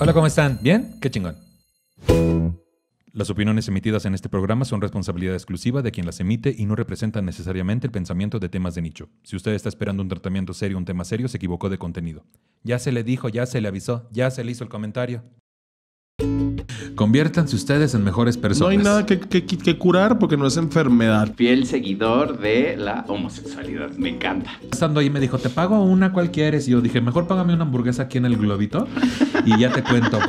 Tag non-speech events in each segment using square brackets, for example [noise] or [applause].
Hola, ¿cómo están? ¿Bien? Qué chingón. Las opiniones emitidas en este programa son responsabilidad exclusiva de quien las emite y no representan necesariamente el pensamiento de temas de nicho. Si usted está esperando un tratamiento serio, un tema serio, se equivocó de contenido. Ya se le dijo, ya se le avisó, ya se le hizo el comentario. Conviértanse ustedes en mejores personas. No hay nada que, curar porque no es enfermedad. Fiel seguidor de la homosexualidad. Me encanta. Estando ahí me dijo, te pago una cualquiera quieres. Y yo dije, mejor págame una hamburguesa aquí en el globito y ya te cuento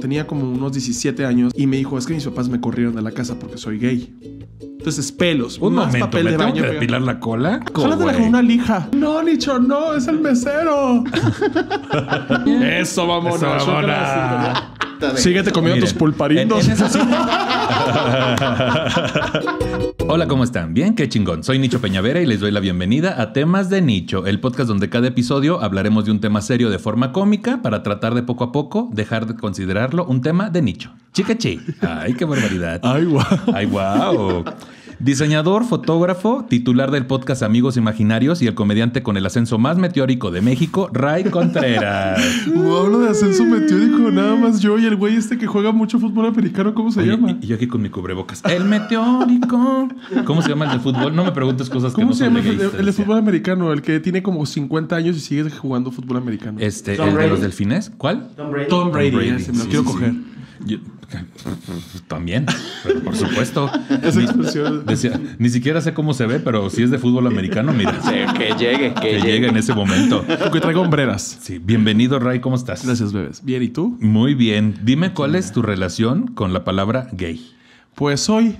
tenía como unos 17 años y me dijo, es que mis papás me corrieron de la casa porque soy gay. Entonces, pelos. Un momento, papel de baño. Que la cola? Jálatela con una lija. No, Nicho, no, es el mesero. [laughs] Eso, vamos Eso, mamona. Síguete comiendo tus pulparindos. [laughs] Hola, ¿cómo están? Bien, qué chingón. Soy Nicho Peñavera y les doy la bienvenida a Temas de Nicho, el podcast donde cada episodio hablaremos de un tema serio de forma cómica para tratar de poco a poco dejar de considerarlo un tema de nicho. Chica chi. Ay, qué barbaridad. Ay, wow. Ay, wow. Diseñador, fotógrafo, titular del podcast Amigos Imaginarios y el comediante con el ascenso más meteórico de México, Ray Contreras. [laughs] Hablo de ascenso meteórico, nada más yo y el güey este que juega mucho fútbol americano, ¿cómo se llama? Y yo aquí con mi cubrebocas. El meteórico. ¿Cómo se llama el de fútbol? No me preguntes cosas que no se llama el, de fútbol americano, el que tiene como 50 años y sigue jugando fútbol americano. Este, el de los delfines. ¿Cuál? Tom Brady. Tom Brady, Se me lo quiero coger. [laughs] También, por supuesto. [laughs] Decía, ni siquiera sé cómo se ve, pero si es de fútbol americano, mira. que llegue, que, llegue. en ese momento. Porque traigo hombreras. Sí, bienvenido, Ray, ¿cómo estás? Gracias, bebés. Bien, ¿y tú? Muy bien. Dime cuál es tu relación con la palabra gay. Pues soy.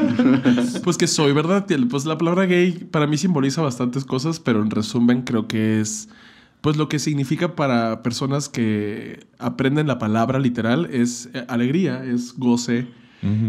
[laughs] pues que soy, ¿verdad? Pues la palabra gay para mí simboliza bastantes cosas, pero en resumen creo que es pues lo que significa para personas que aprenden la palabra literal es eh, alegría, es goce,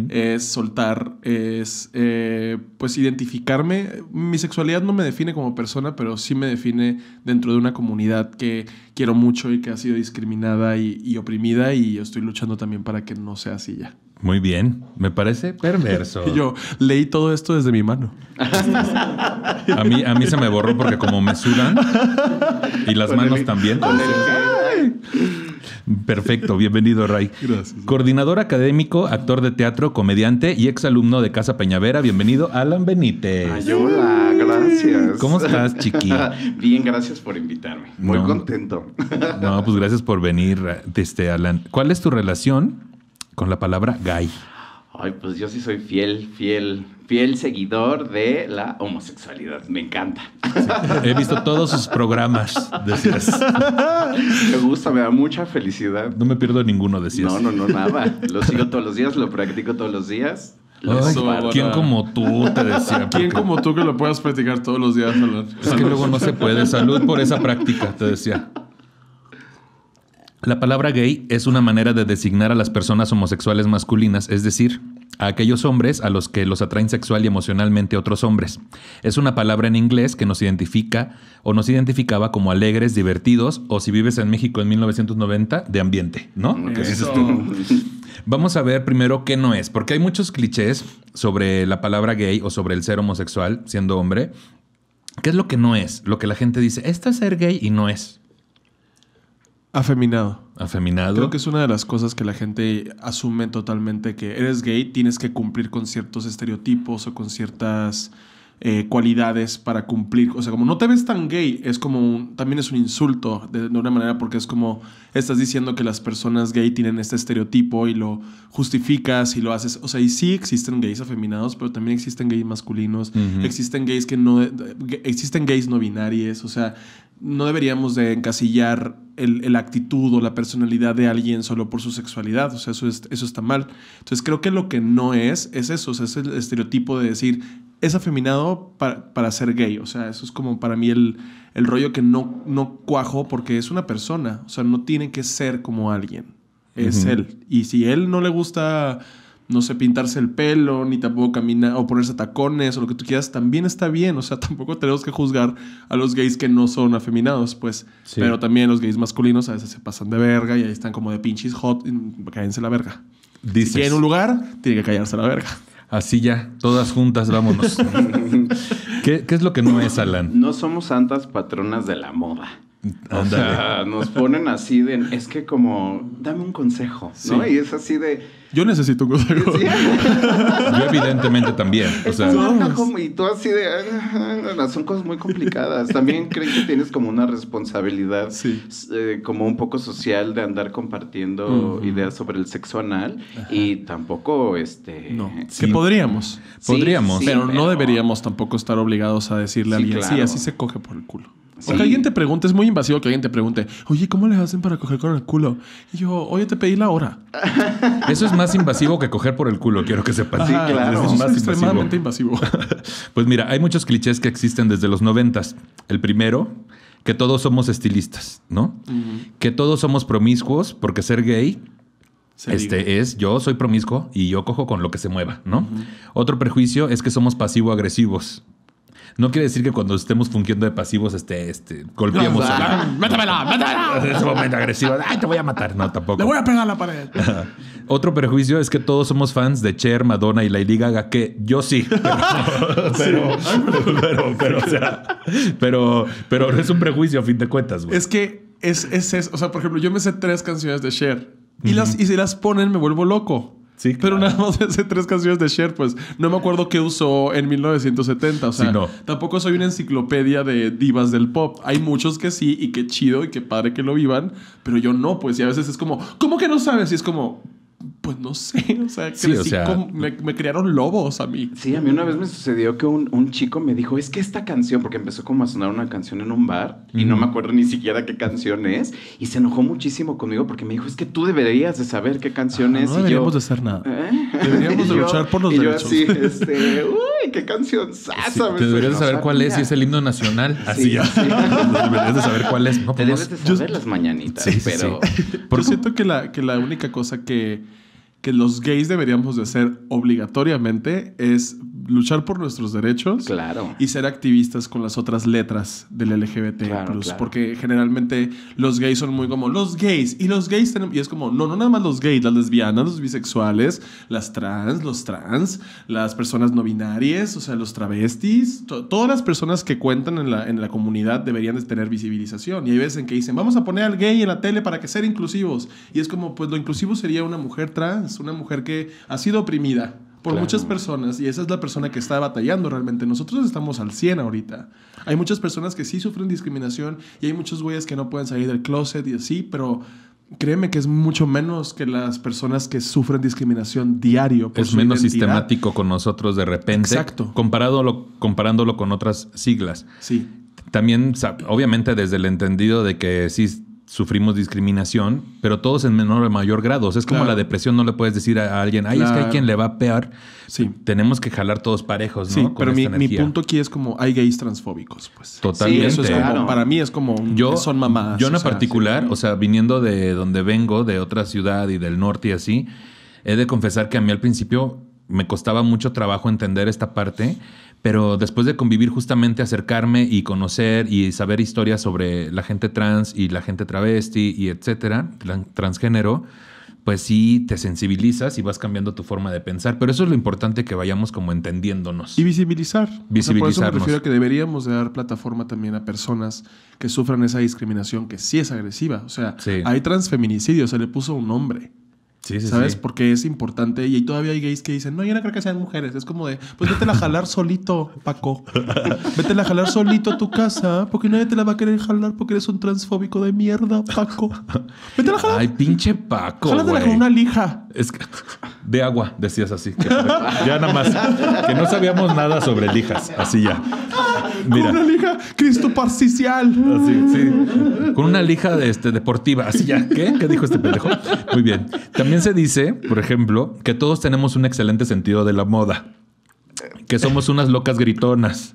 es soltar, es eh, pues identificarme. Mi sexualidad no me define como persona, pero sí me define dentro de una comunidad que quiero mucho y que ha sido discriminada y, oprimida y estoy luchando también para que no sea así ya. Muy bien, me parece perverso. [laughs] Yo leí todo esto desde mi mano. a, mí, a mí se me borró porque como me sudan y las manos también. Perfecto, bienvenido Ray. Gracias. Coordinador académico, actor de teatro, comediante y exalumno de Casa Peñavera. Bienvenido Alan Benítez. Ay, hola, gracias. ¿Cómo estás, chiqui? [laughs] Bien, gracias por invitarme. Muy contento. No, pues gracias por venir, este Alan. ¿Cuál es tu relación? con la palabra gay. Ay, pues yo sí soy fiel, fiel, fiel seguidor de la homosexualidad. Me encanta. he visto todos sus programas, decías. Me gusta, me da mucha felicidad. No me pierdo ninguno, decías. No, no, no, nada. Lo sigo todos los días, lo practico todos los días. ¿Quién como tú? Te decía. [laughs] ¿Quién como tú que lo puedas practicar todos los días? Es que luego no se puede. Salud por esa práctica, te decía. La palabra gay es una manera de designar a las personas homosexuales masculinas, es decir, a aquellos hombres a los que los atraen sexual y emocionalmente otros hombres. Es una palabra en inglés que nos identifica o nos identificaba como alegres, divertidos o si vives en México en 1990, de ambiente, ¿no? Vamos a ver primero qué no es, porque hay muchos clichés sobre la palabra gay o sobre el ser homosexual siendo hombre. ¿Qué es lo que no es? Lo que la gente dice, esto es ser gay y no es. Afeminado. Afeminado. Creo que es una de las cosas que la gente asume totalmente que eres gay, tienes que cumplir con ciertos estereotipos o con ciertas eh, cualidades para cumplir. O sea, como no te ves tan gay, es como también es un insulto de, una manera porque es como estás diciendo que las personas gay tienen este estereotipo y lo justificas y lo haces. O sea, y sí existen gays afeminados, pero también existen gays masculinos, existen gays que no, existen gays no binarios, o sea, no deberíamos de encasillar la actitud o la personalidad de alguien solo por su sexualidad. O sea, eso, eso está mal. Entonces creo que lo que no es es eso, o sea, es el estereotipo de decir, es afeminado para, ser gay. O sea, eso es como para mí el, el rollo que no, no cuajo porque es una persona. O sea, no tiene que ser como alguien. Es él. Y si él no le gusta, no sé, pintarse el pelo, ni tampoco caminar o ponerse tacones o lo que tú quieras, también está bien. O sea, [laughs] tampoco tenemos que juzgar a los gays que no son afeminados, pues. Pero también los gays masculinos a veces se pasan de verga y ahí están como de pinches hot, y, cállense la verga. Si un lugar, tiene que callarse la verga. Así ya, todas juntas, vámonos. [laughs] ¿Qué, es lo que no es, Alan? No somos santas patronas de la moda. O sea, nos ponen así de, es que como, dame un consejo, ¿no? Y es así de... Yo necesito un consejo. [laughs] Yo evidentemente también. O sea, y tú así de, son cosas muy complicadas. También creen que tienes como una responsabilidad, eh, como un poco social de andar compartiendo ideas sobre el sexo anal y tampoco, este... No. Eh, que podríamos. podríamos. Pero, no deberíamos tampoco estar obligados a decirle a alguien, así así se coge por el culo alguien te pregunte, es muy invasivo que alguien te pregunte, oye, ¿cómo le hacen para coger con el culo? Y yo, oye, te pedí la hora. [laughs] Eso es más invasivo que coger por el culo, quiero que sepas. Sí, claro. es, extremadamente invasivo. [laughs] pues mira, hay muchos clichés que existen desde los noventas. El primero, que todos somos estilistas, ¿no? Que todos somos promiscuos porque ser gay este es yo soy promiscuo y yo cojo con lo que se mueva, ¿no? Otro prejuicio es que somos pasivo agresivos. No quiere decir que cuando estemos fungiendo de pasivos, este, este, golpeemos a la... Ah, ¡Métamela! [laughs] ¡Métamela! En ese momento agresivo. ¡Ay, te voy a matar! No, tampoco. ¡Le voy a pegar a la pared! [laughs] Otro prejuicio es que todos somos fans de Cher, Madonna y Lady Gaga, que yo sí. Pero, [laughs] pero, pero, pero, o sea, pero, pero es un prejuicio a fin de cuentas, güey. Es que es, es, es, o sea, por ejemplo, yo me sé tres canciones de Cher y si las ponen me vuelvo loco. Pero nada más de [laughs] tres canciones de Cher, pues no me acuerdo qué usó en 1970. O sea, tampoco soy una enciclopedia de divas del pop. Hay muchos que sí y qué chido y qué padre que lo vivan, pero yo no, pues. Y a veces es como, ¿cómo que no sabes? Y es como, pues no sé, o sea, que sí, me, criaron lobos a mí. Sí, a mí una vez me sucedió que un, un, chico me dijo, es que esta canción, porque empezó como a sonar una canción en un bar y no me acuerdo ni siquiera qué canción es, y se enojó muchísimo conmigo porque me dijo, es que tú deberías de saber qué canción ah, es. No y deberíamos de hacer nada. ¿Eh? Deberíamos de [laughs] luchar por los derechos. Yo así, este, uy, [laughs] qué canción sasa. Sí, te deberías deberías saber cuál es, y es el himno nacional. Así ya. [laughs] deberías de saber cuál es. No, te pues, debes de saber las mañanitas, pero... Yo siento que la, que la única cosa que que los gays deberíamos de hacer obligatoriamente es luchar por nuestros derechos y ser activistas con las otras letras del LGBT porque generalmente los gays son muy como los gays y los gays y es como no no nada más los gays las lesbianas los bisexuales las trans los trans las personas no binarias o sea los travestis todas las personas que cuentan en la, en la comunidad deberían de tener visibilización y hay veces en que dicen vamos a poner al gay en la tele para que ser inclusivos y es como pues lo inclusivo sería una mujer trans una mujer que ha sido oprimida por muchas personas y esa es la persona que está batallando realmente. Nosotros estamos al 100 ahorita. Hay muchas personas que sí sufren discriminación y hay muchos güeyes que no pueden salir del closet y así, pero créeme que es mucho menos que las personas que sufren discriminación diario. es menos sistemático con nosotros de repente. Comparándolo, comparándolo con otras siglas. Sí. También, obviamente, desde el entendido de que sí sufrimos discriminación, pero todos en menor o mayor grado. es como la depresión, no le puedes decir a alguien, ay, es que hay quien le va a pear. Sí. Tenemos que jalar todos parejos, ¿no? Sí, pero mi, punto aquí es como hay gays transfóbicos, pues. Totalmente. eso es para mí es como yo, son mamás. Yo en particular, o sea, viniendo de donde vengo, de otra ciudad y del norte y así, he de confesar que a mí al principio me costaba mucho trabajo entender esta parte pero después de convivir justamente, acercarme y conocer y saber historias sobre la gente trans y la gente travesti y etcétera, transgénero, pues sí te sensibilizas y vas cambiando tu forma de pensar. Pero eso es lo importante que vayamos como entendiéndonos. Y visibilizar. Visibilizarnos. por eso me refiero a que deberíamos de dar plataforma también a personas que sufran esa discriminación que sí es agresiva. O sea, hay transfeminicidio, se le puso un nombre. Sí, ¿Sabes? por Porque es importante y todavía hay gays que dicen, no, yo no creo que sean mujeres. Es como de, pues vete a jalar solito, Paco. vete a jalar solito a tu casa porque nadie te la va a querer jalar porque eres un transfóbico de mierda, Paco. Vete a jalar. Ay, pinche Paco. Jálatela con una lija. Es que de agua, decías así. ya nada más. Que no sabíamos nada sobre lijas. Así ya. Mira. Con una lija cristoparcicial. Así, sí. Con una lija este, deportiva. Así ya. ¿Qué? ¿Qué dijo este pendejo? Muy bien. También se dice, por ejemplo, que todos tenemos un excelente sentido de la moda que somos unas locas gritonas,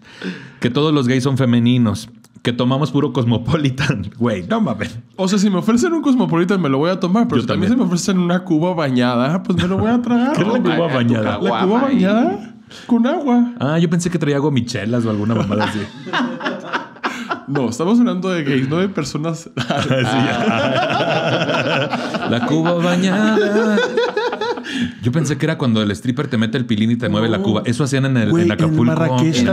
que todos los gays son femeninos, que tomamos puro Cosmopolitan. [laughs] Güey, no mames. O sea, si me ofrecen un Cosmopolitan, me lo voy a tomar. Pero también. si me ofrecen una cuba bañada, pues me lo voy a tragar. ¿Qué es la cuba bañada? ¿La cuba bañada? Con agua. Ah, yo pensé que traía gomichelas o alguna mamada así. [laughs] No, estamos hablando de gays, no de personas. [laughs] Ah, la cuba bañada yo pensé que era cuando el stripper te mete el pilín y te mueve la cuba. Eso hacían en el en Acapulco. En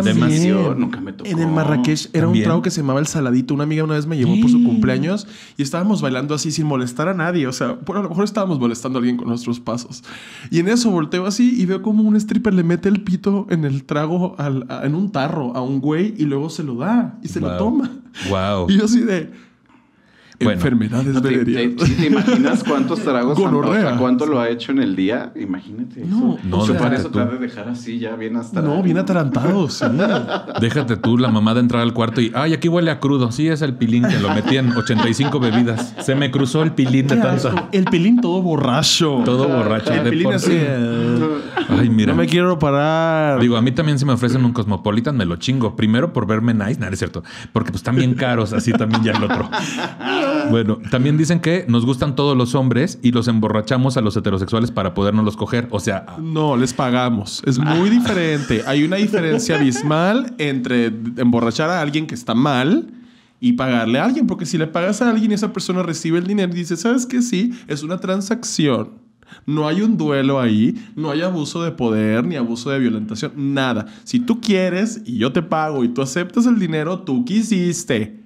el Marrakech en En el Marrakech era un trago que se llamaba el saladito. Una amiga una vez me llevó por su cumpleaños y estábamos bailando así sin molestar a nadie. O sea, por a lo mejor estábamos molestando a alguien con nuestros pasos. Y en eso volteo así y veo como un stripper le mete el pito en el trago en un tarro a un güey y luego se lo da y se lo toma. Wow. [laughs] Y yo así de enfermedades ¿Te, imaginas cuántos tragos cuánto lo ha hecho en el día? Imagínate no, eso. No, para eso de dejar así ya bien hasta No, bien atarantados. Déjate tú la mamá de entrar al cuarto y ay, aquí huele a crudo. Sí, es el pilín que lo metían 85 bebidas. Se me cruzó el pilín de tanta. El pilín todo borracho. Todo borracho. El pilín así. Eh, ay, mira. No me quiero parar. Digo, a mí también si me ofrecen un Cosmopolitan me lo chingo. Primero por verme nice, nada, es cierto. Porque pues están bien caros, así también ya el otro. [laughs] Ah. Bueno, también dicen que nos gustan todos los hombres y los emborrachamos a los heterosexuales para podernos los coger. O sea. No, les pagamos. Es muy diferente. Hay una diferencia abismal entre emborrachar a alguien que está mal y pagarle a alguien. Porque si le pagas a alguien y esa persona recibe el dinero y dice, ¿sabes qué? Sí, es una transacción. No hay un duelo ahí, no hay abuso de poder ni abuso de violentación, nada. Si tú quieres y yo te pago y tú aceptas el dinero, tú quisiste.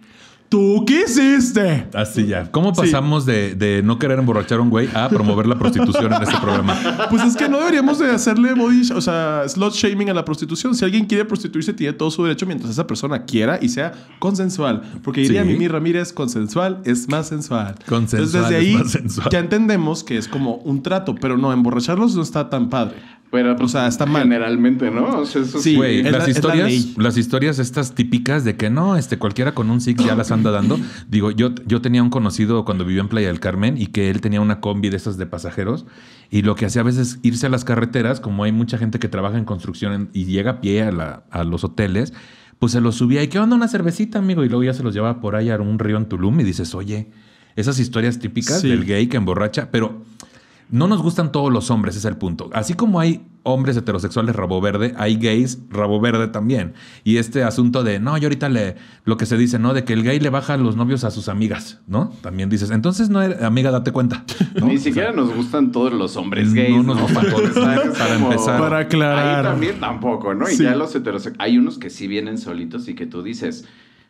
¿Tú qué hiciste? Así ya. ¿Cómo pasamos de, no querer emborrachar a un güey a promover la prostitución en este programa? Pues es que no deberíamos de hacerle body, o sea, slot shaming a la prostitución. Si alguien quiere prostituirse, tiene todo su derecho mientras esa persona quiera y sea consensual. Porque diría Mimi Ramírez, consensual es más sensual. Consensual Entonces, desde ahí ya entendemos que es como un trato, pero no, emborracharlos no está tan padre. Pero, pues, o sea, está Generalmente, ¿no? O sí, Las, historias, las historias estas típicas de que no, este, cualquiera con un six ya las anda dando. [laughs] Digo, yo, yo tenía un conocido cuando vivía en Playa del Carmen y que él tenía una combi de esas de pasajeros y lo que hacía a veces irse a las carreteras, como hay mucha gente que trabaja en construcción y llega a pie a, los hoteles, pues se los subía y que onda una cervecita, amigo, y luego ya se los llevaba por allá a un río en Tulum y dices, oye, esas historias típicas del gay que emborracha, pero no nos gustan todos los hombres, es el punto. Así como hay hombres heterosexuales rabo verde, hay gays rabo verde también. Y este asunto de, no, yo ahorita le, lo que se dice, ¿no? De que el gay le baja los novios a sus amigas, ¿no? También dices, entonces no, amiga, date cuenta. [laughs] Ni siquiera nos gustan todos los hombres gays. No ¿no? [laughs] para, empezar. Para aclarar. Ahí también tampoco, ¿no? Y ya los heterosexuales, hay unos que sí vienen solitos y que tú dices,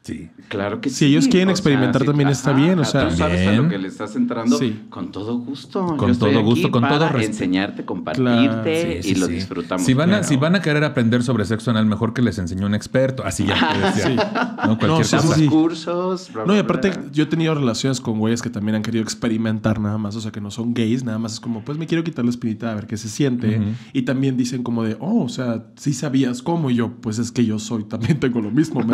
Sí. Claro que si sí. ellos quieren experimentar también está bien, o sea. Tú lo que le estás entrando con todo gusto. Con Yo todo gusto, con todo respeto. enseñarte, compartirte y lo disfrutamos. Si van, a, si van a querer aprender sobre sexo anal, mejor que les enseñe un experto. Así ya te [laughs] No, cualquier cursos. no, y aparte, yo he tenido relaciones con güeyes que también han querido experimentar nada más, o sea, que no son gays, nada más es como, pues me quiero quitar la espinita a ver qué se siente. Y también dicen como de, oh, o sea, sí sabías cómo. yo, pues es que yo soy, también tengo lo mismo, [laughs]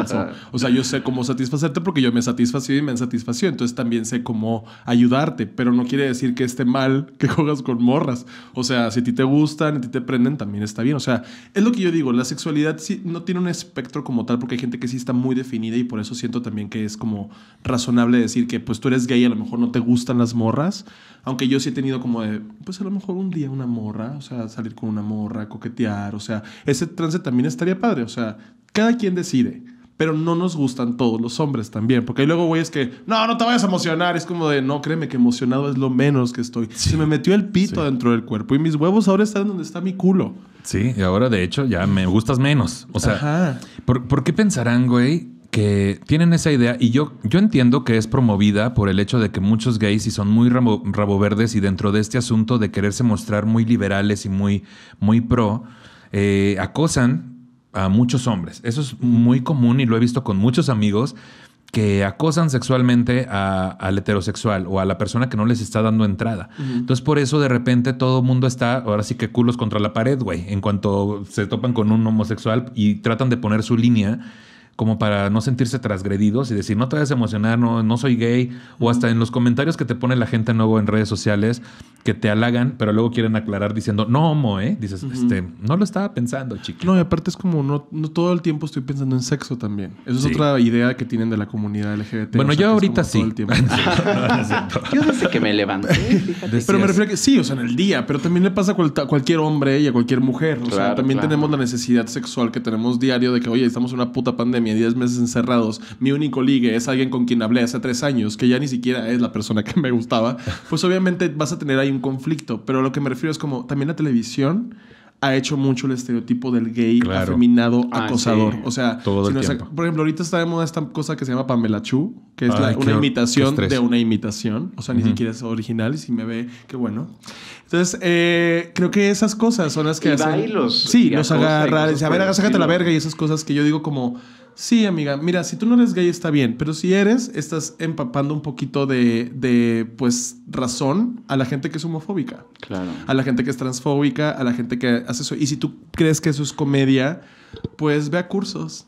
O sea, yo sé cómo satisfacerte porque yo me satisfací y me satisfació. Entonces también sé cómo ayudarte, pero no quiere decir que esté mal [laughs] que juegas con morras. O sea, si a ti te gustan, a ti te prenden, también está bien. O sea, es lo que yo digo, la sexualidad no tiene un espectro como tal porque hay gente que sí está muy definida y por eso siento también que es como razonable decir que pues tú eres gay, a lo mejor no te gustan las morras, aunque yo sí he tenido como de, pues a lo mejor un día una morra, o sea, salir con una morra, coquetear, o sea, ese trance también estaría padre, o sea, cada quien decide pero no nos gustan todos los hombres también. Porque luego, luego es que, no, no te vayas a emocionar. Es como de, no, créeme que emocionado es lo menos que estoy. Se me metió el pito dentro del cuerpo y mis huevos ahora están donde está mi culo. Sí, y ahora de hecho ya me gustas menos. O sea, ¿por, qué pensarán, güey, que tienen esa idea y yo, yo entiendo que es promovida por el hecho de que muchos gays y son muy rabo, verdes y dentro de este asunto de quererse mostrar muy liberales y muy, muy pro, eh, acosan a muchos hombres. Eso es muy común y lo he visto con muchos amigos que acosan sexualmente a, al heterosexual o a la persona que no les está dando entrada. Entonces, por eso de repente todo el mundo está, ahora sí que culos contra la pared, güey, en cuanto se topan con un homosexual y tratan de poner su línea como para no sentirse trasgredidos y decir, no te vayas a emocionar, no, soy gay, o hasta en los comentarios que te pone la gente luego en redes sociales, que te halagan, pero luego quieren aclarar diciendo, no homo, ¿eh? Dices, este, no lo estaba pensando, chico. No, y aparte es como, no, todo el tiempo estoy pensando en sexo también. Esa es otra idea que tienen de la comunidad LGBT. Bueno, yo ahorita sí. [laughs] [laughs] yo desde que me levanté. Pero me refiero a que sí, o sea, en el día, pero también le pasa a, cualquier hombre y a cualquier mujer. O sea, también tenemos la necesidad sexual que tenemos diario de que, oye, estamos en una puta pandemia pandemia, 10 meses encerrados, mi único ligue es alguien con quien hablé hace 3 años, que ya ni siquiera es la persona que me gustaba, pues obviamente vas a tener ahí un conflicto. Pero lo que me refiero es como también la televisión ha hecho mucho el estereotipo del gay afeminado ah, acosador. O sea, Todo por ejemplo, ahorita está de moda esta cosa que se llama Pamela Chu, que es la, una imitación de una imitación. O sea, ni siquiera es original y si me ve, qué bueno. Entonces, eh, creo que esas cosas son las que y Bailos, sí, nos agarra, a ver, sácate la verga y esas cosas que yo digo como... Sí, amiga, mira, si tú no eres gay está bien, pero si eres, estás empapando un poquito de, pues, razón a la gente que es homofóbica. Claro. A la gente que es transfóbica, a la gente que hace eso. Y si tú crees que eso es comedia, pues ve a cursos.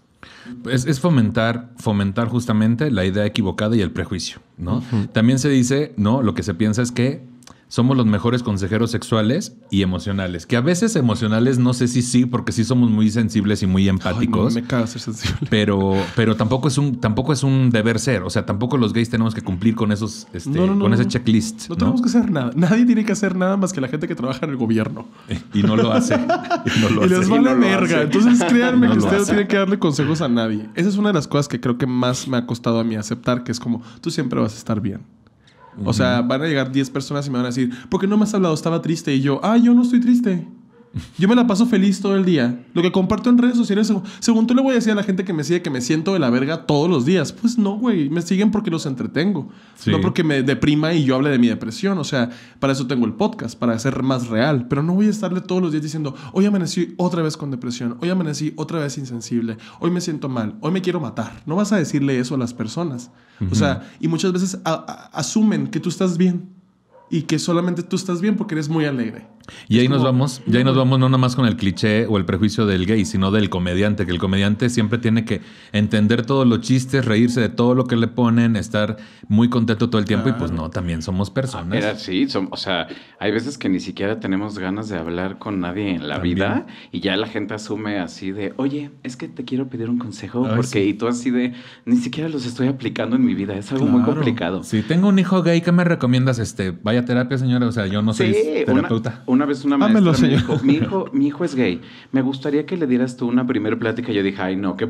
Es, es, fomentar, fomentar justamente la idea equivocada y el prejuicio, ¿no? También se dice, ¿no? Lo que se piensa es que somos los mejores consejeros sexuales y emocionales. Que a veces emocionales no sé si sí, porque sí somos muy sensibles y muy empáticos. Ay, me ser sensible. Pero, pero tampoco es un, tampoco es un deber ser. O sea, tampoco los gays tenemos que cumplir con esos, este, con ese checklist. No, tenemos que hacer nada. Nadie tiene que hacer nada más que la gente que trabaja en el gobierno. [laughs] Y no lo hace. Y, no les vale verga. Entonces [laughs] créanme que ustedes tiene que darle consejos a nadie. Esa es una de las cosas que creo que más me ha costado a mí aceptar, que es como tú siempre vas a estar bien. O sea, van a llegar 10 personas y me van a decir, ¿por qué no me has hablado? Estaba triste. Y yo, ah, yo no estoy triste. Yo me la paso feliz todo el día. Lo que comparto en redes sociales, según, tú le voy a decir a la gente que me sigue que me siento de la verga todos los días. Pues no, güey. Me siguen porque los entretengo. No porque me deprima y yo hable de mi depresión. O sea, para eso tengo el podcast, para ser más real. Pero no voy a estarle todos los días diciendo, hoy amanecí otra vez con depresión, hoy amanecí otra vez insensible, hoy me siento mal, hoy me quiero matar. No vas a decirle eso a las personas. O sea, y muchas veces asumen que tú estás bien y que solamente tú estás bien porque eres muy alegre. Y ahí nos vamos, y ahí nos vamos no nada más con el cliché o el prejuicio del gay, sino del comediante, que el comediante siempre tiene que entender todos los chistes, reírse de todo lo que le ponen, estar muy contento todo el tiempo, y pues no, también somos personas. Ah, era o sea, hay veces que ni siquiera tenemos ganas de hablar con nadie en la vida, y ya la gente asume así de, oye, es que te quiero pedir un consejo, porque, y tú así de, ni siquiera los estoy aplicando en mi vida, es algo muy complicado. Si tengo un hijo gay, ¿qué me recomiendas? Este, vaya a terapia, señora, o sea, yo no soy terapeuta una vez una maestra me dijo, mi hijo, mi hijo es gay, me gustaría que le dieras tú una primera plática. Yo dije, ay, no, qué,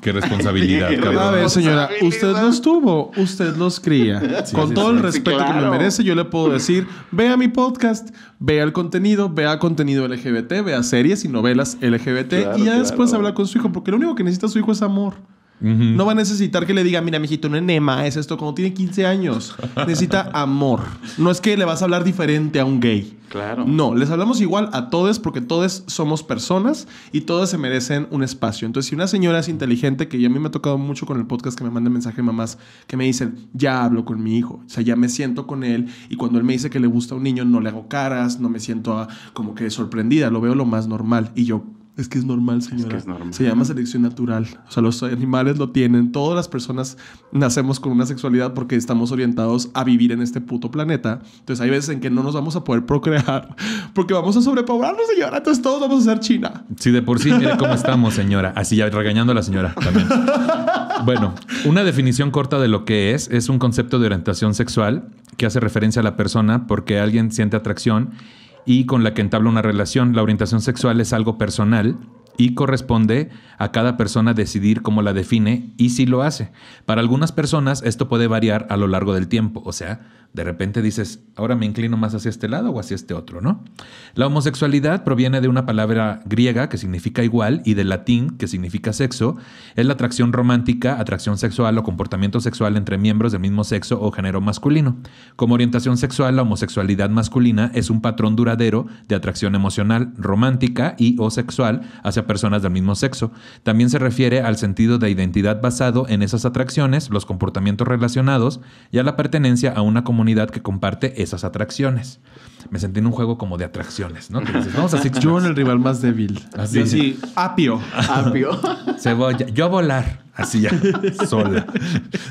qué, [laughs] responsabilidad. A ver, señora, usted los tuvo, usted los cría. Con todo el respeto que me merece, yo le puedo decir, vea mi podcast, vea el contenido, vea contenido LGBT, vea series y novelas LGBT y ya después habla con su hijo, porque lo único que necesita su hijo es amor. No va a necesitar que le diga, mira, mijito, un enema es esto cuando tiene 15 años. [laughs] Necesita amor. No es que le vas a hablar diferente a un gay. Claro. No, les hablamos igual a todos porque todos somos personas y todos se merecen un espacio. Entonces, si una señora es inteligente, que a mí me ha tocado mucho con el podcast que me mandan mensaje mamás que me dicen, ya hablo con mi hijo, o sea, ya me siento con él y cuando él me dice que le gusta a un niño, no le hago caras, no me siento ah, como que sorprendida, lo veo lo más normal y yo es que es normal, señora. Se llama selección natural. O sea, los animales lo tienen. Todas las personas nacemos con una sexualidad porque estamos orientados a vivir en este puto planeta. Entonces, hay veces en que no nos vamos a poder procrear [laughs] porque vamos a sobrepoblarnos, señora. Entonces, todos vamos a ser China. Sí, de por sí, mire cómo estamos, señora. Así ya regañando a la señora también. Bueno, una definición corta de lo que es es un concepto de orientación sexual que hace referencia a la persona porque alguien siente atracción y con la que entabla una relación. La orientación sexual es algo personal y corresponde a cada persona decidir cómo la define y si lo hace. Para algunas personas esto puede variar a lo largo del tiempo, o sea, de repente dices, ahora me inclino más hacia este lado o hacia este otro, ¿no? La homosexualidad proviene de una palabra griega que significa igual y de latín que significa sexo. Es la atracción romántica, atracción sexual o comportamiento sexual entre miembros del mismo sexo o género masculino. Como orientación sexual, la homosexualidad masculina es un patrón duradero de atracción emocional, romántica y o sexual hacia personas del mismo sexo. También se refiere al sentido de identidad basado en esas atracciones, los comportamientos relacionados y a la pertenencia a una comunidad comunidad que comparte esas atracciones. Me sentí en un juego como de atracciones, vamos a Yo en el rival más débil. Ah, así. Sí, sí. Apio. Apio. Cebolla. [laughs] Yo a volar. Así ya, sola.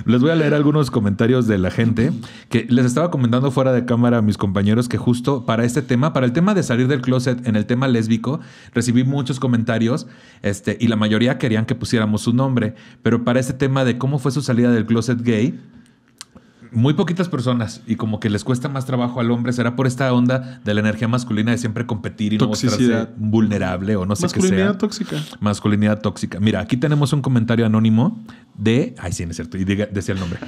Les voy a leer algunos comentarios de la gente que les estaba comentando fuera de cámara a mis compañeros que justo para este tema, para el tema de salir del closet en el tema lésbico, recibí muchos comentarios este, y la mayoría querían que pusiéramos su nombre, pero para este tema de cómo fue su salida del closet gay, muy poquitas personas y como que les cuesta más trabajo al hombre, será por esta onda de la energía masculina de siempre competir y no mostrarse vulnerable o no sé qué sea. Masculinidad tóxica. Masculinidad tóxica. Mira, aquí tenemos un comentario anónimo de. Ay, sí, no es cierto. Y diga, decía el nombre.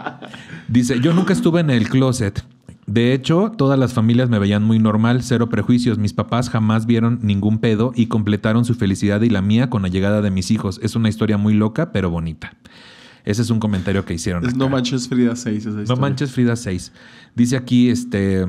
[laughs] Dice: Yo nunca estuve en el closet. De hecho, todas las familias me veían muy normal, cero prejuicios. Mis papás jamás vieron ningún pedo y completaron su felicidad y la mía con la llegada de mis hijos. Es una historia muy loca, pero bonita. Ese es un comentario que hicieron. no manches Frida 6. no manches Frida 6. Dice aquí, este,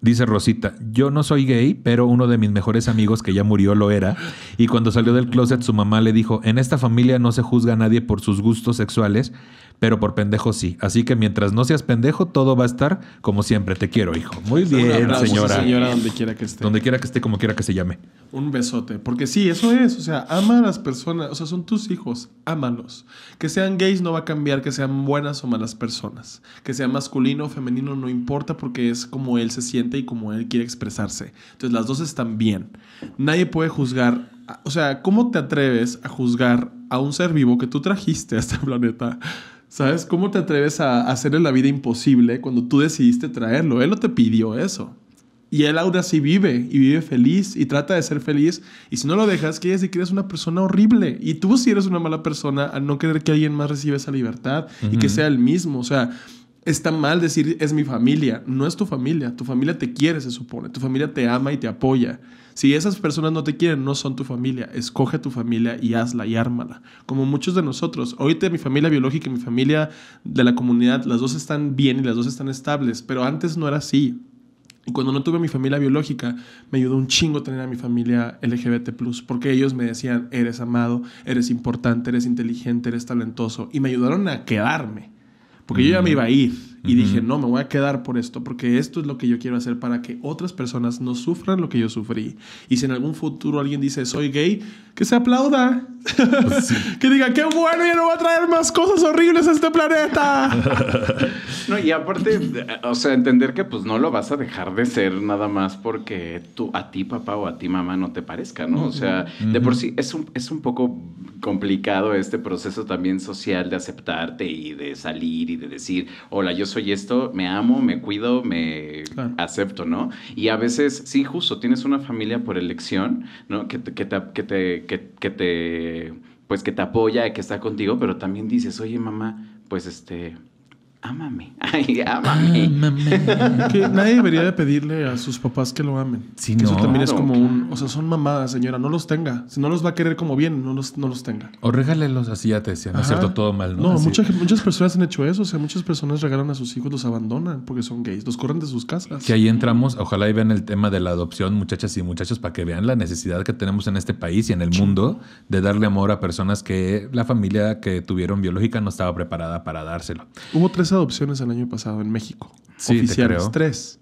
dice Rosita, yo no soy gay, pero uno de mis mejores amigos que ya murió lo era. Y cuando salió del closet, su mamá le dijo, en esta familia no se juzga a nadie por sus gustos sexuales, pero por pendejo sí. Así que mientras no seas pendejo, todo va a estar como siempre. Te quiero, hijo. Muy bien, señora. Señora, donde quiera que esté. Donde quiera que esté, como quiera que se llame. Un besote. Porque sí, eso es. O sea, ama a las personas. O sea, son tus hijos. Ámalos. Que sean gays no va a cambiar que sean buenas o malas personas. Que sea masculino o femenino no importa porque es como él se siente y como él quiere expresarse. Entonces, las dos están bien. Nadie puede juzgar o sea, ¿cómo te atreves a juzgar a un ser vivo que tú trajiste a este [laughs] planeta ¿Sabes? ¿Cómo te atreves a hacerle la vida imposible cuando tú decidiste traerlo? Él no te pidió eso. Y él ahora sí vive y vive feliz y trata de ser feliz. Y si no lo dejas, quiere decir que eres una persona horrible. Y tú si sí eres una mala persona al no querer que alguien más reciba esa libertad y que sea el mismo. O sea, está mal decir es mi familia. No es tu familia. Tu familia te quiere, se supone. Tu familia te ama y te apoya. Si esas personas no te quieren, no son tu familia. Escoge tu familia y hazla y ármala. Como muchos de nosotros. Hoy mi familia biológica y mi familia de la comunidad, las dos están bien y las dos están estables, pero antes no era así. Y cuando no tuve mi familia biológica, me ayudó un chingo tener a mi familia LGBT, porque ellos me decían, eres amado, eres importante, eres inteligente, eres talentoso, y me ayudaron a quedarme, porque yo ya me iba a ir. Y dije, no, me voy a quedar por esto, porque esto es lo que yo quiero hacer para que otras personas no sufran lo que yo sufrí. Y si en algún futuro alguien dice, soy gay, que se aplauda. [laughs] [laughs] que diga, qué bueno, ya no va a traer más cosas horribles a este planeta. [laughs] no, y aparte, o sea, entender que pues no lo vas a dejar de ser nada más porque tú, a ti papá o a ti mamá no te parezca, ¿no? O sea, de por sí es un, es un poco complicado este proceso también social de aceptarte y de salir y de decir, hola, yo soy y esto, me amo, me cuido, me acepto, ¿no? Y a veces, sí, justo, tienes una familia por elección, ¿no? Que te, que te, que te, que, que te pues que te apoya, que está contigo, pero también dices, oye, mamá, pues este, ámame. [laughs] Ay, ámame. Que nadie debería de pedirle a sus papás que lo amen. Sí, que eso también es como un. O sea, son mamadas, señora. No los tenga. Si no los va a querer como bien, no los, no los tenga. O regálelos así, ya te decían. No es cierto, todo mal, ¿no? No, muchas personas han hecho eso. O sea, muchas personas regalan a sus hijos, los abandonan porque son gays, los corren de sus casas. Que ahí entramos. Ojalá y vean el tema de la adopción, muchachas y muchachos, para que vean la necesidad que tenemos en este país y en el mundo de darle amor a personas que la familia que tuvieron biológica no estaba preparada para dárselo. Hubo tres adopciones el año pasado en México. oficiales, tres.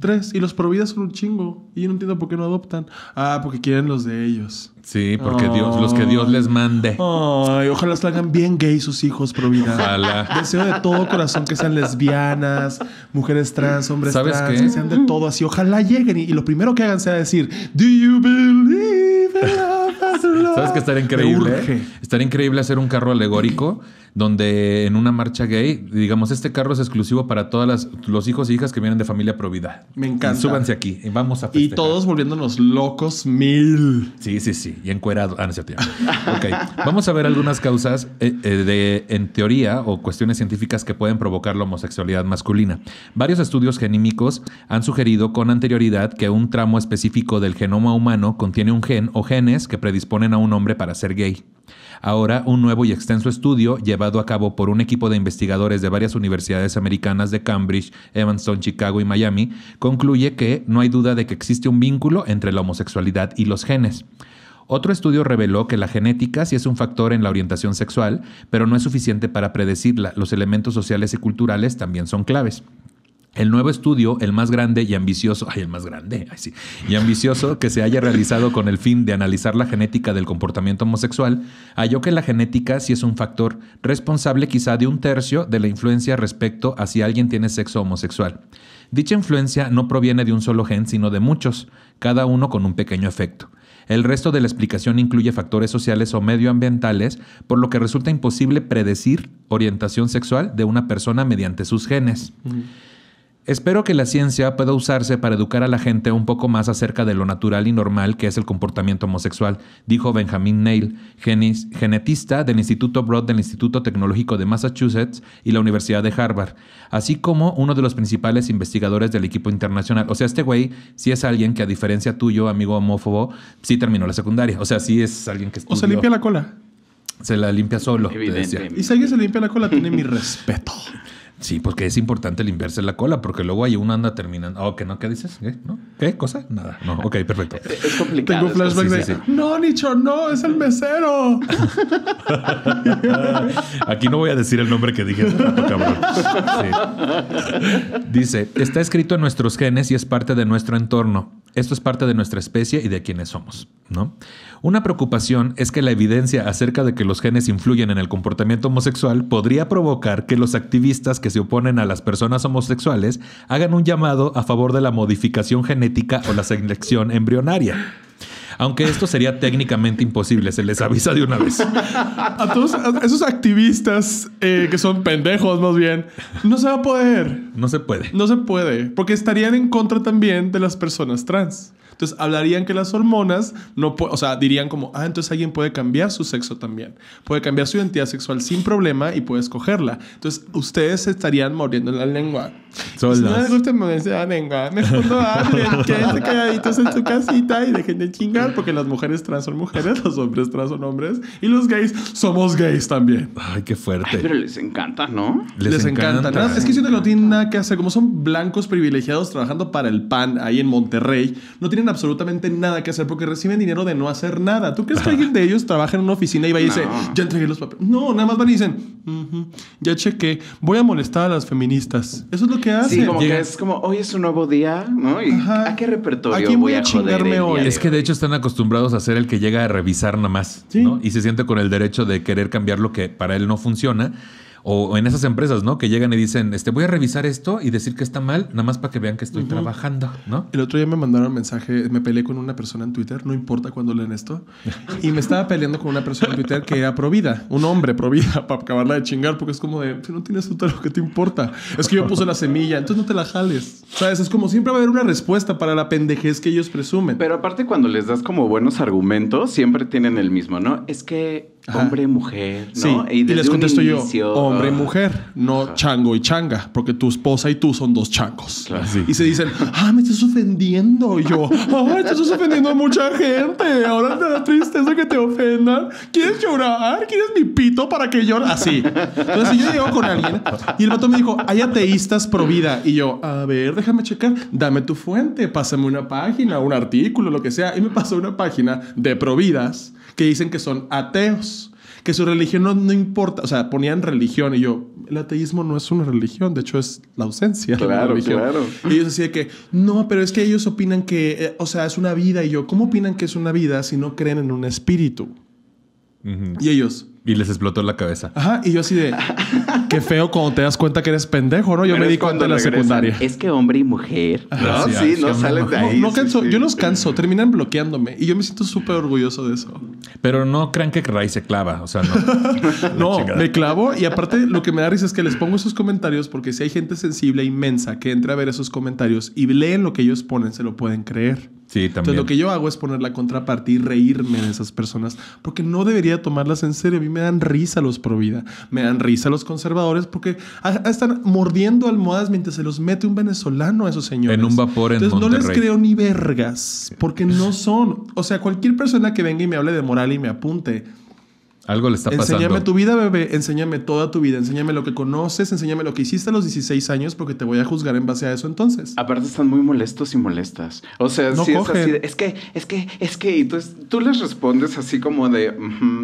Tres. Y los providas son un chingo. Y yo no entiendo por qué no adoptan. Ah, porque quieren los de ellos. Sí, porque Dios, los que Dios les mande. Ay, ojalá salgan bien gay sus hijos, Provida. Ojalá. Deseo de todo corazón que sean lesbianas, mujeres trans, hombres trans, que sean de todo así. Ojalá lleguen y, lo primero que hagan sea decir, Do you believe in ¿Sabes que estaría increíble? Estaría increíble hacer un carro alegórico donde en una marcha gay, digamos, este carro es exclusivo para todos los hijos e hijas que vienen de familia Provida. Me encanta. súbanse aquí y vamos a festejar. Y todos volviéndonos locos mil. Sí, sí, sí y encuerado. Ah, no Vamos a ver algunas causas eh, eh, de, en teoría o cuestiones científicas que pueden provocar la homosexualidad masculina. Varios estudios genímicos han sugerido con anterioridad que un tramo específico del genoma humano contiene un gen o genes que predisponen a un hombre para ser gay. Ahora, un nuevo y extenso estudio llevado a cabo por un equipo de investigadores de varias universidades americanas de Cambridge, Evanston, Chicago y Miami concluye que no hay duda de que existe un vínculo entre la homosexualidad y los genes. Otro estudio reveló que la genética sí es un factor en la orientación sexual, pero no es suficiente para predecirla. Los elementos sociales y culturales también son claves. El nuevo estudio, el más grande y ambicioso, ay, el más grande, ay, y ambicioso que se haya realizado con el fin de analizar la genética del comportamiento homosexual, halló que la genética sí es un factor responsable quizá de un tercio de la influencia respecto a si alguien tiene sexo homosexual. Dicha influencia no proviene de un solo gen, sino de muchos, cada uno con un pequeño efecto. El resto de la explicación incluye factores sociales o medioambientales, por lo que resulta imposible predecir orientación sexual de una persona mediante sus genes. Espero que la ciencia pueda usarse para educar a la gente un poco más acerca de lo natural y normal que es el comportamiento homosexual, dijo Benjamin Neil, genetista del Instituto Broad del Instituto Tecnológico de Massachusetts y la Universidad de Harvard, así como uno de los principales investigadores del equipo internacional. O sea, este güey si es alguien que, a diferencia tuyo, amigo homófobo, sí terminó la secundaria. O sea, sí es alguien que estudió. O se limpia la cola. Se la limpia solo. Y si alguien se limpia la cola, tiene mi [laughs] respeto. Sí, porque es importante limpiarse la cola, porque luego hay uno anda terminando. Oh, ¿qué no? ¿Qué dices? ¿Qué? ¿Qué? ¿Cosa? Nada. No, ok, perfecto. Es complicado. Tengo flashback No, Nicho, no, es el mesero. [laughs] Aquí no voy a decir el nombre que dije Dice: Está escrito en nuestros genes y es parte de nuestro entorno. Esto es parte de nuestra especie y de quienes somos, ¿no? Una preocupación es que la evidencia acerca de que los genes influyen en el comportamiento homosexual podría provocar que los activistas que se oponen a las personas homosexuales hagan un llamado a favor de la modificación genética o la selección embrionaria. Aunque esto sería técnicamente imposible, se les avisa de una vez. [laughs] A todos esos activistas eh, que son pendejos más bien, no se va a poder. No se puede. No se puede, porque estarían en contra también de las personas trans. Entonces hablarían que las hormonas no, o sea, dirían como, ah, entonces alguien puede cambiar su sexo también, puede cambiar su identidad sexual sin problema y puede escogerla. Entonces ustedes estarían mordiendo la lengua. Solos. Si no les gusta morderse la lengua, mejor no que [laughs] quédense calladitos en tu casita y dejen de chingar porque las mujeres trans son mujeres, los hombres trans son hombres y los gays somos gays también. Ay, qué fuerte. Ay, pero les encanta, ¿no? Les, encanta. Es que si no tienen nada que hacer. Como son blancos privilegiados trabajando para el PAN ahí en Monterrey, no tienen absolutamente nada que hacer porque reciben dinero de no hacer nada. ¿Tú crees que alguien de ellos trabaja en una oficina y va y dice, ya entregué los papeles? No, nada más van y dicen, ya chequé, voy a molestar a las feministas. Eso es lo que hacen. Sí, como que es como, hoy es un nuevo día, ¿no? ¿A qué repertorio voy, a, chingarme hoy? Es que de hecho están acostumbrados a ser el que llega a revisar nada más, Y se siente con el derecho de querer cambiar lo que para él no funciona o en esas empresas, ¿no? Que llegan y dicen, este, voy a revisar esto y decir que está mal, nada más para que vean que estoy trabajando, ¿no? El otro día me mandaron un mensaje, me peleé con una persona en Twitter, no importa cuándo leen esto, y me estaba peleando con una persona en Twitter que era provida, un hombre provida, [laughs] para acabarla de chingar, porque es como de, no tienes todo lo que te importa, es que yo puse la semilla, entonces no te la jales, ¿sabes? Es como siempre va a haber una respuesta para la pendejez que ellos presumen. Pero aparte cuando les das como buenos argumentos, siempre tienen el mismo, ¿no? Es que hombre, mujer, ¿no? Y, les contesto yo, hombre, ah, mujer, no chango y changa, porque tu esposa y tú son dos changos. Y se dicen, ah, me estás ofendiendo. Y yo, ah, estás ofendiendo a mucha gente. Ahora te da tristeza que te ofendan. ¿Quieres llorar? ¿Quieres mi pito para que llore? Así. Entonces, yo llego con alguien y el vato me dijo, hay ateístas pro vida. Y yo, a ver, déjame checar, dame tu fuente, pásame una página, un artículo, lo que sea. Y me pasó una página de Providas que dicen que son ateos, que su religión no, importa, o sea, ponían religión y yo, el ateísmo no es una religión, de hecho es la ausencia claro, Claro. Y ellos decían que, no, pero es que ellos opinan que, eh, o sea, es una vida y yo, ¿cómo opinan que es una vida si no creen en un espíritu? Y ellos, y les explotó la cabeza. Ajá, y yo así de... Qué feo cuando te das cuenta que eres pendejo, ¿no? Yo me di cuenta en la secundaria. Es que hombre y mujer. no, sí, no salen de ahí. No, canso, Yo los canso, terminan bloqueándome. Y yo me siento súper orgulloso de eso. Pero no crean que Ray se clava, o sea, no. [laughs] no, me clavo. Y aparte lo que me da risa es que les pongo esos comentarios porque si hay gente sensible e inmensa que entra a ver esos comentarios y leen lo que ellos ponen, se lo pueden creer. Sí, también. Entonces, lo que yo hago es poner la contraparte y reírme de esas personas, porque no debería tomarlas en serio. A mí me dan risa los pro vida, me dan risa los conservadores, porque están mordiendo almohadas mientras se los mete un venezolano a esos señores. En un vapor en Entonces, no les creo ni vergas, porque no [laughs] son. O sea, cualquier persona que venga y me hable de moral y me apunte algo le está pasando. Enséñame tu vida, bebé. Enséñame toda tu vida. Enséñame lo que conoces. Enséñame lo que hiciste a los 16 años porque te voy a juzgar en base a eso entonces. Aparte están muy molestos y molestas. O sea, si es así es que, es que, es que. Y tú, les respondes así como de,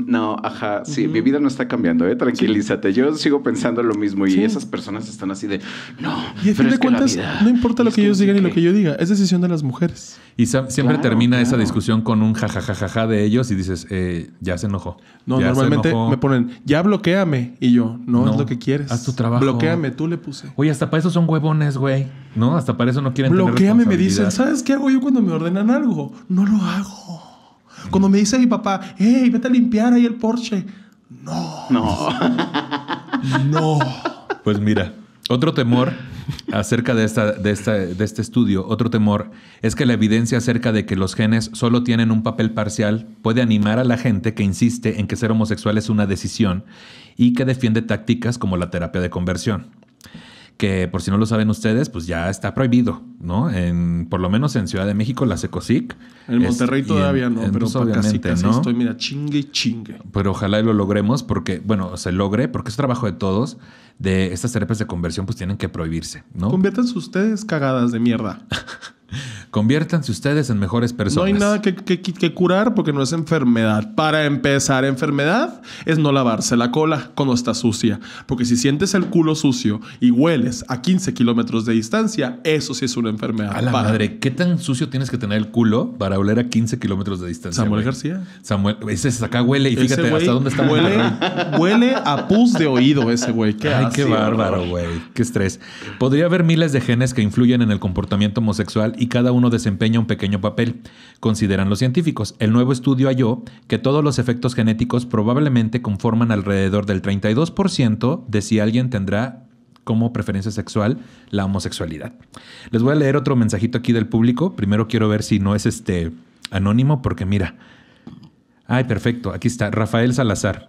no, ajá, sí, mi vida no está cambiando, ¿eh? Tranquilízate. Yo sigo pensando lo mismo y esas personas están así de, no. Y a fin de cuentas, no importa lo que ellos digan y lo que yo diga. Es decisión de las mujeres. Y siempre termina esa discusión con un jajajajaja de ellos y dices, eh, ya se enojó. No, no, normalmente me ponen, ya bloqueame. Y yo, no, es lo que quieres. Haz tu trabajo. Bloqueame, tú le puse. Oye, hasta para eso son huevones, güey. ¿No? Hasta para eso no quieren Bloqueame, me dicen, ¿sabes qué hago yo cuando me ordenan algo? No lo hago. Cuando me dice mi papá, hey, vete a limpiar ahí el Porsche. No. No. no. Pues mira, otro temor acerca de, esta, de, este estudio, otro temor es que la evidencia acerca de que los genes solo tienen un papel parcial puede animar a la gente que insiste en que ser homosexual es una decisión y que defiende tácticas como la terapia de conversión. Que por si no lo saben ustedes, pues ya está prohibido, ¿no? En, por lo menos en Ciudad de México, la SECOSIC. En Monterrey todavía no, pero pues obviamente, casi, ¿no? estoy, mira, chingue y chingue. Pero ojalá y lo logremos porque, bueno, se logre, porque es trabajo de todos de estas terapias de conversión pues tienen que prohibirse, ¿no? Conviértanse ustedes cagadas de mierda. [laughs] Conviértanse ustedes en mejores personas. No hay nada que, curar porque no es enfermedad. Para empezar, enfermedad es no lavarse la cola cuando está sucia. Porque si sientes el culo sucio y hueles a 15 kilómetros de distancia, eso sí es una enfermedad. A la madre, ¿qué tan sucio tienes que tener el culo para oler a 15 kilómetros de distancia? Samuel García. Samuel, ese acá huele y fíjate hasta dónde está. [laughs] Huele, a pus de oído ese güey. Ay, qué bárbaro, güey. Qué estrés. Podría haber miles de genes que influyen en el comportamiento homosexual y cada uno desempeña un pequeño papel, consideran los científicos. El nuevo estudio halló que todos los efectos genéticos probablemente conforman alrededor del 32% de si alguien tendrá como preferencia sexual la homosexualidad. Les voy a leer otro mensajito aquí del público. Primero quiero ver si no es este anónimo, porque mira. Ay, perfecto. Aquí está. Rafael Salazar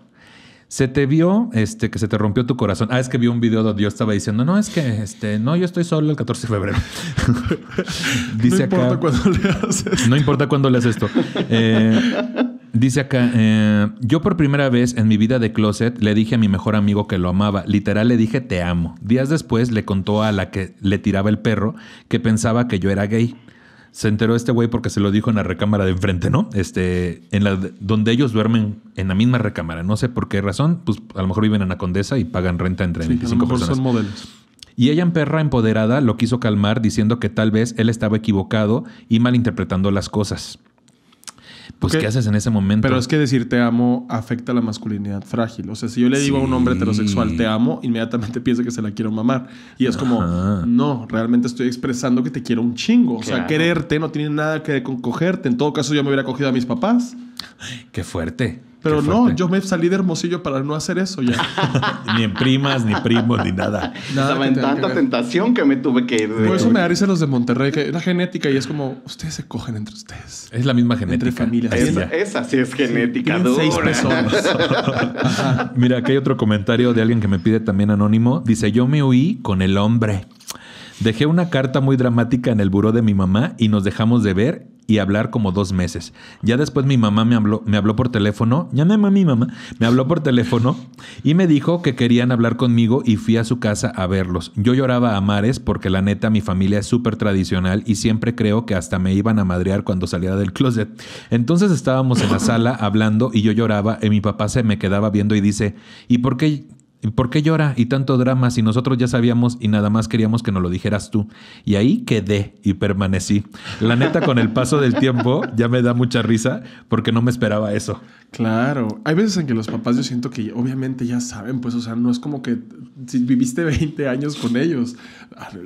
se te vio este, que se te rompió tu corazón. Ah, es que vi un video donde yo estaba diciendo, no, es que este, no, yo estoy solo el 14 de febrero. [laughs] dice no importa Importa le haces. No importa cuándo le haces esto. Eh, dice acá, eh, yo por primera vez en mi vida de closet le dije a mi mejor amigo que lo amaba. Literal le dije, te amo. Días después le contó a la que le tiraba el perro que pensaba que yo era gay se enteró este güey porque se lo dijo en la recámara de enfrente, ¿no? Este, en la donde ellos duermen en la misma recámara. No sé por qué razón, pues a lo mejor viven en la condesa y pagan renta entre 25 personas. Y ella, en perra empoderada, lo quiso calmar diciendo que tal vez él estaba equivocado y malinterpretando las cosas pues ¿qué haces en ese momento? Pero es que decir te amo afecta a la masculinidad frágil. O sea, si yo le digo a un hombre heterosexual te amo, inmediatamente [laughs] piensa que se la quiero mamar. Y es como, no, realmente estoy expresando que te quiero un chingo. O sea, quererte no tiene nada que ver con cogerte. En todo caso, yo me hubiera cogido a mis papás. Qué fuerte. Pero no, yo me salí de Hermosillo para no hacer eso ya. [laughs] ni en primas, ni primos, ni nada. Estaba en tanta tentación que me tuve que ir. Por eso me da los de Monterrey, que la genética y es como, ustedes se cogen entre ustedes. Es la misma genética. Entre familias. esa sí es genética sí, Seis personas. [laughs] Mira, aquí hay otro comentario de alguien que me pide también anónimo. Dice, yo me huí con el hombre. Dejé una carta muy dramática en el buró de mi mamá y nos dejamos de ver y hablar como dos meses. Ya después mi mamá me habló, me habló por teléfono, ya no mi mamá, me habló por teléfono y me dijo que querían hablar conmigo y fui a su casa a verlos. Yo lloraba a mares porque la neta mi familia es súper tradicional y siempre creo que hasta me iban a madrear cuando salía del closet. Entonces estábamos en la sala hablando y yo lloraba y mi papá se me quedaba viendo y dice, ¿y por qué ¿Por qué llora y tanto drama si nosotros ya sabíamos y nada más queríamos que nos lo dijeras tú? Y ahí quedé y permanecí. La neta, con el paso del tiempo ya me da mucha risa porque no me esperaba eso. Claro. Hay veces en que los papás yo siento que obviamente ya saben, pues, o sea, no es como que si viviste 20 [laughs] años con ellos,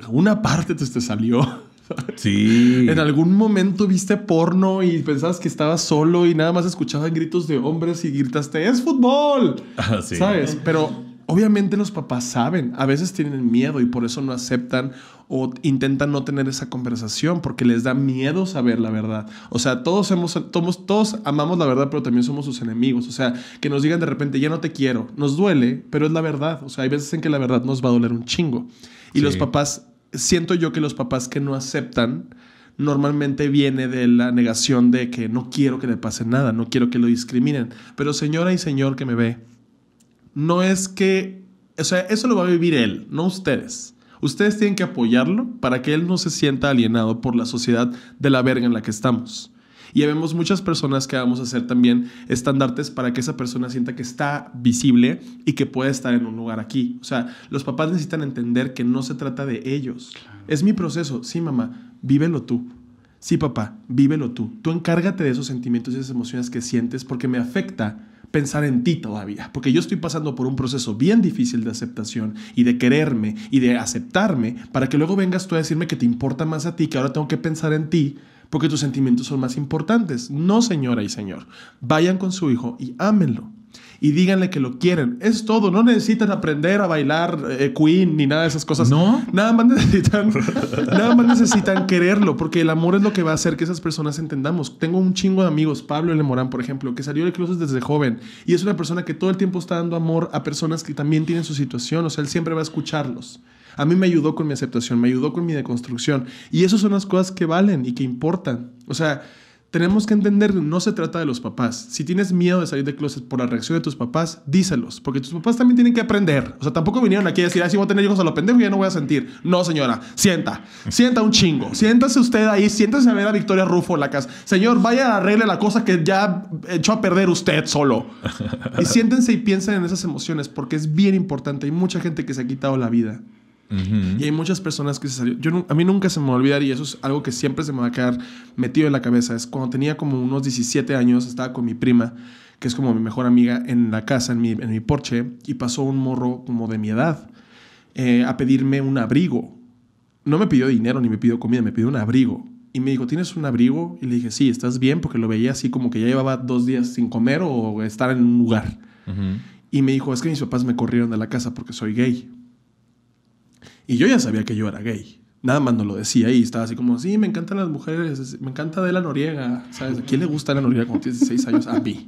una parte te, te salió. Sí. En algún momento viste porno y pensabas que estabas solo y nada más escuchaban gritos de hombres y gritaste, es fútbol. Ah, ¿Sabes? Pero Obviamente los papás saben, a veces tienen miedo y por eso no aceptan o intentan no tener esa conversación porque les da miedo saber la verdad. O sea, todos, hemos, todos, todos amamos la verdad, pero también somos sus enemigos. O sea, que nos digan de repente, ya no te quiero, nos duele, pero es la verdad. O sea, hay veces en que la verdad nos va a doler un chingo. Y los papás, siento yo que los papás que no aceptan, normalmente viene de la negación de que no quiero que le pase nada, no quiero que lo discriminen. Pero señora y señor que me ve, no es que, o sea, eso lo va a vivir él, no ustedes. Ustedes tienen que apoyarlo para que él no se sienta alienado por la sociedad de la verga en la que estamos. Y vemos muchas personas que vamos a hacer también estandartes para que esa persona sienta que está visible y que puede estar en un lugar aquí. O sea, los papás necesitan entender que no se trata de ellos. Es mi proceso. Sí, mamá, vívelo tú. Sí, papá, vívelo tú. Tú encárgate de esos sentimientos y esas emociones que sientes porque me afecta pensar en ti todavía, porque yo estoy pasando por un proceso bien difícil de aceptación y de quererme y de aceptarme para que luego vengas tú a decirme que te importa más a ti, que ahora tengo que pensar en ti porque tus sentimientos son más importantes. No, señora y señor, vayan con su hijo y ámenlo y díganle que lo quieren. Es todo, no necesitan aprender a bailar eh, Queen ni nada de esas cosas. No. Nada más necesitan, [laughs] nada más necesitan quererlo, porque el amor es lo que va a hacer que esas personas entendamos. Tengo un chingo de amigos, Pablo L. Morán, por ejemplo, que salió de cruces desde joven y es una persona que todo el tiempo está dando amor a personas que también tienen su situación, o sea, él siempre va a escucharlos. A mí me ayudó con mi aceptación, me ayudó con mi deconstrucción. Y esas son las cosas que valen y que importan. O sea, tenemos que entender, que no se trata de los papás. Si tienes miedo de salir de closet por la reacción de tus papás, díselos, porque tus papás también tienen que aprender. O sea, tampoco vinieron aquí a decir, ah, si voy a tener hijos a lo pendejo, ya no voy a sentir. No, señora, sienta, sienta un chingo. Siéntase usted ahí, siéntase a ver a Victoria Rufo en la casa. Señor, vaya, a arregle la cosa que ya echó a perder usted solo. Y siéntense y piensen en esas emociones, porque es bien importante. Hay mucha gente que se ha quitado la vida. Y hay muchas personas que se salió. Yo, a mí nunca se me va a olvidar, y eso es algo que siempre se me va a quedar metido en la cabeza. Es cuando tenía como unos 17 años, estaba con mi prima, que es como mi mejor amiga, en la casa, en mi, porche, y pasó un morro como de mi edad eh, a pedirme un abrigo. No me pidió dinero ni me pidió comida, me pidió un abrigo. Y me dijo, ¿tienes un abrigo? Y le dije, sí, ¿estás bien? Porque lo veía así como que ya llevaba dos días sin comer o estar en un lugar. Y me dijo, es que mis papás me corrieron de la casa porque soy gay. Y yo ya sabía que yo era gay. Nada más no lo decía y estaba así como, sí, me encantan las mujeres, me encanta de la Noriega. ¿Sabes? ¿A quién le gusta la Noriega cuando tiene 16 años? A mí.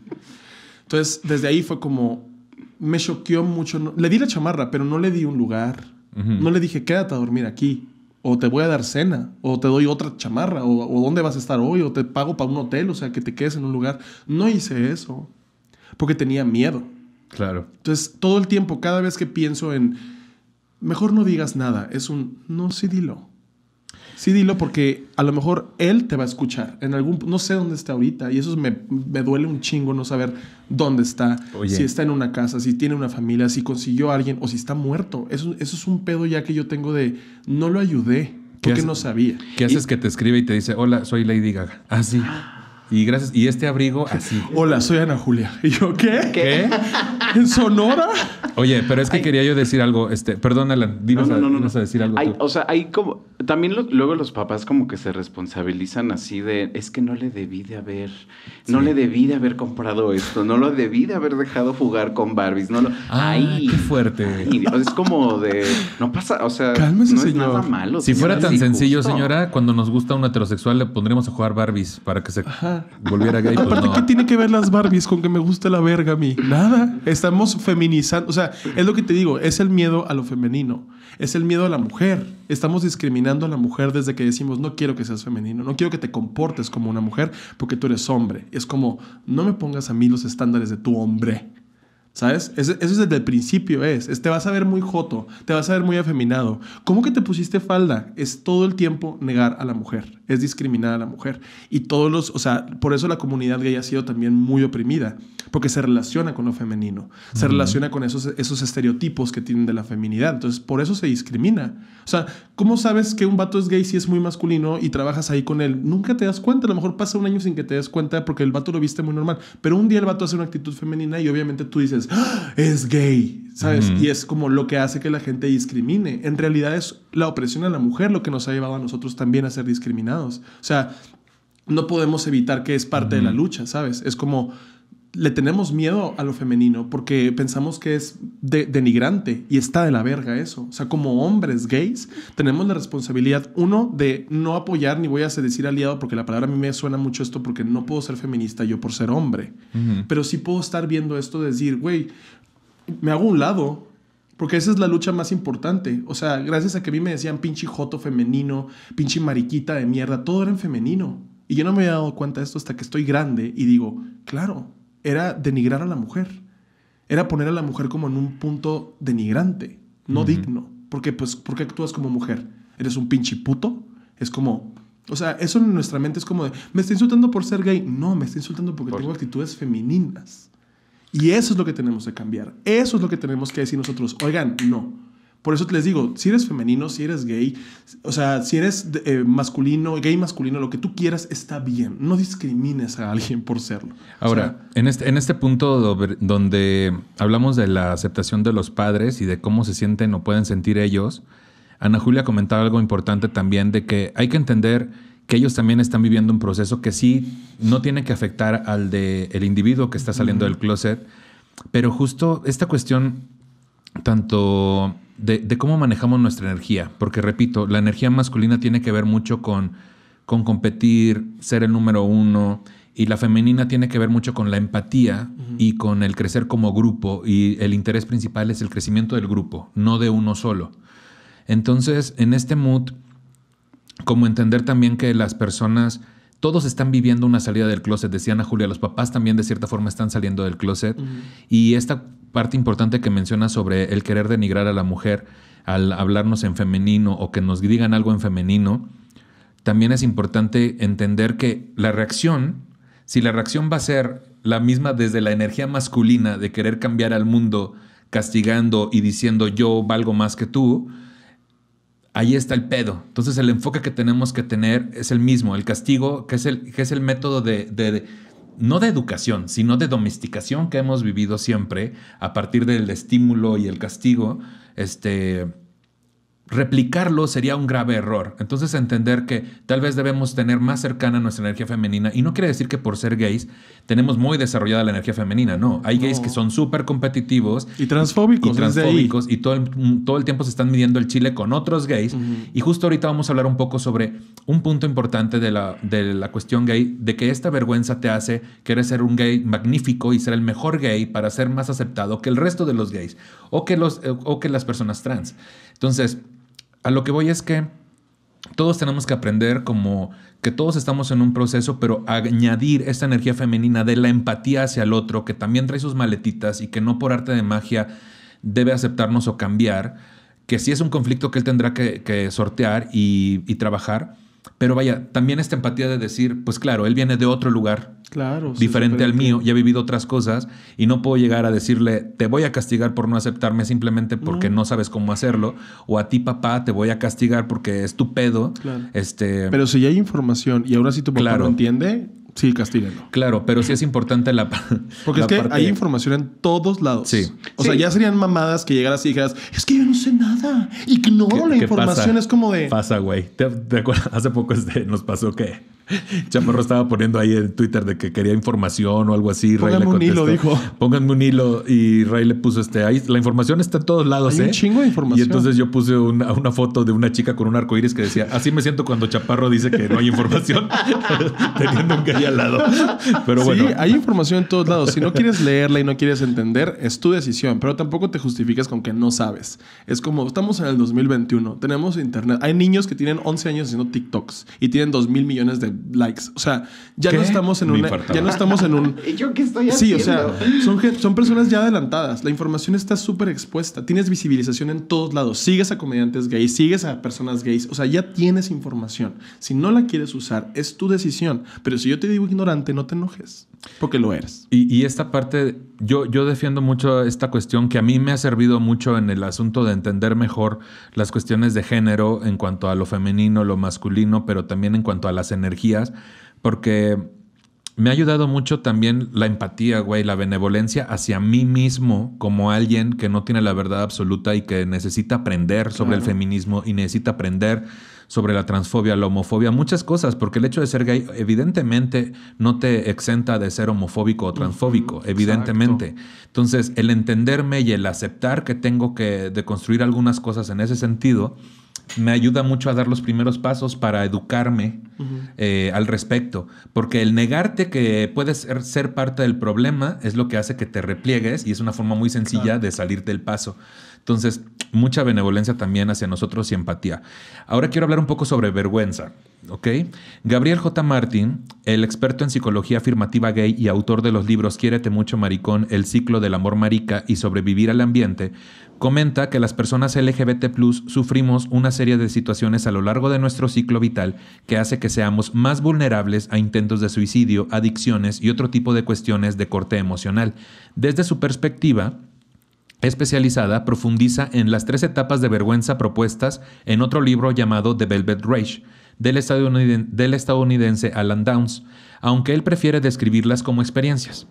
Entonces, desde ahí fue como, me choqueó mucho. Le di la chamarra, pero no le di un lugar. No le dije, quédate a dormir aquí. O te voy a dar cena. O te doy otra chamarra. o dónde vas a estar hoy. O te pago para un hotel. O sea, que te quedes en un lugar. No hice eso. Porque tenía miedo. Claro. Entonces, todo el tiempo, cada vez que pienso en mejor no digas nada. Es un, no, sí dilo. Sí dilo porque a lo mejor él te va a escuchar. En algún, no sé dónde está ahorita y eso me, me duele un chingo no saber dónde está. Si está en una casa, si tiene una familia, si consiguió alguien o si está muerto. Eso, es un pedo ya que yo tengo de, no lo ayudé porque no sabía. ¿Qué haces que te escribe y te dice, hola, soy Lady Gaga? Así. Ah, ah. Y gracias. Y este abrigo así. [laughs] Hola, soy Ana Julia. [laughs] Y yo, ¿qué? ¿Qué? ¿En Sonora? Oye, pero es que quería yo decir algo. Este, perdón, Alan, no, no, no, a, decir algo. O sea, hay como. También luego los papás como que se responsabilizan así de. Es que no le debí de haber. No le debí de haber comprado esto. No lo debí de haber dejado jugar con Barbies. No lo, Ay, ah, qué fuerte. es como de. No pasa. O sea, no es nada malo. Si fuera tan sencillo, señora, cuando nos gusta un heterosexual le pondremos a jugar Barbies para que se. Volviera gay. Pues Aparte, ¿qué tiene que ver las Barbies con que me guste la verga a mí? Nada. Estamos feminizando. O sea, es lo que te digo, es el miedo a lo femenino. Es el miedo a la mujer. Estamos discriminando a la mujer desde que decimos, no quiero que seas femenino, no quiero que te comportes como una mujer porque tú eres hombre. Es como, no me pongas a mí los estándares de tu hombre. ¿Sabes? Eso, es desde el principio es. Te vas a ver muy joto, te vas a ver muy afeminado. ¿Cómo que te pusiste falda? Es todo el tiempo negar a la mujer, es discriminar a la mujer. Y todos los, o sea, por eso la comunidad gay ha sido también muy oprimida, porque se relaciona con lo femenino, se relaciona con esos, esos estereotipos que tienen de la feminidad. Entonces, por eso se discrimina. O sea, ¿cómo sabes que un vato es gay si es muy masculino y trabajas ahí con él? Nunca te das cuenta, a lo mejor pasa un año sin que te des cuenta porque el vato lo viste muy normal, pero un día el vato hace una actitud femenina y obviamente tú dices, Ah, es gay, ¿sabes? Y es como lo que hace que la gente discrimine. En realidad es la opresión a la mujer lo que nos ha llevado a nosotros también a ser discriminados. O sea, no podemos evitar que es parte de la lucha, ¿sabes? Es como le tenemos miedo a lo femenino porque pensamos que es denigrante y está de la verga eso. O sea, como hombres gays tenemos la responsabilidad, uno, de no apoyar, ni voy a decir aliado, porque la palabra a mí me suena mucho esto, porque no puedo ser feminista yo por ser hombre. Pero sí puedo estar viendo esto, de decir, güey, me hago un lado, porque esa es la lucha más importante. O sea, gracias a que a mí me decían pinche joto femenino, pinche mariquita de mierda, todo era en femenino. Y yo no me había dado cuenta de esto hasta que estoy grande y digo, claro, era denigrar a la mujer. Era poner a la mujer como en un punto denigrante, no digno. Porque, pues, ¿por qué actúas como mujer? ¿Eres un pinche puto? Es como, o sea, eso en nuestra mente es como de, me está insultando por ser gay. No, me está insultando porque tengo actitudes femeninas. Y eso es lo que tenemos que cambiar. Eso es lo que tenemos que decir nosotros. Oigan, no. Por eso les digo, si eres femenino, si eres gay, o sea, si eres eh, masculino, gay masculino, lo que tú quieras está bien. No discrimines a alguien por serlo. Ahora, en, este, en este punto donde hablamos de la aceptación de los padres y de cómo se sienten o pueden sentir ellos, Ana Julia comentaba algo importante también de que hay que entender que ellos también están viviendo un proceso que sí no tiene que afectar al del el individuo que está saliendo del closet, pero justo esta cuestión tanto de, cómo manejamos nuestra energía, porque repito, la energía masculina tiene que ver mucho con, con competir, ser el número uno, y la femenina tiene que ver mucho con la empatía y con el crecer como grupo, y el interés principal es el crecimiento del grupo, no de uno solo. Entonces, en este mood, como entender también que las personas, todos están viviendo una salida del closet, decían a Julia, los papás también de cierta forma están saliendo del closet, y esta parte importante que menciona sobre el querer denigrar a la mujer al hablarnos en femenino o que nos digan algo en femenino, también es importante entender que la reacción, si la reacción va a ser la misma desde la energía masculina de querer cambiar al mundo castigando y diciendo yo valgo más que tú, ahí está el pedo. Entonces el enfoque que tenemos que tener es el mismo, el castigo, que es el, que es el método de, no de educación, sino de domesticación que hemos vivido siempre a partir del estímulo y el castigo, este, replicarlo sería un grave error. Entonces entender que tal vez debemos tener más cercana nuestra energía femenina y no quiere decir que por ser gays tenemos muy desarrollada la energía femenina, no. Hay gays que son súper competitivos y transfóbicos y, transfóbicos, y todo, el, mm, todo el tiempo se están midiendo el chile con otros gays. Y justo ahorita vamos a hablar un poco sobre un punto importante de la, de la cuestión gay, de que esta vergüenza te hace querer ser un gay magnífico y ser el mejor gay para ser más aceptado que el resto de los gays o que, los, eh, o que las personas trans. Entonces, a lo que voy es que todos tenemos que aprender como que todos estamos en un proceso, pero añadir esta energía femenina de la empatía hacia el otro, que también trae sus maletitas y que no por arte de magia debe aceptarnos o cambiar, que si es un conflicto que él tendrá que, sortear y trabajar pero vaya, también esta empatía de decir, pues claro, él viene de otro lugar, claro, diferente al mío, y ha vivido otras cosas y no puedo llegar a decirle, te voy a castigar por no aceptarme simplemente porque no, sabes cómo hacerlo, o a ti papá te voy a castigar porque es tu pedo. Claro. Este, Pero si ya hay información y ahora si tu papá claro. entiende, Sí, Claro, pero sí es importante la. Porque es que hay información en todos lados. Sí. O sea, ya serían mamadas que llegaras y dijeras, es que yo no sé nada. Ignoro la información. Es como de. Pasa, güey. ¿Te, acuerdas? [laughs] Hace poco este, nos pasó que Chaparro estaba poniendo ahí en Twitter de que quería información o algo así. Pónganme un hilo, dijo. Pónganme un hilo. Y Ray le puso este. Ahí, la información está en todos lados, Hay Un ¿eh? chingo de información. Y entonces yo puse una, foto de una chica con un arco iris que decía: Así me siento cuando Chaparro dice que no hay información, [laughs] teniendo un gay al lado. Pero bueno. Sí, hay información en todos lados. Si no quieres leerla y no quieres entender, es tu decisión, pero tampoco te justificas con que no sabes. Es como estamos en el 2021, tenemos internet. Hay niños que tienen 11 años haciendo TikToks y tienen 2 mil millones de likes. O sea, ya no estamos en un. Ya no estamos en un. [laughs] ¿Yo estoy Sí, o sea, son, son personas ya adelantadas. La información está súper expuesta. Tienes visibilización en todos lados. Sigues a comediantes gays, sigues a personas gays. O sea, ya tienes información. Si no la quieres usar, es tu decisión. Pero si yo te digo ignorante, no te enojes. Porque lo eres. Y, esta parte, yo, yo defiendo mucho esta cuestión que a mí me ha servido mucho en el asunto de entender mejor las cuestiones de género en cuanto a lo femenino, lo masculino, pero también en cuanto a las energías, porque me ha ayudado mucho también la empatía, güey, la benevolencia hacia mí mismo como alguien que no tiene la verdad absoluta y que necesita aprender sobre el feminismo y necesita aprender sobre la transfobia, la homofobia, muchas cosas, porque el hecho de ser gay evidentemente no te exenta de ser homofóbico o transfóbico, evidentemente. Entonces, el entenderme y el aceptar que tengo que deconstruir algunas cosas en ese sentido, me ayuda mucho a dar los primeros pasos para educarme eh, al respecto, porque el negarte que puedes ser, parte del problema es lo que hace que te repliegues y es una forma muy sencilla de salir del paso. Entonces, mucha benevolencia también hacia nosotros y empatía. Ahora quiero hablar un poco sobre vergüenza. ¿ok? Gabriel J. Martin, el experto en psicología afirmativa gay y autor de los libros Quiérete mucho maricón, El ciclo del amor marica y sobrevivir al ambiente, comenta que las personas LGBT+ sufrimos una serie de situaciones a lo largo de nuestro ciclo vital que hace que seamos más vulnerables a intentos de suicidio, adicciones y otro tipo de cuestiones de corte emocional. Desde su perspectiva, especializada profundiza en las tres etapas de vergüenza propuestas en otro libro llamado The Velvet Rage, del, del estadounidense Alan Downs, aunque él prefiere describirlas como experiencias.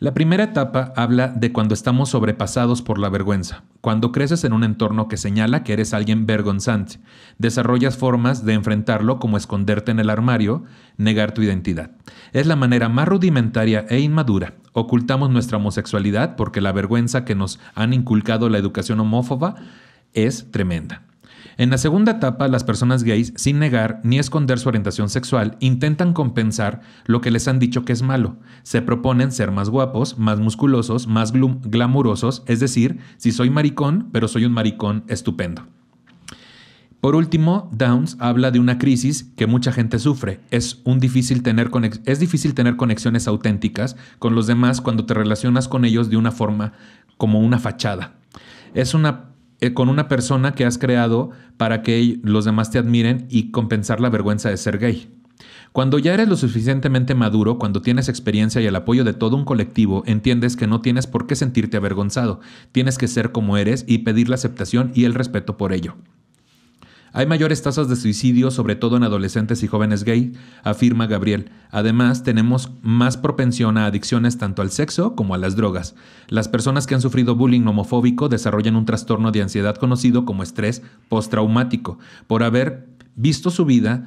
La primera etapa habla de cuando estamos sobrepasados por la vergüenza, cuando creces en un entorno que señala que eres alguien vergonzante, desarrollas formas de enfrentarlo como esconderte en el armario, negar tu identidad. Es la manera más rudimentaria e inmadura ocultamos nuestra homosexualidad porque la vergüenza que nos han inculcado la educación homófoba es tremenda. En la segunda etapa, las personas gays, sin negar ni esconder su orientación sexual, intentan compensar lo que les han dicho que es malo. Se proponen ser más guapos, más musculosos, más glamurosos, es decir, si soy maricón, pero soy un maricón estupendo. Por último, Downs habla de una crisis que mucha gente sufre. Es, difícil tener conexiones auténticas con los demás cuando te relacionas con ellos de una forma como una fachada. Es eh, con una persona que has creado para que los demás te admiren y compensar la vergüenza de ser gay. Cuando ya eres lo suficientemente maduro, cuando tienes experiencia y el apoyo de todo un colectivo, entiendes que no tienes por qué sentirte avergonzado, tienes que ser como eres y pedir la aceptación y el respeto por ello. Hay mayores tasas de suicidio, sobre todo en adolescentes y jóvenes gay, afirma Gabriel. Además, tenemos más propensión a adicciones tanto al sexo como a las drogas. Las personas que han sufrido bullying homofóbico desarrollan un trastorno de ansiedad conocido como estrés postraumático, por haber visto su vida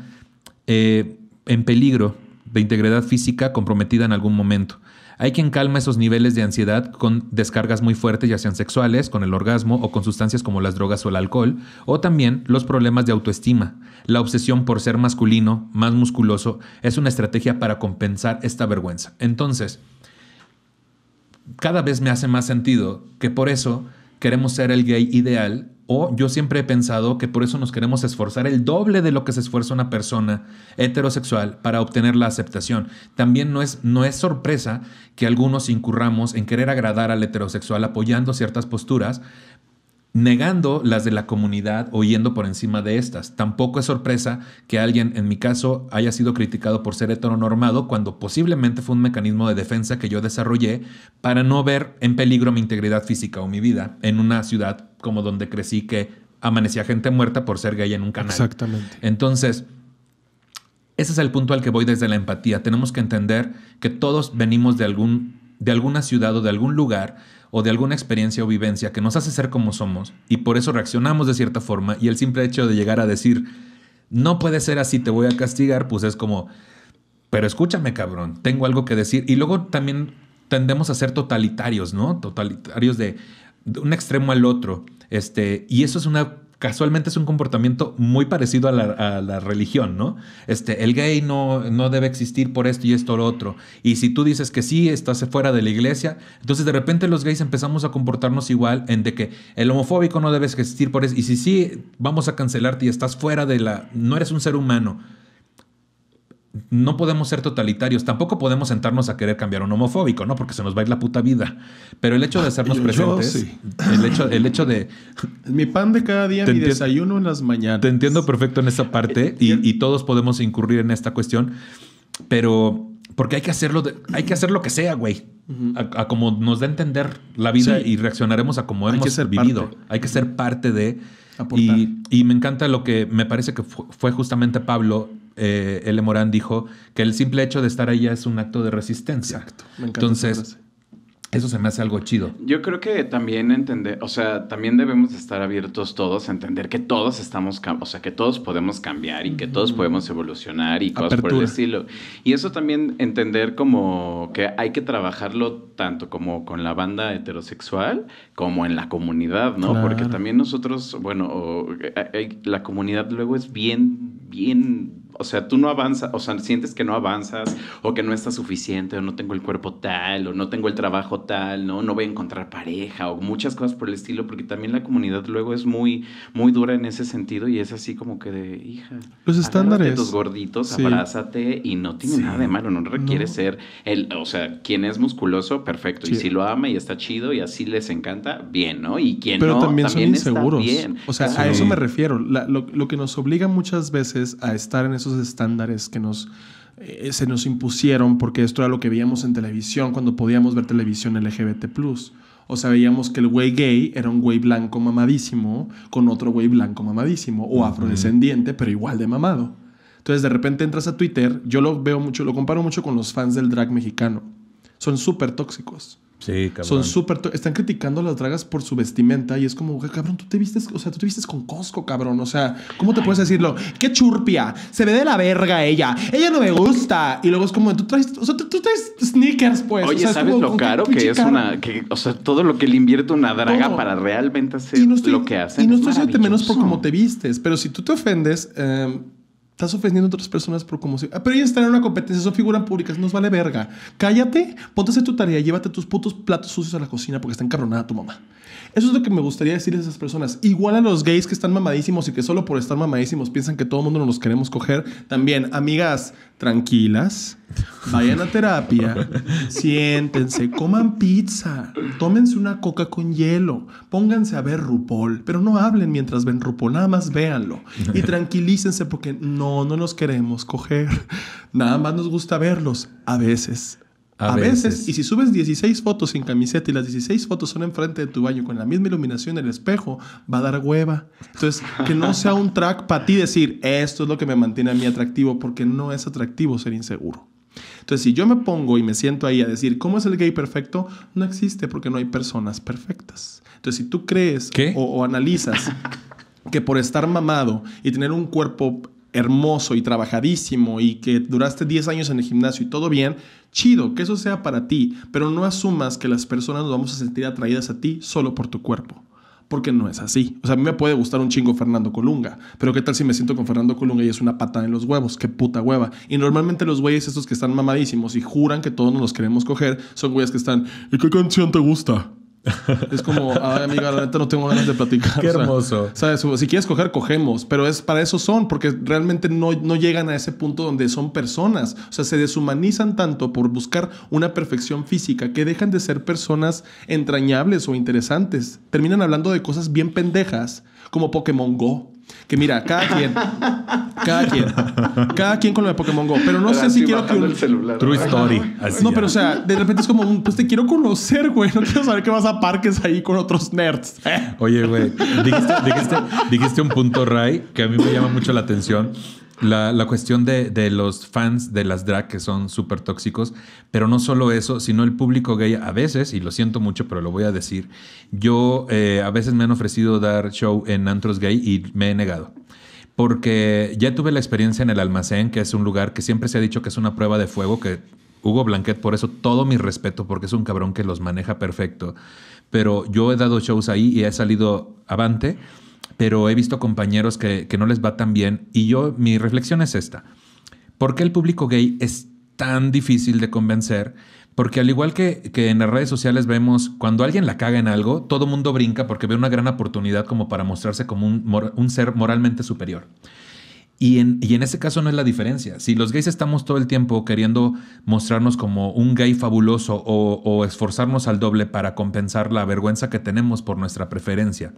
eh, en peligro de integridad física comprometida en algún momento. Hay quien calma esos niveles de ansiedad con descargas muy fuertes, ya sean sexuales, con el orgasmo o con sustancias como las drogas o el alcohol, o también los problemas de autoestima. La obsesión por ser masculino, más musculoso, es una estrategia para compensar esta vergüenza. Entonces, cada vez me hace más sentido que por eso queremos ser el gay ideal o yo siempre he pensado que por eso nos queremos esforzar el doble de lo que se esfuerza una persona heterosexual para obtener la aceptación. También no es, no es sorpresa que algunos incurramos en querer agradar al heterosexual apoyando ciertas posturas negando las de la comunidad o yendo por encima de estas. Tampoco es sorpresa que alguien, en mi caso, haya sido criticado por ser heteronormado cuando posiblemente fue un mecanismo de defensa que yo desarrollé para no ver en peligro mi integridad física o mi vida en una ciudad como donde crecí que amanecía gente muerta por ser gay en un canal. Exactamente. Entonces, ese es el punto al que voy desde la empatía. Tenemos que entender que todos venimos de algún de alguna ciudad o de algún lugar o de alguna experiencia o vivencia que nos hace ser como somos y por eso reaccionamos de cierta forma y el simple hecho de llegar a decir, no puede ser así, te voy a castigar, pues es como, pero escúchame cabrón, tengo algo que decir. Y luego también tendemos a ser totalitarios, ¿no? Totalitarios de, un extremo al otro. Este, y eso es una casualmente es un comportamiento muy parecido a la, religión, ¿no? Este, el gay no, no debe existir por esto y esto o lo otro. Y si tú dices que sí, estás fuera de la iglesia, entonces de repente los gays empezamos a comportarnos igual en de que el homofóbico no debe existir por eso. Y si sí, vamos a cancelarte y estás fuera de la... no eres un ser humano no podemos ser totalitarios, tampoco podemos sentarnos a querer cambiar un homofóbico, ¿no? Porque se nos va a ir la puta vida. Pero el hecho de hacernos presentes, el, hecho, el hecho de... Mi pan de cada día, mi desayuno en las mañanas. Te entiendo perfecto en esa parte eh, y, todos podemos incurrir en esta cuestión, pero porque hay que hacerlo, hay que hacer lo que sea, güey. A, como nos da a entender la vida y reaccionaremos a como hemos vivido. Hay que ser parte de... y, me encanta lo que me parece que fue, justamente Pablo eh, L. Morán dijo que el simple hecho de estar allá es un acto de resistencia. Exacto. Me Entonces, eso se me hace algo chido. Yo creo que también entender, o sea, también debemos estar abiertos todos a entender que todos estamos, o sea, que todos podemos cambiar y que todos podemos evolucionar y cosas por el estilo. Y eso también entender como que hay que trabajarlo tanto como con la banda heterosexual como en la comunidad, ¿no? Porque también nosotros, bueno, eh, eh, la comunidad luego es bien, bien o sea, tú no avanzas, o sea, sientes que no avanzas o que no estás suficiente o no tengo el cuerpo tal o no tengo el trabajo tal, ¿no? No voy a encontrar pareja o muchas cosas por el estilo, porque también la comunidad luego es muy, muy dura en ese sentido y es así como que de, hija, los estándares. tus gorditos, abrázate y no tiene nada de malo, no requiere ser el, o sea, quien es musculoso, perfecto, y si lo ama y está chido y así les encanta, bien, ¿no? Y quien Pero no, también, también son inseguros. bien. O sea, a eso me refiero. lo, lo que nos obliga muchas veces a estar en esos estándares que nos, eh, se nos impusieron, porque esto era lo que veíamos en televisión cuando podíamos ver televisión LGBT. O sea, veíamos que el güey gay era un güey blanco mamadísimo con otro güey blanco mamadísimo o afrodescendiente, pero igual de mamado. Entonces, de repente entras a Twitter, yo lo veo mucho, lo comparo mucho con los fans del drag mexicano. Son súper tóxicos. Sí, cabrón. Son súper. Están criticando a las dragas por su vestimenta y es como, cabrón, tú te vistes, o sea, tú te vistes con cosco, cabrón. O sea, ¿cómo te puedes decirlo? ¡Qué churpia! Se ve de la verga ella. Ella no me gusta. Y luego es como, tú traes, o sea, tú, traes sneakers, pues. Oye, ¿sabes lo caro que es una. Que, o sea, todo lo que le invierte una draga para realmente hacer lo que hace. Y no estoy siendo menos por cómo te vistes, pero si tú te ofendes. Em, Estás ofendiendo a otras personas por cómo se, ah, pero ellas están en una competencia, son figuras públicas, nos vale verga. Cállate, ponte a hacer tu tarea, llévate tus putos platos sucios a la cocina porque está encabronada tu mamá. Eso es lo que me gustaría decir a esas personas. Igual a los gays que están mamadísimos y que solo por estar mamadísimos piensan que todo el mundo nos los queremos coger. También, amigas, tranquilas, vayan a terapia, [laughs] siéntense, coman pizza, tómense una coca con hielo, pónganse a ver RuPaul, pero no hablen mientras ven RuPaul, nada más véanlo. Y [laughs] tranquilícense porque no, no nos queremos coger. Nada más nos gusta verlos a veces. A, veces. Y si subes 16 fotos sin camiseta y las 16 fotos son enfrente de tu baño con la misma iluminación el espejo, va a dar hueva. Entonces, que no sea un track para ti decir, esto es lo que me mantiene a mí atractivo, porque no es atractivo ser inseguro. Entonces, si yo me pongo y me siento ahí a decir, ¿cómo es el gay perfecto? No existe porque no hay personas perfectas. Entonces, si tú crees o, o analizas que por estar mamado y tener un cuerpo hermoso y trabajadísimo y que duraste 10 años en el gimnasio y todo bien, chido, que eso sea para ti, pero no asumas que las personas nos vamos a sentir atraídas a ti solo por tu cuerpo. Porque no es así. O sea, a mí me puede gustar un chingo Fernando Colunga, pero ¿qué tal si me siento con Fernando Colunga y es una patada en los huevos? ¡Qué puta hueva! Y normalmente los güeyes estos que están mamadísimos y juran que todos nos los queremos coger son güeyes que están, ¿y qué canción te gusta? Es como, ay, amiga, la neta no tengo ganas de platicar. Qué hermoso. Si quieres coger, cogemos. Pero es para eso son, porque realmente no, no llegan a ese punto donde son personas. O sea, se deshumanizan tanto por buscar una perfección física que dejan de ser personas entrañables o interesantes. Terminan hablando de cosas bien pendejas, como Pokémon Go. Que mira, cada quien, cada quien, cada quien con lo de Pokémon Go. Pero no sé si quiero que un. Celular, True story. no, pero o sea, de repente es como un, pues te quiero conocer, güey. No quiero saber que vas a parques ahí con otros nerds. Oye, güey, dijiste un punto, Ray, que a mí me llama mucho la atención la, cuestión de, los fans de las drag que son súper tóxicos, pero no solo eso, sino el público gay a veces, y lo siento mucho, pero lo voy a decir, yo eh, a veces me han ofrecido dar show en antros gay y me he negado porque ya tuve la experiencia en el almacén, que es un lugar que siempre se ha dicho que es una prueba de fuego, que Hugo Blanquet, por eso todo mi respeto, porque es un cabrón que los maneja perfecto. Pero yo he dado shows ahí y he salido avante pero he visto compañeros que, no les va tan bien. Y yo, mi reflexión es esta. ¿Por qué el público gay es tan difícil de convencer? Porque al igual que, en las redes sociales vemos, cuando alguien la caga en algo, todo mundo brinca porque ve una gran oportunidad como para mostrarse como un, ser moralmente superior. Y en, ese caso no es la diferencia. Si los gays estamos todo el tiempo queriendo mostrarnos como un gay fabuloso o esforzarnos al doble para compensar la vergüenza que tenemos por nuestra preferencia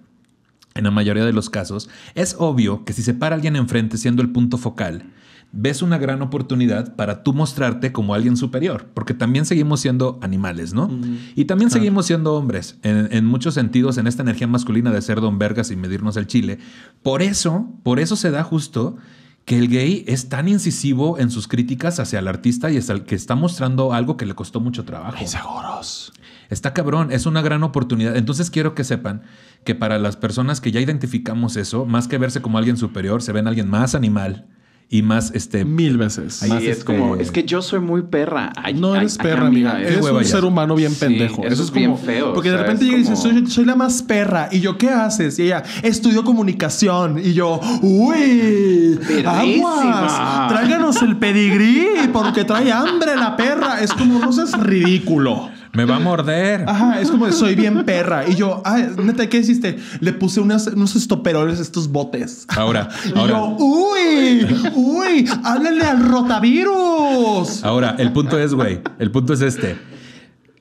en la mayoría de los casos, es obvio que si se para alguien enfrente siendo el punto focal, ves una gran oportunidad para tú mostrarte como alguien superior, porque también seguimos siendo animales, ¿no? Y también seguimos siendo hombres, en, muchos sentidos, en esta energía masculina de ser don vergas y medirnos el chile. Por eso, por eso se da justo que el gay es tan incisivo en sus críticas hacia el artista y es el que está mostrando algo que le costó mucho trabajo. seguros. Está cabrón, es una gran oportunidad. Entonces quiero que sepan que para las personas que ya identificamos eso, más que verse como alguien superior, se ven alguien más animal y más este mil veces. es como este es que yo soy muy perra. no eres perra, amiga. Eres un ser humano bien pendejo. eso, es, como, feo. Porque de repente llega y dice, soy, la más perra. Y yo, ¿qué haces? Y ella, estudio comunicación. Y yo, uy, aguas. Tráiganos el pedigrí porque trae hambre la perra. Es como, no seas ridículo me va a morder. Ajá, es como soy bien perra. Y yo, ay, neta, ¿qué hiciste? Le puse unos estoperoles a estos botes. Ahora, [laughs] ahora. Y yo, uy, uy, ¡Háblenle al rotavirus. Ahora, el punto es, güey, el punto es este.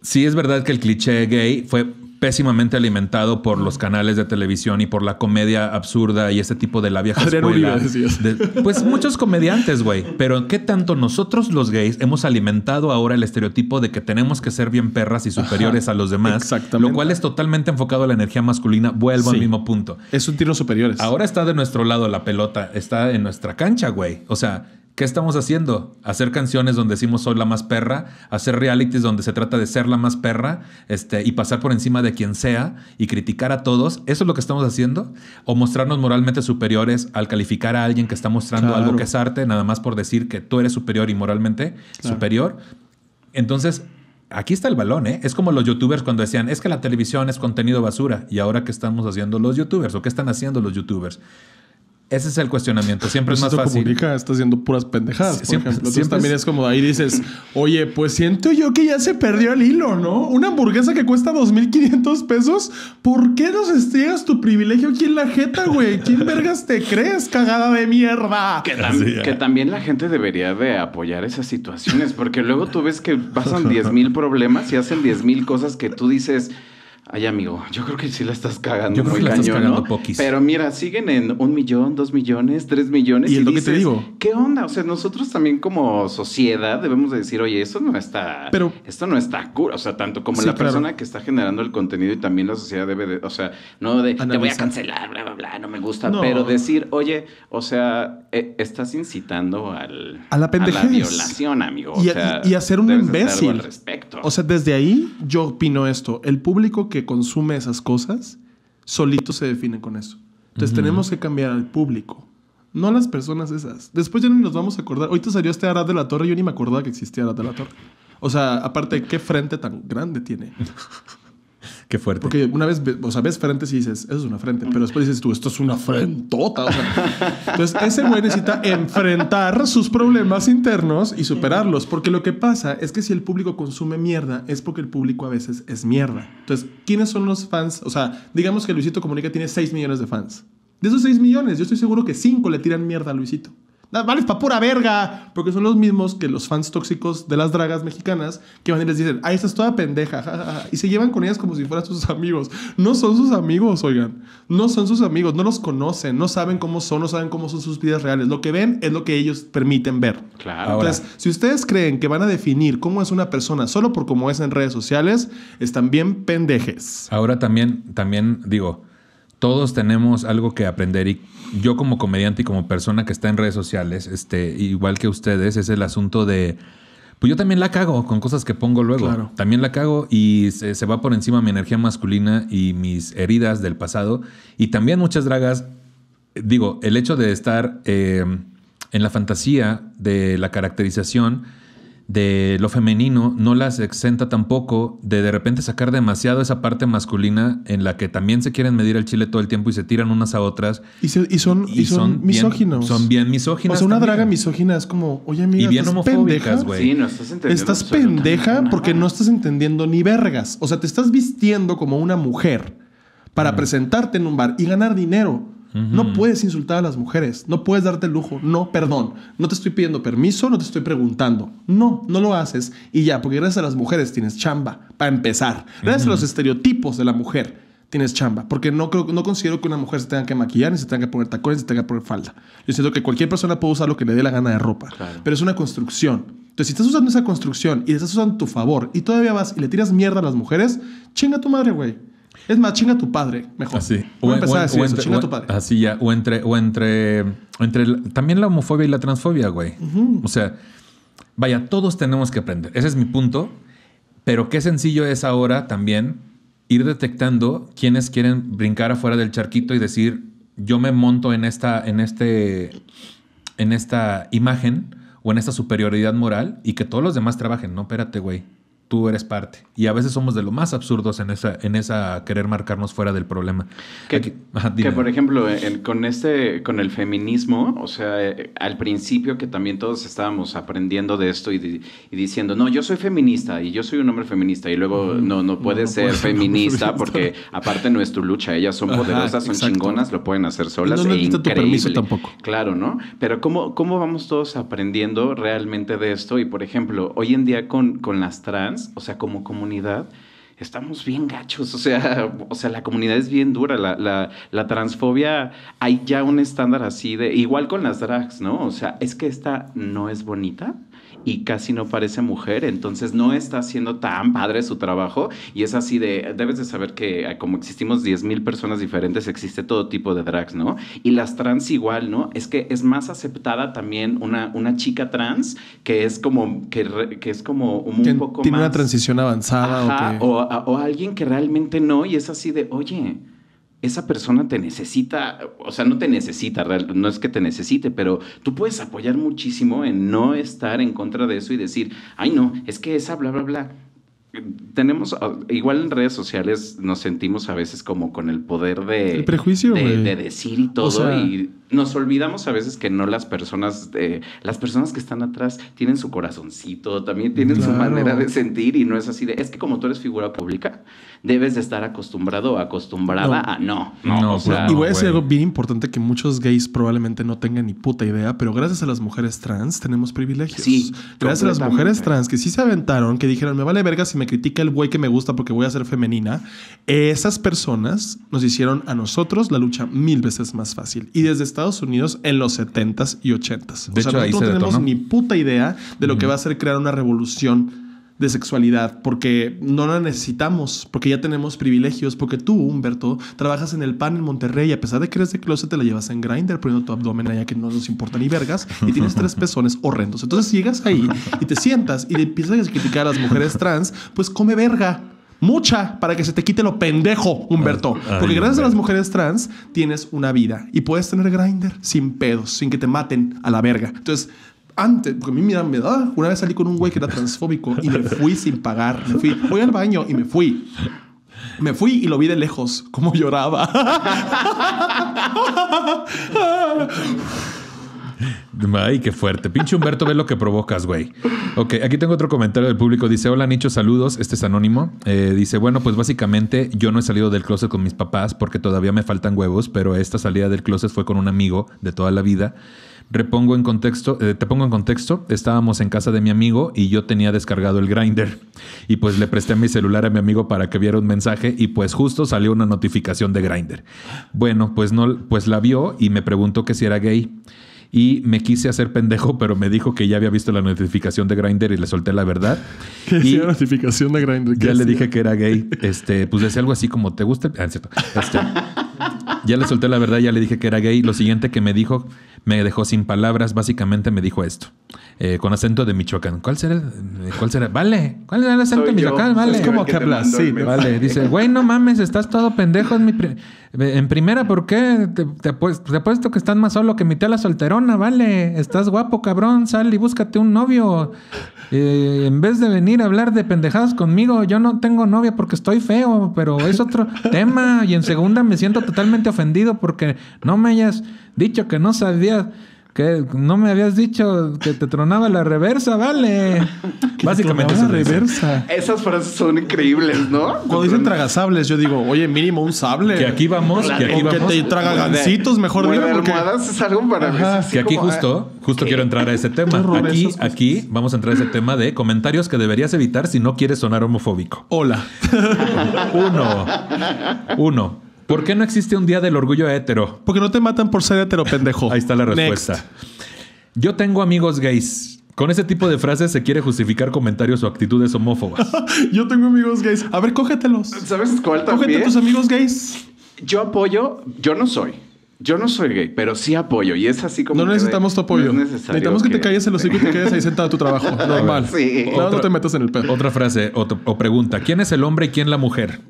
Sí es verdad que el cliché gay fue pésimamente alimentado por los canales de televisión y por la comedia absurda y ese tipo de la vieja escuela. pues muchos comediantes, güey. Pero ¿qué tanto nosotros los gays hemos alimentado ahora el estereotipo de que tenemos que ser bien perras y superiores a los demás? Exactamente. Lo cual es totalmente enfocado a la energía masculina. Vuelvo al mismo punto. Es un tiro superior. Ahora está de nuestro lado la pelota. Está en nuestra cancha, güey. O sea ¿Qué estamos haciendo? Hacer canciones donde decimos soy la más perra, hacer realities donde se trata de ser la más perra este, y pasar por encima de quien sea y criticar a todos. ¿Eso es lo que estamos haciendo? ¿O mostrarnos moralmente superiores al calificar a alguien que está mostrando algo que es arte, nada más por decir que tú eres superior y moralmente superior? Entonces, aquí está el balón, ¿eh? Es como los youtubers cuando decían, es que la televisión es contenido basura. ¿Y ahora qué estamos haciendo los youtubers? ¿O qué están haciendo los youtubers? Ese es el cuestionamiento. Siempre es pues más fácil. Comunica, está haciendo puras pendejadas. siempre, ejemplo. también es... como ahí dices, oye, pues siento yo que ya se perdió el hilo, ¿no? Una hamburguesa que cuesta 2.500 pesos. ¿Por qué nos estriegas tu privilegio aquí en la jeta, güey? ¿Quién vergas te crees, cagada de mierda? Que, que ¿eh? también la gente debería de apoyar esas situaciones, porque luego tú ves que pasan 10.000 problemas y hacen 10.000 cosas que tú dices. Ay, amigo, yo creo que sí la estás cagando. muy cañón, ¿no? Pero mira, siguen en un millón, dos millones, tres millones. Y, que te digo. ¿Qué onda? O sea, nosotros también como sociedad debemos decir, oye, eso no está. Pero. Esto no está cura. O sea, tanto como la persona que está generando el contenido y también la sociedad debe de. O sea, no de. Te voy a cancelar, bla, bla, bla, no me gusta. Pero decir, oye, o sea, eh, estás incitando al. A la la violación, amigo. o sea, y, y hacer un imbécil. O sea, desde ahí yo opino esto. El público que consume esas cosas solito se define con eso. Entonces tenemos que cambiar al público. No las personas esas. Después ya ni nos vamos a acordar. hoy te salió este Arad de la Torre. Yo ni me acordaba que existía Arad de la Torre. O sea, aparte, ¿qué frente tan grande tiene? Qué fuerte. Porque una vez, o sea, ves frentes y dices, eso es una frente, pero después dices tú, esto es una frente O [laughs] entonces, ese güey necesita enfrentar sus problemas internos y superarlos, porque lo que pasa es que si el público consume mierda, es porque el público a veces es mierda. Entonces, ¿quiénes son los fans? O sea, digamos que Luisito Comunica tiene 6 millones de fans. De esos 6 millones, yo estoy seguro que 5 le tiran mierda a Luisito vales para pura verga. Porque son los mismos que los fans tóxicos de las dragas mexicanas que van y les dicen, ah, esta es toda pendeja. Y se llevan con ellas como si fueran sus amigos. No son sus amigos, oigan. No son sus amigos. No los conocen. No saben cómo son. No saben cómo son sus vidas reales. Lo que ven es lo que ellos permiten ver. Claro. Entonces, si ustedes creen que van a definir cómo es una persona solo por cómo es en redes sociales, están bien pendejes. Ahora también, también digo todos tenemos algo que aprender y yo como comediante y como persona que está en redes sociales, este, igual que ustedes, es el asunto de... Pues yo también la cago con cosas que pongo luego. También la cago y se, va por encima mi energía masculina y mis heridas del pasado. Y también muchas dragas, digo, el hecho de estar eh, en la fantasía de la caracterización de lo femenino no las exenta tampoco de de repente sacar demasiado esa parte masculina en la que también se quieren medir el chile todo el tiempo y se tiran unas a otras. Y, son, y, son, misóginos. son bien misóginas. O sea, una draga misógina es como, oye, mira, y bien estás pendeja güey. estás pendeja porque no estás entendiendo ni vergas. O sea, te estás vistiendo como una mujer para mm. presentarte en un bar y ganar dinero. No puedes insultar a las mujeres, no puedes darte el lujo, no, perdón, no te estoy pidiendo permiso, no te estoy preguntando, no, no lo haces y ya, porque gracias a las mujeres tienes chamba, para empezar, gracias a los estereotipos de la mujer tienes chamba, porque no, creo, no considero que una mujer se tenga que maquillar, ni se tenga que poner tacones, ni se tenga que poner falda. Yo siento que cualquier persona puede usar lo que le dé la gana de ropa, pero es una construcción. Entonces, si estás usando esa construcción y estás usando tu favor y todavía vas y le tiras mierda a las mujeres, chinga tu madre, güey. Es más, chinga tu padre, mejor. Así. o, a empezar a decir eso, entre, tu padre. Así ya, o entre, entre, también la homofobia y la transfobia, güey. O sea, vaya, todos tenemos que aprender. Ese es mi punto. Pero qué sencillo es ahora también ir detectando quienes quieren brincar afuera del charquito y decir, yo me monto en esta, en este, en esta imagen o en esta superioridad moral y que todos los demás trabajen. No, espérate, güey tú eres parte. Y a veces somos de lo más absurdos en esa, en esa querer marcarnos fuera del problema. Que, por ejemplo, con este, con el feminismo, o sea, eh, al principio que también todos estábamos aprendiendo de esto y, diciendo, no, yo soy feminista y yo soy un hombre feminista y luego no, no puede ser feminista porque aparte no es tu lucha, ellas son poderosas, son chingonas, lo pueden hacer solas. No, e tu permiso tampoco. Claro, ¿no? Pero ¿cómo, cómo vamos todos aprendiendo realmente de esto? Y por ejemplo, hoy en día con, con las trans, o sea, como comunidad, estamos bien gachos, [laughs] o sea, o sea la comunidad es bien dura, la, la, transfobia, hay ya un estándar así de, igual con las drags, ¿no? O sea, es que esta no es bonita, y casi no parece mujer, entonces no está haciendo tan padre su trabajo y es así de, debes de saber que ah, como existimos 10.000 personas diferentes, existe todo tipo de drags, ¿no? Y las trans igual, ¿no? Es que es más aceptada también una, una chica trans que es como, que, es como un, poco más... Tiene una transición avanzada. o, o alguien que realmente no y es así de, oye, esa persona te necesita, o sea, no te necesita, no es que te necesite, pero tú puedes apoyar muchísimo en no estar en contra de eso y decir, ay no, es que esa bla, bla, bla. Tenemos, ah, igual en redes sociales nos sentimos a veces como con el poder de... El prejuicio, de, decir y todo. y nos olvidamos a veces que no las personas, eh, las personas que están atrás tienen su corazoncito, también tienen su manera de sentir y no es así de, es que como tú eres figura pública, debes de estar acostumbrado o acostumbrada a no. No, Y voy a decir algo bien importante que muchos gays probablemente no tengan ni puta idea, pero gracias a las mujeres trans tenemos privilegios. gracias a las mujeres trans que sí se aventaron, que dijeron, me vale verga si me critica el güey que me gusta porque voy a ser femenina. Esas personas nos hicieron a nosotros la lucha mil veces más fácil. Y desde este Estados Unidos en los 70s y 80s. De o sea, nosotros no tenemos ni puta idea de lo que va a ser crear una revolución de sexualidad, porque no la necesitamos, porque ya tenemos privilegios, porque tú, Humberto, trabajas en el PAN en Monterrey, y a pesar de que eres de closet, te la llevas en grinder poniendo tu abdomen allá que no nos importa ni vergas, y tienes tres [laughs] pezones horrendos. Entonces llegas ahí y te sientas y empiezas a criticar a las mujeres trans, pues come verga. Mucha para que se te quite lo pendejo, Humberto. porque gracias a las mujeres trans tienes una vida y puedes tener grinder sin pedos, sin que te maten a la verga. Entonces, antes, porque a mí me da, una vez salí con un güey que era transfóbico y me fui sin pagar. Me fui, voy al baño y me fui. Me fui y lo vi de lejos, como lloraba. [laughs] Ay, qué fuerte. Pinche Humberto, ve lo que provocas, güey. Ok, aquí tengo otro comentario del público. Dice, hola Nicho, saludos. Este es anónimo. Eh, dice, bueno, pues básicamente yo no he salido del closet con mis papás porque todavía me faltan huevos, pero esta salida del closet fue con un amigo de toda la vida. Repongo en contexto, eh, te pongo en contexto, estábamos en casa de mi amigo y yo tenía descargado el grinder y pues le presté mi celular a mi amigo para que viera un mensaje y pues justo salió una notificación de grinder. Bueno, pues no, pues la vio y me preguntó que si era gay y me quise hacer pendejo, pero me dijo que ya había visto la notificación de Grindr y le solté la verdad. [laughs] ¿Qué la notificación de Grindr? Ya le dije que era gay. Este, pues decía algo así como, ¿te gusta? Ah, es cierto. Este, ya le solté la verdad, ya le dije que era gay. Lo siguiente que me dijo, me dejó sin palabras. Básicamente me dijo esto, eh, con acento de Michoacán. ¿Cuál será? Eh, ¿Cuál será? Vale. ¿Cuál es el acento de Michoacán? Vale. Es como que hablas. Sí, vale. Dice, güey, no mames, estás todo pendejo. en mi eh, en primera, ¿por qué? Te, apuesto, que estás más solo que mi tela solterona, ¿vale? Estás guapo, cabrón. Sal y búscate un novio. Eh, en vez de venir a hablar de pendejadas conmigo, yo no tengo novia porque estoy feo, pero es otro [laughs] tema. Y en segunda, me siento totalmente ofendido porque no me hayas dicho que no sabías ¿Qué? No me habías dicho que te tronaba la reversa, vale. [laughs] Básicamente la reversa. Esas frases son increíbles, ¿no? Cuando dicen tragasables, yo digo, oye, mínimo un sable. Que aquí vamos, que aquí vamos. Que te traga gancitos, mejor digo. es algo para mí. Que aquí justo, ah, justo quiero entrar a ese tema. Aquí, aquí vamos a entrar a ese tema de comentarios que deberías evitar si no quieres sonar homofóbico. Hola. [laughs] uno. Uno. ¿Por qué no existe un día del orgullo hétero? Porque no te matan por ser hétero, pendejo. [laughs] Ahí está la respuesta. Yo tengo amigos gays. Con ese tipo de frases se quiere justificar comentarios o actitudes homófobas. [laughs] Yo tengo amigos gays. A ver, cógetelos. ¿Sabes cuál también? Cógete a tus amigos gays. Yo apoyo, yo no soy. Yo no soy gay, pero sí apoyo y es así como. No necesitamos tu apoyo. No necesitamos que, te calles los hocico y te quedes ahí sentado a tu trabajo. [laughs] Normal. Sí. Otra, no, te metas en el pedo. Otra frase o, o pregunta: ¿quién es el hombre y quién la mujer?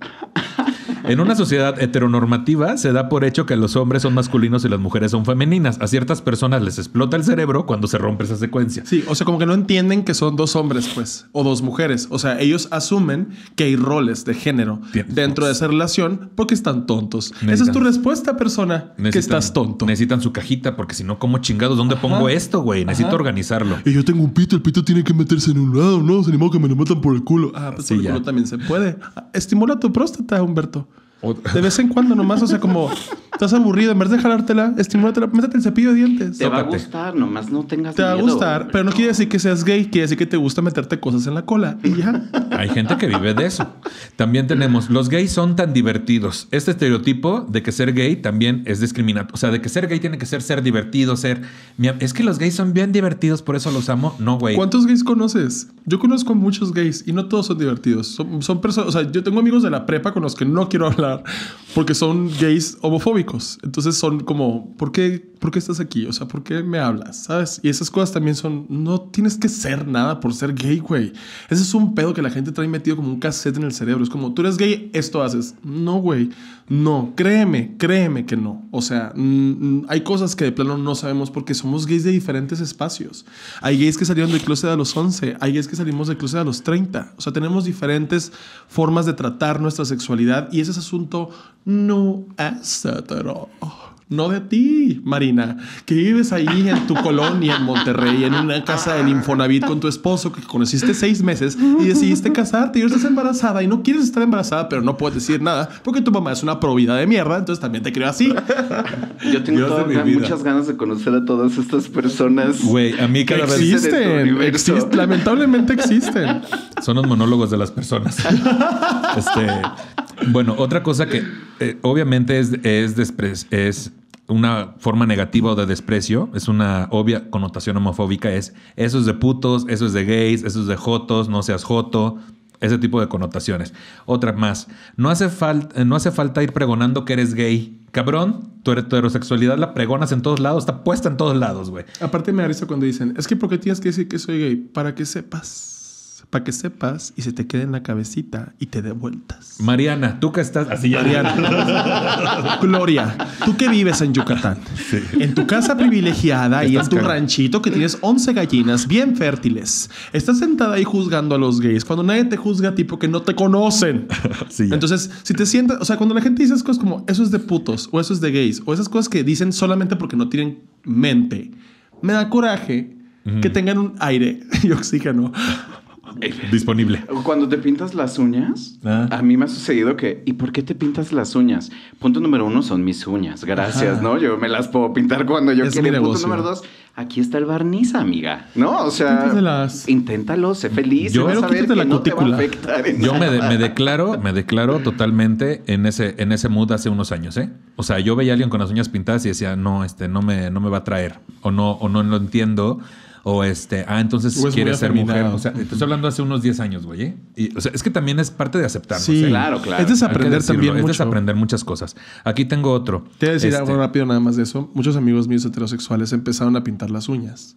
En una sociedad heteronormativa se da por hecho que los hombres son masculinos y las mujeres son femeninas. A ciertas personas les explota el cerebro cuando se rompe esa secuencia. Sí, o sea, como que no entienden que son dos hombres, pues, o dos mujeres. O sea, ellos asumen que hay roles de género dentro de esa relación porque están tontos. Esa es tu respuesta, persona, que estás tonto. Necesitan su cajita porque si no, ¿cómo chingados? ¿Dónde pongo esto, güey? Necesito organizarlo. Y yo tengo un pito, el pito tiene que meterse en un lado, ¿no? Se animó que me lo matan por el culo. Ah, pues por también se puede. Estimula tu próstata, Humberto. [laughs] De vez en cuando nomás, o sea, como estás aburrido, en vez de jalártela, estimúlate métete el cepillo de dientes. Te va a gustar, nomás no tengas Te Te va a gustar, pero no quiere decir que seas gay, quiere decir que te gusta meterte cosas en la cola. Y ya. [laughs] Hay gente que vive de eso. También tenemos, los gays son tan divertidos. Este estereotipo de que ser gay también es discriminatorio. O sea, de que ser gay tiene que ser ser divertido, ser... Es que los gays son bien divertidos, por eso los amo. No, güey. ¿Cuántos gays conoces? Yo conozco muchos gays y no todos son divertidos. Son, son personas, o sea, yo tengo amigos de la prepa con los que no quiero hablar porque son gays homofóbicos. Entonces son como, ¿por qué, ¿por qué estás aquí? O sea, ¿por qué me hablas? ¿Sabes? Y esas cosas también son, no tienes que ser nada por ser gay, güey. Ese es un pedo que la gente trae metido como un cassette en el cerebro. Es como, tú eres gay, esto haces. No, güey. No, créeme, créeme que no. O sea, mm, mm, hay cosas que de plano no sabemos porque somos gays de diferentes espacios. Hay gays que salieron del closet a los 11, hay gays que salimos del clóset a los 30. O sea, tenemos diferentes formas de tratar nuestra sexualidad y ese es asunto no es no de ti, Marina, que vives ahí en tu colonia en Monterrey, en una casa del Infonavit con tu esposo que conociste seis meses y decidiste casarte y ahora estás embarazada y no quieres estar embarazada, pero no puedes decir nada porque tu mamá es una probida de mierda, entonces también te creo así. Yo tengo muchas ganas de conocer a todas estas personas. Güey, a mí cada vez existen, lamentablemente existen. Son los monólogos de las personas. [laughs] Este, bueno, otra cosa que eh, obviamente es, es, es una forma negativa o de desprecio, es una obvia connotación homofóbica, es eso es de putos, eso es de gays, eso es de jotos, no seas joto, ese tipo de connotaciones. Otra más, no hace, falta, eh, no hace falta ir pregonando que eres gay. Cabrón, tu heterosexualidad la pregonas en todos lados, está puesta en todos lados, güey. Aparte me arriesgo cuando dicen, es que porque tienes que decir que soy gay? Para que sepas para que sepas y se te quede en la cabecita y te dé vueltas. Mariana, tú que estás así ya. Mariana. [laughs] Gloria, tú que vives en Yucatán, en tu casa privilegiada y en tu ranchito que tienes 11 gallinas bien fértiles, estás sentada ahí juzgando a los gays cuando nadie te juzga tipo que no te conocen. [laughs] Sí, Entonces, si te sientas, o sea, cuando la gente dice cosas como eso es de putos o eso es de gays o esas cosas que dicen solamente porque no tienen mente, me da coraje que tengan un aire [laughs] y oxígeno [laughs] disponible. Cuando te pintas las uñas, ah. a mí me ha sucedido que, ¿y por qué te pintas las uñas? Punto número uno son mis uñas, gracias, ¿no? Yo me las puedo pintar cuando yo quiera. Punto número dos, aquí está el barniz, amiga, ¿no? O sea, inténtalo, sé feliz. Yo me, declaro, me declaro totalmente en ese, en ese mood hace unos años, ¿eh? O sea, yo veía a alguien con las uñas pintadas y decía, no, este, no me, no me va a traer, o no, o no lo entiendo. O este, ah, entonces quiere quieres ser mujer. O estoy hablando hace unos 10 años, güey. ¿eh? Y, o sea, es que también es parte de aceptar. Sí, ¿eh? claro, claro. Es desaprender también. Es desaprender muchas cosas. Aquí tengo otro. Te voy a decir este algo rápido nada más de eso. Muchos amigos míos heterosexuales empezaron a pintar las uñas.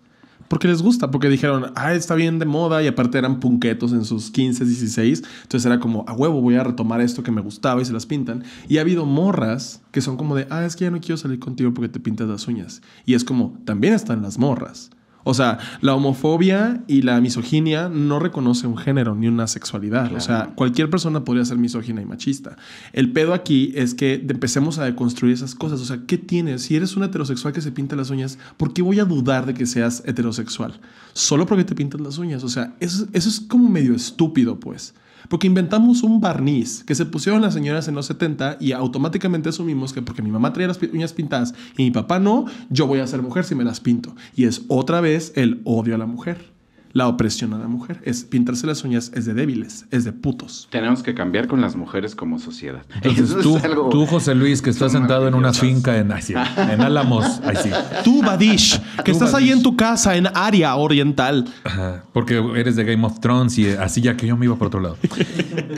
Porque les gusta, porque dijeron, ah, está bien de moda y aparte eran punquetos en sus 15, 16. Entonces era como, a huevo, voy a retomar esto que me gustaba y se las pintan. Y ha habido morras que son como de, ah, es que ya no quiero salir contigo porque te pintas las uñas. Y es como, también están las morras o sea, la homofobia y la misoginia no reconoce un género ni una sexualidad. O sea, cualquier persona podría ser misógina y machista. El pedo aquí es que empecemos a deconstruir esas cosas. O sea, ¿qué tienes? Si eres un heterosexual que se pinta las uñas, ¿por qué voy a dudar de que seas heterosexual? Solo porque te pintas las uñas. O sea, eso es como medio estúpido, pues. Porque inventamos un barniz que se pusieron las señoras en los 70 y automáticamente asumimos que porque mi mamá traía las uñas pintadas y mi papá no, yo voy a ser mujer si me las pinto. Y es otra vez el odio a la mujer la opresión a la mujer. Es pintarse las uñas es de débiles, es de putos. Tenemos que cambiar con las mujeres como sociedad. Entonces tú, José Luis, que estás sentado en una finca en, Álamos. Tú, Badish, que estás ahí en tu casa, en área oriental. porque eres de Game of Thrones y así ya que yo me iba por otro lado.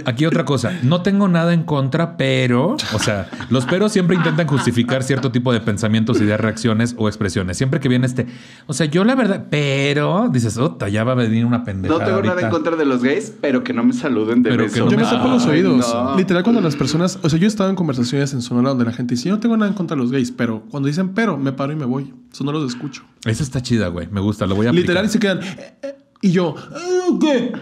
Aquí otra cosa. No tengo nada en contra, pero... O sea, los peros siempre intentan justificar cierto tipo de pensamientos, ideas, reacciones o expresiones. Siempre que viene este... O sea, yo la verdad... Pero... Dices, oh, ya va a venir una pendejada. No tengo nada en contra de los gays, pero que no me saluden de pero beso. Que yo me saco los oídos. Literal, cuando las personas. O sea, yo he estado en conversaciones en Sonora donde la gente dice: Yo no tengo nada en contra de los gays, pero cuando dicen pero, me paro y me voy. Eso no los escucho. Esa está chida, güey. Me gusta, lo voy a Literal, y se quedan. Eh, eh", y yo, eh, ¿qué?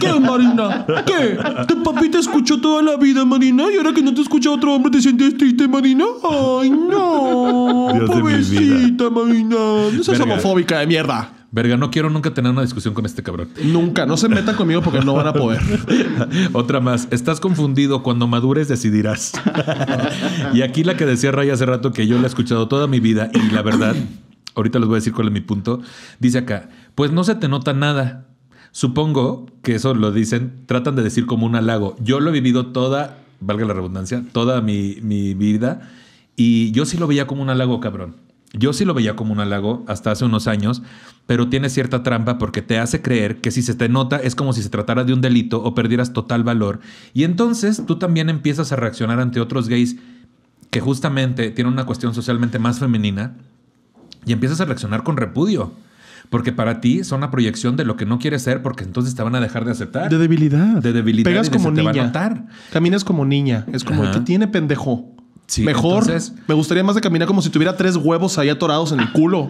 ¿Qué, Marina? ¿Qué? te papi te escuchó toda la vida, Marina? ¿Y ahora que no te escucha otro hombre te sientes triste, Marina? ¡Ay, no! pobrecita, Marina. No seas homofóbica de mierda verga, no quiero nunca tener una discusión con este cabrón. Nunca, no se metan conmigo porque no van a poder. [laughs] Otra más, estás confundido, cuando madures decidirás. [laughs] y aquí la que decía Ray hace rato que yo la he escuchado toda mi vida y la verdad, ahorita les voy a decir cuál es mi punto, dice acá, pues no se te nota nada. Supongo que eso lo dicen, tratan de decir como un halago. Yo lo he vivido toda, valga la redundancia, toda mi, mi vida y yo sí lo veía como un halago cabrón. Yo sí lo veía como un halago hasta hace unos años, pero tiene cierta trampa porque te hace creer que si se te nota es como si se tratara de un delito o perdieras total valor. Y entonces tú también empiezas a reaccionar ante otros gays que justamente tienen una cuestión socialmente más femenina y empiezas a reaccionar con repudio. Porque para ti son una proyección de lo que no quieres ser, porque entonces te van a dejar de aceptar. De debilidad. De debilidad. Pegas como Te a Caminas como niña. Es como, que tiene pendejo? Mejor. Me gustaría más de caminar como si tuviera tres huevos ahí atorados en el culo.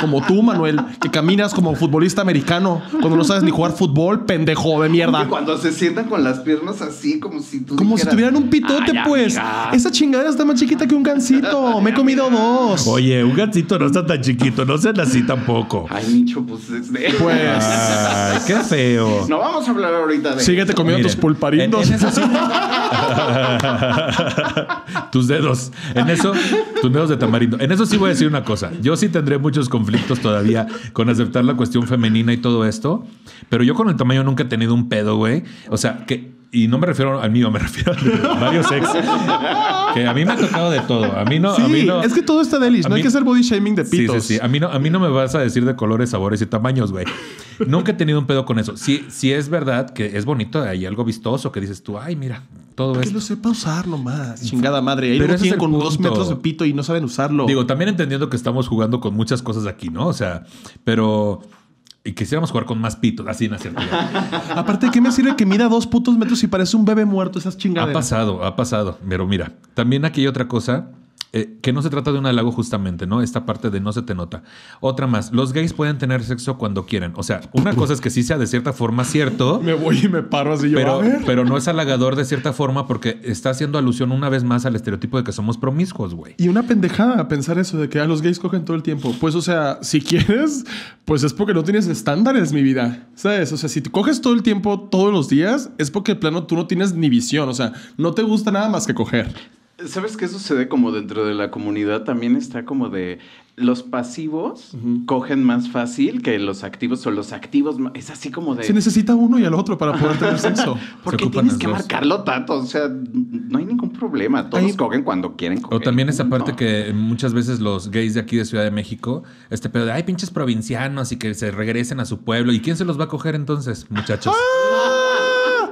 Como tú, Manuel, que caminas como futbolista americano cuando no sabes ni jugar fútbol, pendejo de mierda. Y cuando se sientan con las piernas así, como si tuvieran un pitote, pues. Esa chingada está más chiquita que un gancito. [laughs] Me he comido dos. Oye, un gancito no está tan chiquito. No sean así tampoco. Ay, Nicho, pues es Pues. Ay, qué feo. No vamos a hablar ahorita de. Síguete comiendo tus pulparindos. [laughs] [laughs] Tus en eso, tus de tamarindo. En eso sí voy a decir una cosa. Yo sí tendré muchos conflictos todavía con aceptar la cuestión femenina y todo esto, pero yo con el tamaño nunca he tenido un pedo, güey. O sea, que y no me refiero al mío, me [laughs] refiero a varios ex. que a mí me ha tocado de todo. A mí no. Sí, es que todo está delish. No hay que hacer body shaming de pitos. Sí, sí, sí. A mí, no, a mí no me vas a decir de colores, sabores y tamaños, güey. Nunca he tenido un pedo con eso. Sí, sí es verdad que es bonito. Hay algo vistoso que dices tú, ay, mira, todo eso. esto. Que lo sepa usar nomás. Chingada madre. Pero con dos metros de pito y no saben usarlo. Digo, también entendiendo que estamos jugando con muchas cosas aquí, ¿no? O sea, pero... Y quisiéramos jugar con más pitos, así en la [laughs] Aparte, ¿qué me sirve que mira dos putos metros y parece un bebé muerto esas chingaderas? Ha pasado, ha pasado. Pero mira, también aquí hay otra cosa eh, que no se trata de un halago justamente, ¿no? Esta parte de no se te nota. Otra más, los gays pueden tener sexo cuando quieren. O sea, una cosa es que sí sea de cierta forma cierto. [laughs] Me voy y me paro así yo, Pero no es halagador de cierta forma porque está haciendo alusión una vez más al estereotipo de que somos promiscuos, güey. Y una pendejada pensar eso de que a ah, los gays cogen todo el tiempo. Pues, o sea, si quieres, pues es porque no tienes estándares, mi vida. ¿Sabes? O sea, si te coges todo el tiempo, todos los días, es porque, plano, tú no tienes ni visión. O sea, no te gusta nada más que coger. ¿Sabes qué sucede como dentro de la comunidad? También está como de los pasivos cogen más fácil que los activos o los activos es así como de se necesita uno y el otro para poder tener [laughs] sexo porque tienes que marcarlo tanto o sea no hay ningún problema todos cogen cuando quieren o también esa parte que muchas veces los gays de aquí de Ciudad de México este pedo de ay pinches provincianos y que se regresen a su pueblo y quién se los va a coger entonces muchachos ¡Ah!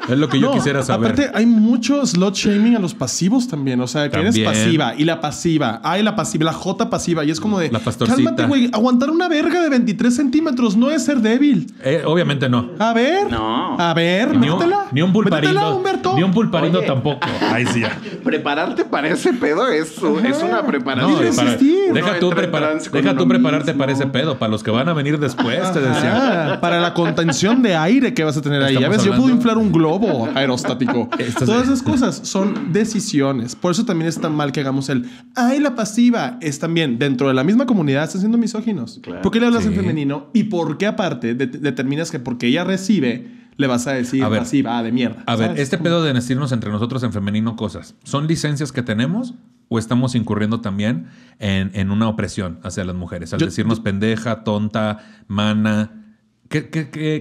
Es lo que yo quisiera saber. Aparte, hay mucho slot shaming a los pasivos también. O sea, que eres pasiva y la pasiva. hay la pasiva, la J pasiva. Y es como de. La pastorcita. Cálmate, güey. Aguantar una verga de 23 centímetros no es ser débil. Eh, obviamente no. A ver. No. A ver, ni ni un pulparino. ni un pulparino tampoco. [laughs] Ahí sí Prepararte para ese pedo es, es una preparación. No, deja, tú, prepara, deja tú prepararte para ese pedo, para los que van a venir después, te decía. Para la contención de aire que vas a tener ahí. A veces yo puedo inflar un globo o aerostático. [laughs] Todas esas cosas son decisiones. Por eso también es tan mal que hagamos el ay, la pasiva. Es también dentro de la misma comunidad está siendo misóginos. ¿Por qué le hablas en femenino? Y por qué, aparte, determinas que porque ella recibe le vas a decir pasiva ver, ah, de mierda. A ver, este pedo de decirnos entre nosotros en femenino cosas, ¿son licencias que tenemos o estamos incurriendo también en, una opresión hacia las mujeres? Al decirnos pendeja, tonta, mana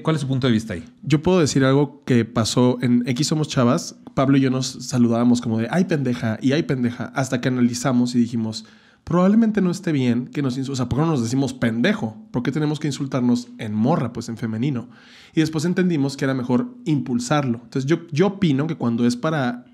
cuál es su punto de vista ahí? Yo puedo decir algo que pasó en X Somos Chavas. Pablo y yo nos saludábamos como de, ay pendeja, y ay pendeja, hasta que analizamos y dijimos, probablemente no esté bien que nos insulten. O sea, ¿por qué no nos decimos pendejo? ¿Por qué tenemos que insultarnos en morra, pues en femenino? Y después entendimos que era mejor impulsarlo. Entonces, yo, yo opino que cuando es para,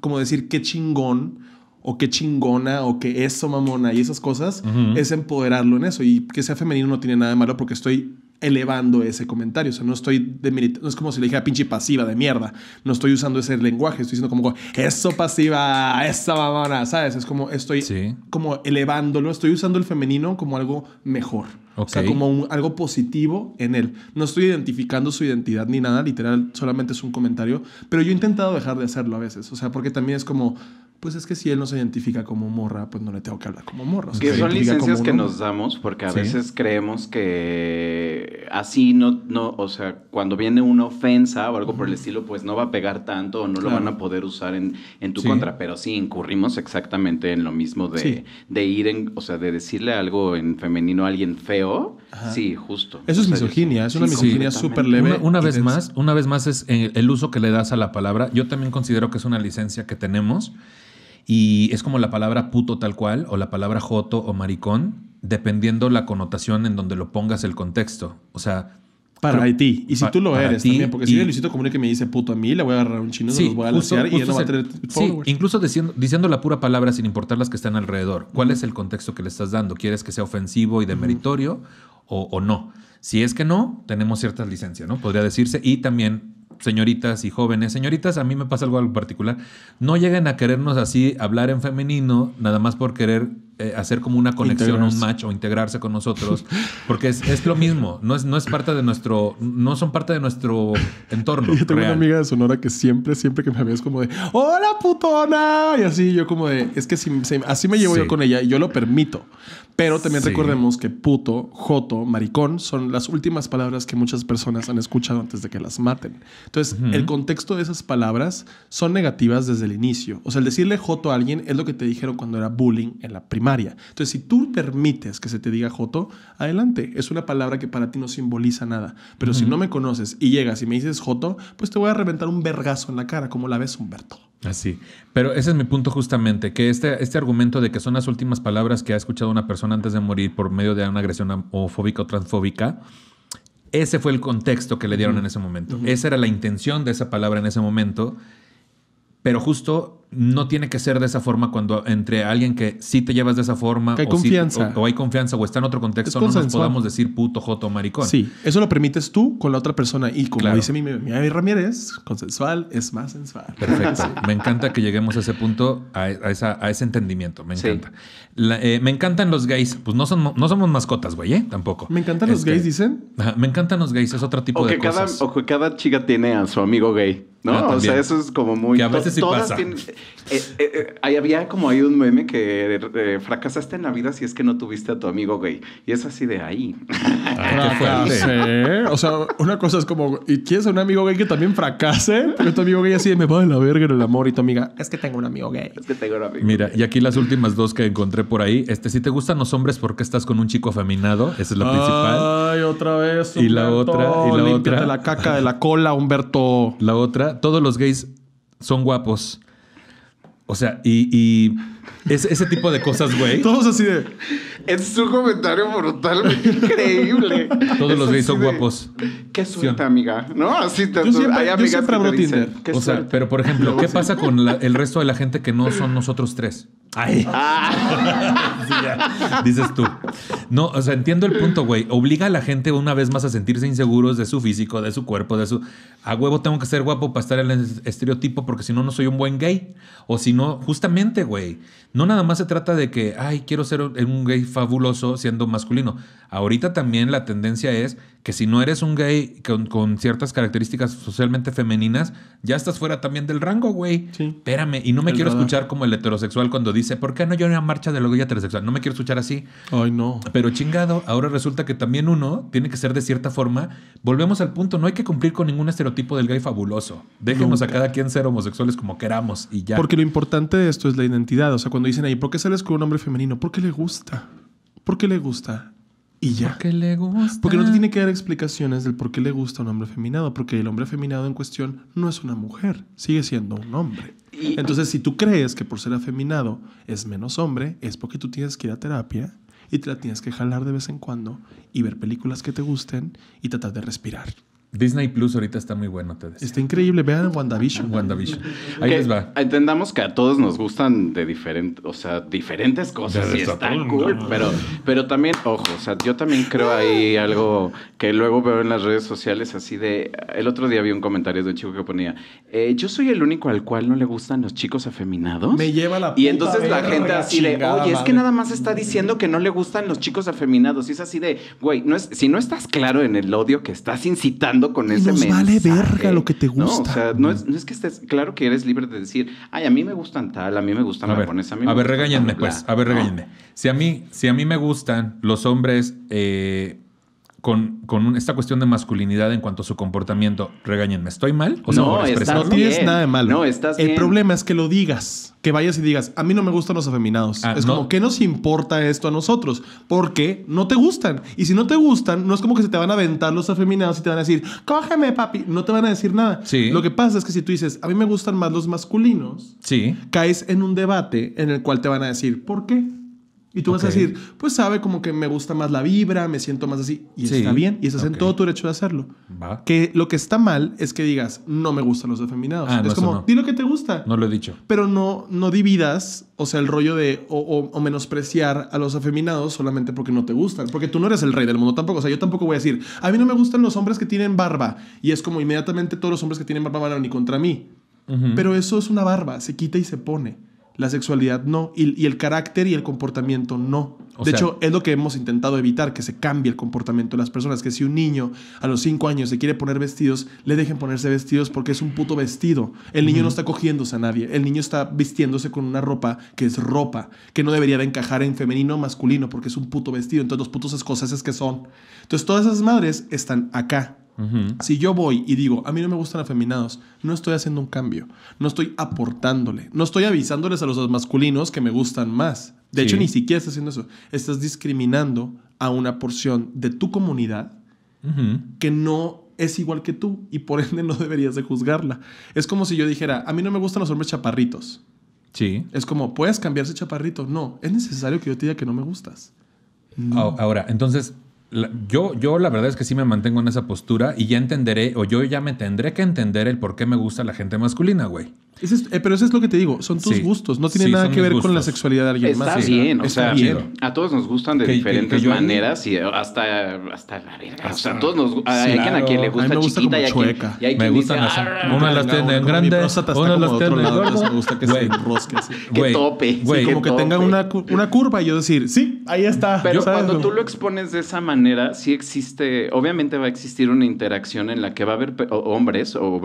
como decir, qué chingón o qué chingona o qué eso mamona y esas cosas, es empoderarlo en eso. Y que sea femenino no tiene nada de malo porque estoy elevando ese comentario. O sea, no estoy no es como si le dijera pinche pasiva de mierda. No estoy usando ese lenguaje, estoy diciendo como eso pasiva, esa mamona, ¿sabes? Es como estoy sí. como elevándolo, estoy usando el femenino como algo mejor. O sea, como algo positivo en él. No estoy identificando su identidad ni nada, literal, solamente es un comentario. Pero yo he intentado dejar de hacerlo a veces. O sea, porque también es como, pues es que si él no se identifica como morra, pues no le tengo que hablar como morra. que son licencias que nos damos porque a veces creemos que así no, no, o sea, cuando viene una ofensa o algo por el estilo, pues no va a pegar tanto o no lo van a poder usar en, en tu contra. Pero sí, incurrimos exactamente en lo mismo de, ir en, o sea, de decirle algo en femenino a alguien feo. Sí, justo. Eso es misoginia, es una misoginia súper leve. Una, vez más, una vez más es el uso que le das a la palabra. Yo también considero que es una licencia que tenemos y es como la palabra puto tal cual, o la palabra joto o maricón, dependiendo la connotación en donde lo pongas el contexto. O sea, para Haití. Y si tú lo eres también, porque si y, yo Luisito que me dice puto a mí, le voy a agarrar un chino, sí, los voy a lanzar y va a tener incluso diciendo, la pura palabra sin importar las que están alrededor. ¿Cuál es el contexto que le estás dando? ¿Quieres que sea ofensivo y demeritorio o, o no? Si es que no, tenemos ciertas licencias, ¿no? Podría decirse. Y también señoritas y jóvenes, señoritas, a mí me pasa algo, particular, no lleguen a querernos así hablar en femenino, nada más por querer eh, hacer como una conexión, un match o integrarse con nosotros, porque es, lo mismo, no es, no es parte de nuestro, no son parte de nuestro entorno. [laughs] Yo tengo una amiga de Sonora que siempre, siempre que me ve es como de, hola putona, y así yo como de, es que así me llevo yo con ella y yo lo permito, pero también recordemos que puto, joto, maricón son las últimas palabras que muchas personas han escuchado antes de que las maten. Entonces, el contexto de esas palabras son negativas desde el inicio. O sea, el decirle joto a alguien es lo que te dijeron cuando era bullying en la primaria. Entonces, si tú permites que se te diga joto, adelante. Es una palabra que para ti no simboliza nada. Pero si no me conoces y llegas y me dices joto, pues te voy a reventar un vergazo en la cara, como la ves, Humberto. Así. Pero ese es mi punto justamente, que este, este argumento de que son las últimas palabras que ha escuchado una persona antes de morir por medio de una agresión homofóbica o transfóbica, ese fue el contexto que le dieron en ese momento. Esa era la intención de esa palabra en ese momento. Pero justo no tiene que ser de esa forma cuando entre alguien que sí te llevas de esa forma hay o, confianza. o, hay confianza o está en otro contexto, no nos podamos decir puto, joto, maricón. Sí, eso lo permites tú con la otra persona y como dice mi, mi, Ramírez, consensual es más sensual. Perfecto. [laughs] Me encanta que lleguemos a ese punto, a, ese entendimiento. Me encanta. Eh, me encantan los gays. Pues no, son, no somos mascotas, güey, ¿eh? Tampoco. Me encantan los este, gays, dicen. me encantan los gays, es otro tipo de cosas. Cada, o que cada chica tiene a su amigo gay. No, ah, o sea, eso es como muy. Que a veces sí pasa. Eh, eh, eh, ahí había como hay un meme que fracasaste en la vida si es que no tuviste a tu amigo gay. Y es así de ahí. Ah, ah, o sea, una cosa es como, ¿y quieres a un amigo gay que también fracase? Pero tu amigo gay así me va de la verga en el amor. Y tu amiga, es que tengo un amigo gay. Es que tengo un amigo Mira, y aquí las últimas dos que encontré por ahí. Este, si te gustan los hombres, ¿por qué estás con un chico afeminado? Esa es la principal. Ay, otra vez. Y la otra, y la otra. la caca de la cola, Humberto. La otra, todos los gays son guapos. O sea, y, y ese, tipo de cosas, güey. Todos así de. Es un comentario brutal, increíble. Todos los gays son guapos. Qué suerte, amiga. ¿No? Así te Yo siempre, Hay yo abro Tinder. o sea, pero por ejemplo, ¿qué pasa con la, el resto de la gente que no son nosotros tres? Ay. [laughs] Dices tú. No, o sea, entiendo el punto, güey. Obliga a la gente una vez más a sentirse inseguros de su físico, de su cuerpo, de su. A huevo tengo que ser guapo para estar en el estereotipo, porque si no, no soy un buen gay. O si no, justamente, güey. No nada más se trata de que, ay, quiero ser un gay fabuloso siendo masculino. Ahorita también la tendencia es que si no eres un gay con, ciertas características socialmente femeninas, ya estás fuera también del rango, güey. Espérame, y no me quiero escuchar como el heterosexual cuando dice, ¿por qué no yo la marcha de lo gay heterosexual? No me quiero escuchar así. Ay, no. Pero chingado, ahora resulta que también uno tiene que ser de cierta forma. Volvemos al punto, no hay que cumplir con ningún estereotipo del gay fabuloso. Déjenos a cada quien ser homosexuales como queramos y ya. Porque lo importante de esto es la identidad. O sea, cuando dicen ahí, ¿por qué sales con un hombre femenino? ¿Por qué le gusta. ¿Por qué le gusta y ya. Porque le gusta. Porque no te tiene que dar explicaciones del por qué le gusta un hombre afeminado, porque el hombre afeminado en cuestión no es una mujer, sigue siendo un hombre. Entonces, si tú crees que por ser afeminado es menos hombre, es porque tú tienes que ir a terapia y te la tienes que jalar de vez en cuando y ver películas que te gusten y tratar de respirar. Disney Plus ahorita está muy bueno, te decía. Está increíble. Vean WandaVision. WandaVision. [laughs] Ahí les va. Entendamos que a todos nos gustan de diferentes, o sea, diferentes cosas y está cool, pero, pero también, ojo, o sea, yo también creo ahí algo que luego veo en las redes sociales así de... El otro día había un comentario de un chico que ponía, eh, yo soy el único al cual no le gustan los chicos afeminados. Me lleva la Y entonces la gente así de, oye, es que nada más está diciendo que no le gustan los chicos afeminados. Y es así de, güey, no es, si no estás claro en el odio que estás incitando, con y ese nos vale verga lo que te gusta. No, o sea, no es, no es, que estés. Claro que eres libre de decir, ay, a mí me gustan tal, a mí me gustan a ver, a mí A ver, regáñenme, pues. A ver, regáñenme. Si, a mí, si a mí me gustan los hombres eh, con, esta cuestión de masculinidad en cuanto a su comportamiento. Regáñenme, ¿estoy mal? O no, estás no tienes nada de malo. No, estás El problema es que lo digas, que vayas y digas, a mí no me gustan los afeminados. Ah, es como, ¿qué nos importa esto a nosotros? Porque no te gustan. Y si no te gustan, no es como que se te van a aventar los afeminados y te van a decir, cógeme, papi. No te van a decir nada. Lo que pasa es que si tú dices, a mí me gustan más los masculinos, caes en un debate en el cual te van a decir, ¿por qué? Y tú vas a decir, pues sabe como que me gusta más la vibra, me siento más así. Y está bien. Y estás es en todo tu derecho de hacerlo. Que lo que está mal es que digas, no me gustan los afeminados. Ah, es como, di lo que te gusta. No lo he dicho. Pero no, no dividas, o sea, el rollo de o, menospreciar a los afeminados solamente porque no te gustan. Porque tú no eres el rey del mundo tampoco. O sea, yo tampoco voy a decir, a mí no me gustan los hombres que tienen barba. Y es como inmediatamente todos los hombres que tienen barba van a venir contra mí. Pero eso es una barba, se quita y se pone la sexualidad no, y, el carácter y el comportamiento no. de hecho, es lo que hemos intentado evitar, que se cambie el comportamiento de las personas, que si un niño a los 5 años se quiere poner vestidos, le dejen ponerse vestidos porque es un puto vestido. El niño no está cogiéndose a nadie, el niño está vistiéndose con una ropa que es ropa, que no debería de encajar en femenino o masculino porque es un puto vestido. Entonces los putos es que son. Entonces todas esas madres están acá. Si yo voy y digo, a mí no me gustan afeminados, no estoy haciendo un cambio, no estoy aportándole, no estoy avisándoles a los masculinos que me gustan más. De hecho, ni siquiera estás haciendo eso. Estás discriminando a una porción de tu comunidad que no es igual que tú y por [laughs] ende no deberías de juzgarla. Es como si yo dijera, a mí no me gustan los hombres chaparritos. Sí. Es como, ¿puedes cambiarse chaparrito? No, es necesario que yo te diga que no me gustas. Ahora, entonces, yo, yo la verdad es que sí me mantengo en esa postura y ya entenderé, o yo ya me tendré que entender el por qué me gusta la gente masculina, güey. Eh, pero eso es lo que te digo, son tus gustos, no tiene nada que ver con la sexualidad de alguien Está más. Bien, o sea, a todos nos gustan de diferentes maneras y hasta, hasta la verdad o sea, a todos nos hay quien a quien le gusta, chiquita y, Quien, y hay me quien gustan dice, las ah, una las tiene en grande, una las tiene en me gusta que se enrosque Que tope, como que tenga una curva y yo decir, sí, ahí está. Pero cuando tú lo expones de esa manera, sí existe, obviamente va a existir una interacción en la que va a haber hombres o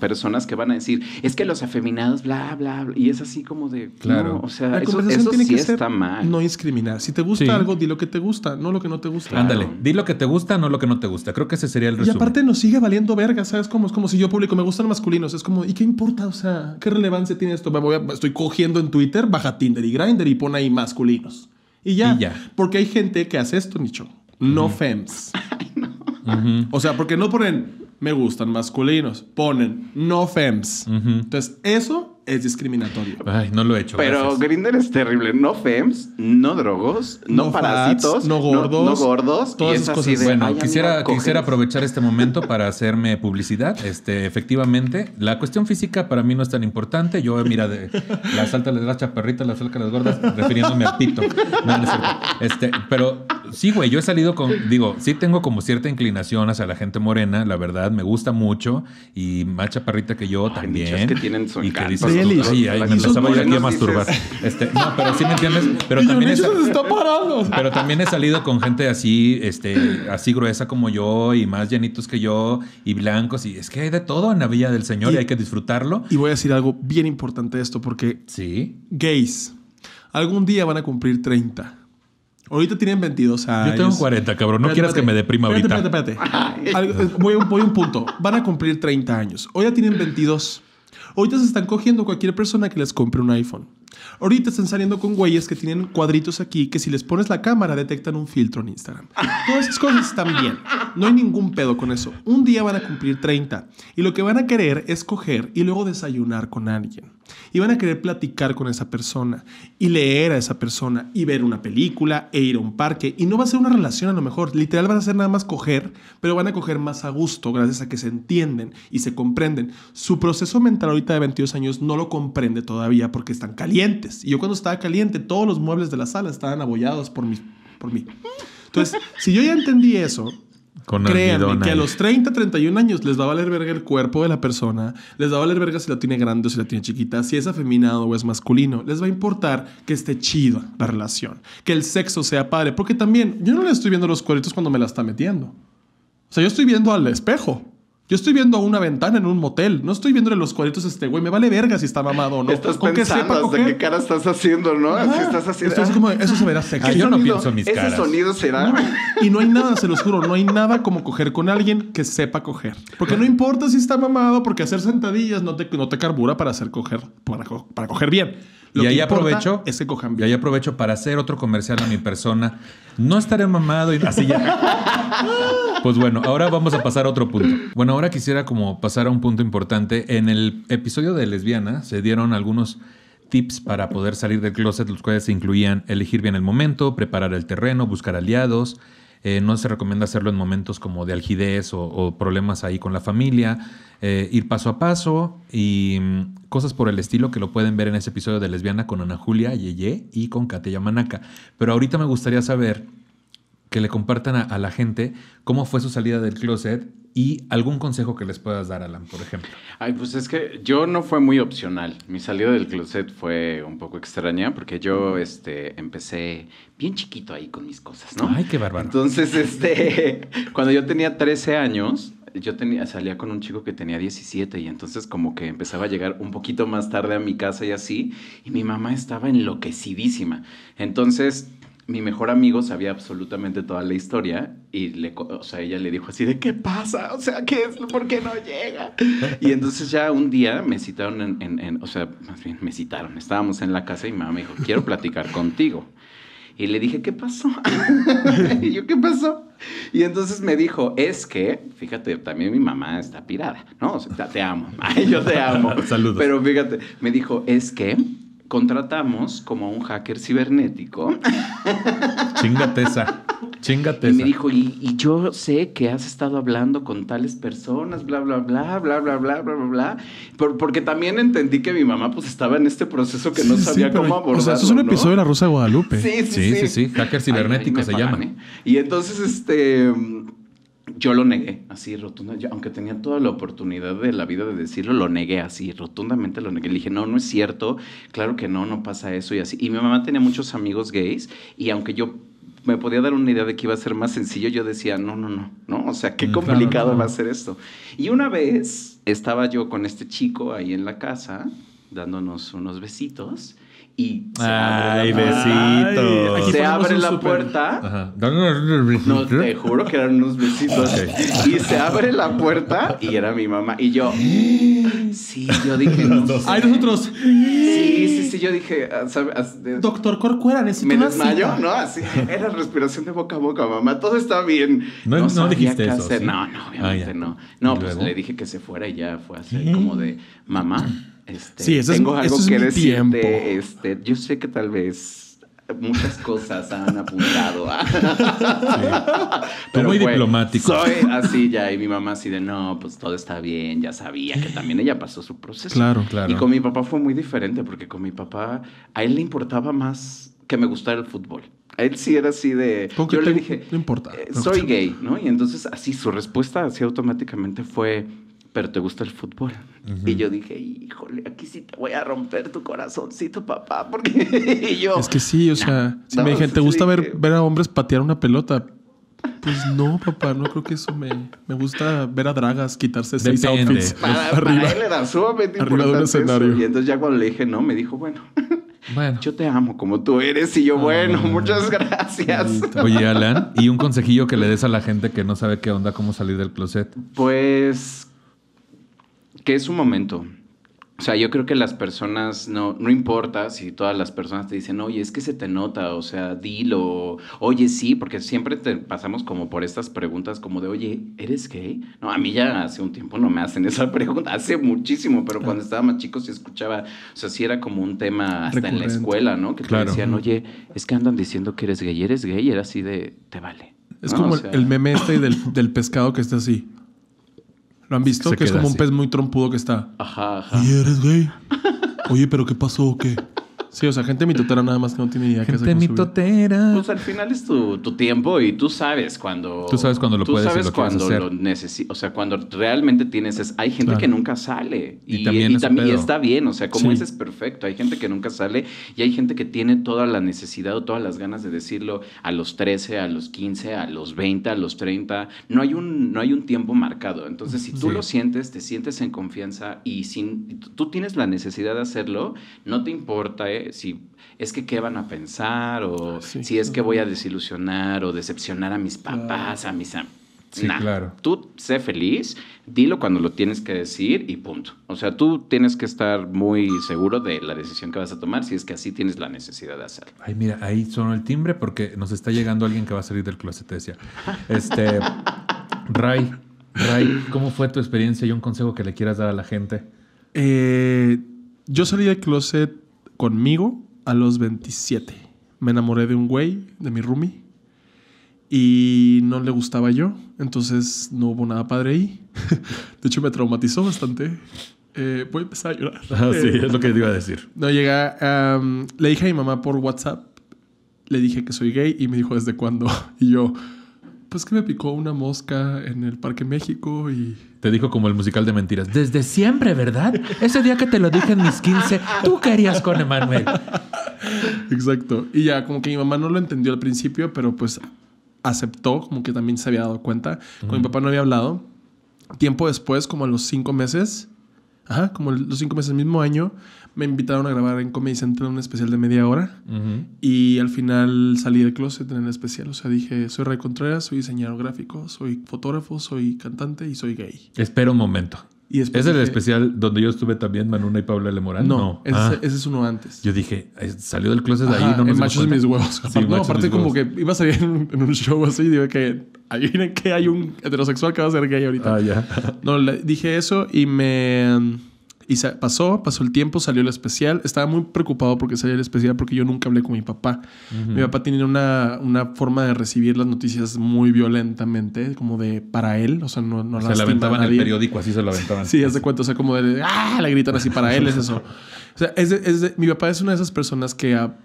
personas que van a decir, es que los feminados bla, bla, bla. Y es así como de. Claro. o sea, la eso, tiene que mal. No discriminar. Si te gusta algo, di lo que te gusta, no lo que no te gusta. Ándale, di lo que te gusta, no lo que no te gusta. Creo que ese sería el resumen. Y aparte nos sigue valiendo verga, ¿sabes? Como, es como si yo público me gustan masculinos. Es como, ¿y qué importa? O sea, ¿qué relevancia tiene esto? Me estoy cogiendo en Twitter, baja Tinder y Grindr y pone ahí masculinos. Y ya. Porque hay gente que hace esto, Nicho. No femmes. fems. [laughs] O sea, porque no ponen me gustan masculinos. Ponen no fems. Entonces, eso es discriminatorio. Ay, no lo he hecho. Pero Grinder es terrible. No fems, no drogos, no, parásitos, no gordos. No, gordos. Todas esas cosas. bueno, quisiera, quisiera aprovechar este momento para hacerme publicidad. Este, efectivamente, la cuestión física para mí no es tan importante. Yo, mira, de, las altas las chaparritas, las altas las gordas, refiriéndome a pito. Este, pero sí, güey, yo he salido con, digo, sí tengo como cierta inclinación hacia la gente morena, la verdad, me gusta mucho y más chaparrita que yo también. Es que tienen su y que dices, tú, sí, ahí, me empezaba yo aquí a masturbar. Este, no, pero sí me entiendes, pero también he, salido con gente así, este, así gruesa como yo y más llenitos que yo y blancos y es que hay de todo en la Villa del Señor y, hay que disfrutarlo. Y voy a decir algo bien importante de esto porque sí, gays algún día van a cumplir 30. Ahorita tienen 22 años. Yo tengo 40, cabrón. No quieras que me deprima ahorita. Espérate, espérate. Eh, voy, a un punto. Van a cumplir 30 años. Hoy ya tienen 22. Ahorita se están cogiendo cualquier persona que les compre un iPhone. Ahorita están saliendo con güeyes que tienen cuadritos aquí que si les pones la cámara detectan un filtro en Instagram. Todas esas cosas están bien. No hay ningún pedo con eso. Un día van a cumplir 30 y lo que van a querer es coger y luego desayunar con alguien. Y van a querer platicar con esa persona y leer a esa persona y ver una película e ir a un parque. Y no va a ser una relación a lo mejor. Literal van a ser nada más coger, pero van a coger más a gusto gracias a que se entienden y se comprenden. Su proceso mental ahorita de 22 años no lo comprende todavía porque están calientes. Y yo cuando estaba caliente todos los muebles de la sala estaban abollados por mí. Por mí. Entonces, si yo ya entendí eso, con Créanme que a los 30, 31 años les va a valer verga el cuerpo de la persona, les va a valer verga si la tiene grande o si la tiene chiquita, si es afeminado o es masculino. Les va a importar que esté chida la relación, que el sexo sea padre, porque también yo no le estoy viendo los cuadritos cuando me la está metiendo. O sea, yo estoy viendo al espejo. Yo estoy viendo una ventana en un motel. No estoy viéndole los cuadritos a este güey. Me vale verga si está mamado o no. Estás Con pensando que sepa qué cara estás haciendo, ¿no? Así estás haciendo. Eso es como, eso se verá sexy. yo no pienso en mis ese caras. Ese sonido será. y no hay nada, se los juro. No hay nada como coger con alguien que sepa coger. Porque no importa si está mamado, porque hacer sentadillas no te, no te carbura para hacer coger, para, para coger bien y ahí aprovecho, Y ahí aprovecho para hacer otro comercial a mi persona. No estaré mamado y así ya. [laughs] pues bueno, ahora vamos a pasar a otro punto. Bueno, ahora quisiera como pasar a un punto importante. En el episodio de lesbiana se dieron algunos tips para poder salir del closet, los cuales incluían elegir bien el momento, preparar el terreno, buscar aliados, eh, no se recomienda hacerlo en momentos como de algidez o, problemas ahí con la familia. Eh, ir paso a paso y mm, cosas por el estilo que lo pueden ver en ese episodio de Lesbiana con Ana Julia Yeye y con Katia Yamanaka. Pero ahorita me gustaría saber que le compartan a la gente cómo fue su salida del closet y algún consejo que les puedas dar, Alan, por ejemplo. Ay, pues es que yo no fue muy opcional. Mi salida del closet fue un poco extraña porque yo este, empecé bien chiquito ahí con mis cosas, ¿no? Ay, qué bárbaro. Entonces, este, [laughs] cuando yo tenía 13 años, yo tenía, salía con un chico que tenía 17 y entonces como que empezaba a llegar un poquito más tarde a mi casa y así, y mi mamá estaba enloquecidísima. Entonces mi mejor amigo sabía absolutamente toda la historia y le, sea, ella le dijo así de, ¿qué pasa? O sea, ¿qué es? ¿Por qué no llega? Y entonces ya un día me citaron en, o sea, más bien me citaron, estábamos en la casa y mi mamá me dijo, quiero platicar contigo. Y le dije, ¿qué pasó? [laughs] y yo, ¿qué pasó? Y entonces me dijo, es que, fíjate, también mi mamá está pirada, ¿no? te amo, [laughs] yo te amo. [laughs] Saludos. Pero fíjate, me dijo, es que contratamos como un hacker cibernético. ¡Chingate esa! Y me dijo, y, yo sé que has estado hablando con tales personas, bla, bla, bla, bla, bla, bla, bla, bla, bla. porque también entendí que mi mamá pues estaba en este proceso que no sabía cómo abordar O sea, eso es un episodio de La Rosa de Guadalupe. Sí, sí, sí. sí, sí. Hacker cibernético se llama. Y entonces, este yo lo negué, así rotundamente aunque tenía toda la oportunidad de la vida de decirlo, lo negué así, rotundamente lo negué. Le dije, no, no es cierto, claro que no, no pasa eso y así. Y mi mamá tenía muchos amigos gays y aunque yo me podía dar una idea de que iba a ser más sencillo, yo decía, no, no, no, no, o sea, qué mm, complicado va a ser esto. Y una vez estaba yo con este chico ahí en la casa, dándonos unos besitos, y Ay, se abre la puerta. No, te juro que eran unos besitos. Y se abre la puerta y era mi mamá. Y yo, sí, yo dije. Ay, nosotros. Sí, sí, sí, yo dije. Ah, ah, Doctor Corcuera, necesito. Me desmayo, ¿no? Así era respiración de boca a boca, mamá. Todo está bien. No, no, dijiste eso. No, no, ah, obviamente no. No, pues le dije que se fuera y ya fue así como de mamá este, sí, tengo algo que Este, yo sé que tal vez muchas cosas han apuntado a... muy diplomático. Soy así ya, y mi mamá así de, no, pues todo está bien, ya sabía que también ella pasó su proceso. Claro, claro. Y con mi papá fue muy diferente, porque con mi papá, a él le importaba más que me gustara el fútbol. A él sí era así de... Yo le dije... No importa. Eh, soy gay, ¿no? Y entonces así, su respuesta así automáticamente fue pero te gusta el fútbol. Y yo dije, híjole, aquí sí te voy a romper tu corazoncito, papá, porque [laughs] yo... Es que sí, o sea, si me dijeron, ¿te gusta ver, a hombres patear una pelota? Pues no, papá, no creo que eso me... Me gusta ver a dragas quitarse Depende. seis outfits. Para, sumamente de un escenario. Y entonces ya cuando le dije no, me dijo, bueno... Bueno. Yo te amo como tú eres y yo, ah, bueno, muchas gracias. Oye, Alan, ¿y un consejillo que le des a la gente que no sabe qué onda, cómo salir del closet? Pues que es un momento. O sea, yo creo que las personas, no, no importa si todas las personas te dicen, oye, es que se te nota, o sea, dilo, oye, sí, porque siempre te pasamos como por estas preguntas como de, oye, ¿eres gay? No, a mí ya hace un tiempo no me hacen esa [laughs] pregunta, hace muchísimo, pero cuando estaba más chico sí escuchaba, o sea, sí era como un tema hasta en la escuela, ¿no? Que te decían, oye, es que andan diciendo que eres gay, eres gay, era así de, te vale. Es como el meme este del, del pescado que está así han visto? Que, es como un pez muy trompudo que está. Ajá, ajá. ¿Y eres gay? [laughs] Oye, ¿pero qué pasó qué? Sí, o sea, gente mitotera nada más que no tiene idea gente que Gente mitotera. Pues al final es tu, tiempo y tú sabes cuando. Tú sabes cuando lo puedes sabes y lo cuando hacer. lo necesitas. O sea, cuando realmente tienes. Es, hay gente que nunca sale. Y, también, está bien. O sea, como ese es perfecto. Hay gente que nunca sale y hay gente que tiene toda la necesidad o todas las ganas de decirlo a los 13, a los 15, a los 20, a los 30. No hay un, no hay un tiempo marcado. Entonces, si tú lo sientes, te sientes en confianza y sin, tú tienes la necesidad de hacerlo, no te importa, ¿eh? si es que qué van a pensar o si es que voy a desilusionar o decepcionar a mis papás, a mis amigos. Sí, claro. Tú sé feliz, dilo cuando lo tienes que decir y punto. O sea, tú tienes que estar muy seguro de la decisión que vas a tomar si es que así tienes la necesidad de hacerlo. Ay, mira, ahí sonó el timbre porque nos está llegando alguien que va a salir del closet, decía. Este, Ray, Ray, ¿cómo fue tu experiencia y un consejo que le quieras dar a la gente? Eh, yo salí del closet conmigo a los 27. Me enamoré de un güey, de mi roomie, y no le gustaba yo, entonces no hubo nada padre ahí. [laughs] de hecho, me traumatizó bastante. Eh, voy a empezar a llorar. Ah, sí, eh, es lo que te iba a decir. No, llega. le dije a mi mamá por WhatsApp, le dije que soy gay y me dijo desde cuándo. [laughs] Y yo, pues que me picó una mosca en el Parque México y... Te dijo como el musical de mentiras. Desde siempre, ¿verdad? Ese día que te lo dije en mis 15, tú querías con Emanuel. Exacto. Y ya como que mi mamá no lo entendió al principio, pero pues aceptó, como que también se había dado cuenta. Con mi papá no había hablado. Tiempo después, como a los cinco meses, ajá, como los cinco meses del mismo año, me invitaron a grabar en Comedy Central un especial de media hora y al final salí del closet en el especial. O sea, dije, soy Ray Contreras, soy diseñador gráfico, soy fotógrafo, soy cantante y soy gay. espero un momento. Y ¿Es el especial donde yo estuve también, Manuna y Paula L. No, no. Ah. Ese, es uno antes. Yo dije, salió del closet de ahí, no me En machos mis huevos. no, aparte como que iba a salir en, un show así, dije que que hay un heterosexual que va a ser gay ahorita. Ah, ya. no, dije eso y me y pasó, pasó el tiempo, salió el especial. Estaba muy preocupado porque salía el especial porque yo nunca hablé con mi papá. Mi papá tiene una, forma de recibir las noticias muy violentamente, como de para él. O sea, no, no Se Se la aventaban el periódico, así se la aventaban. sí, hace cuenta, o sea, como de ¡ah! Le gritan así para él, es eso. O sea, mi papá es una de esas personas que ha,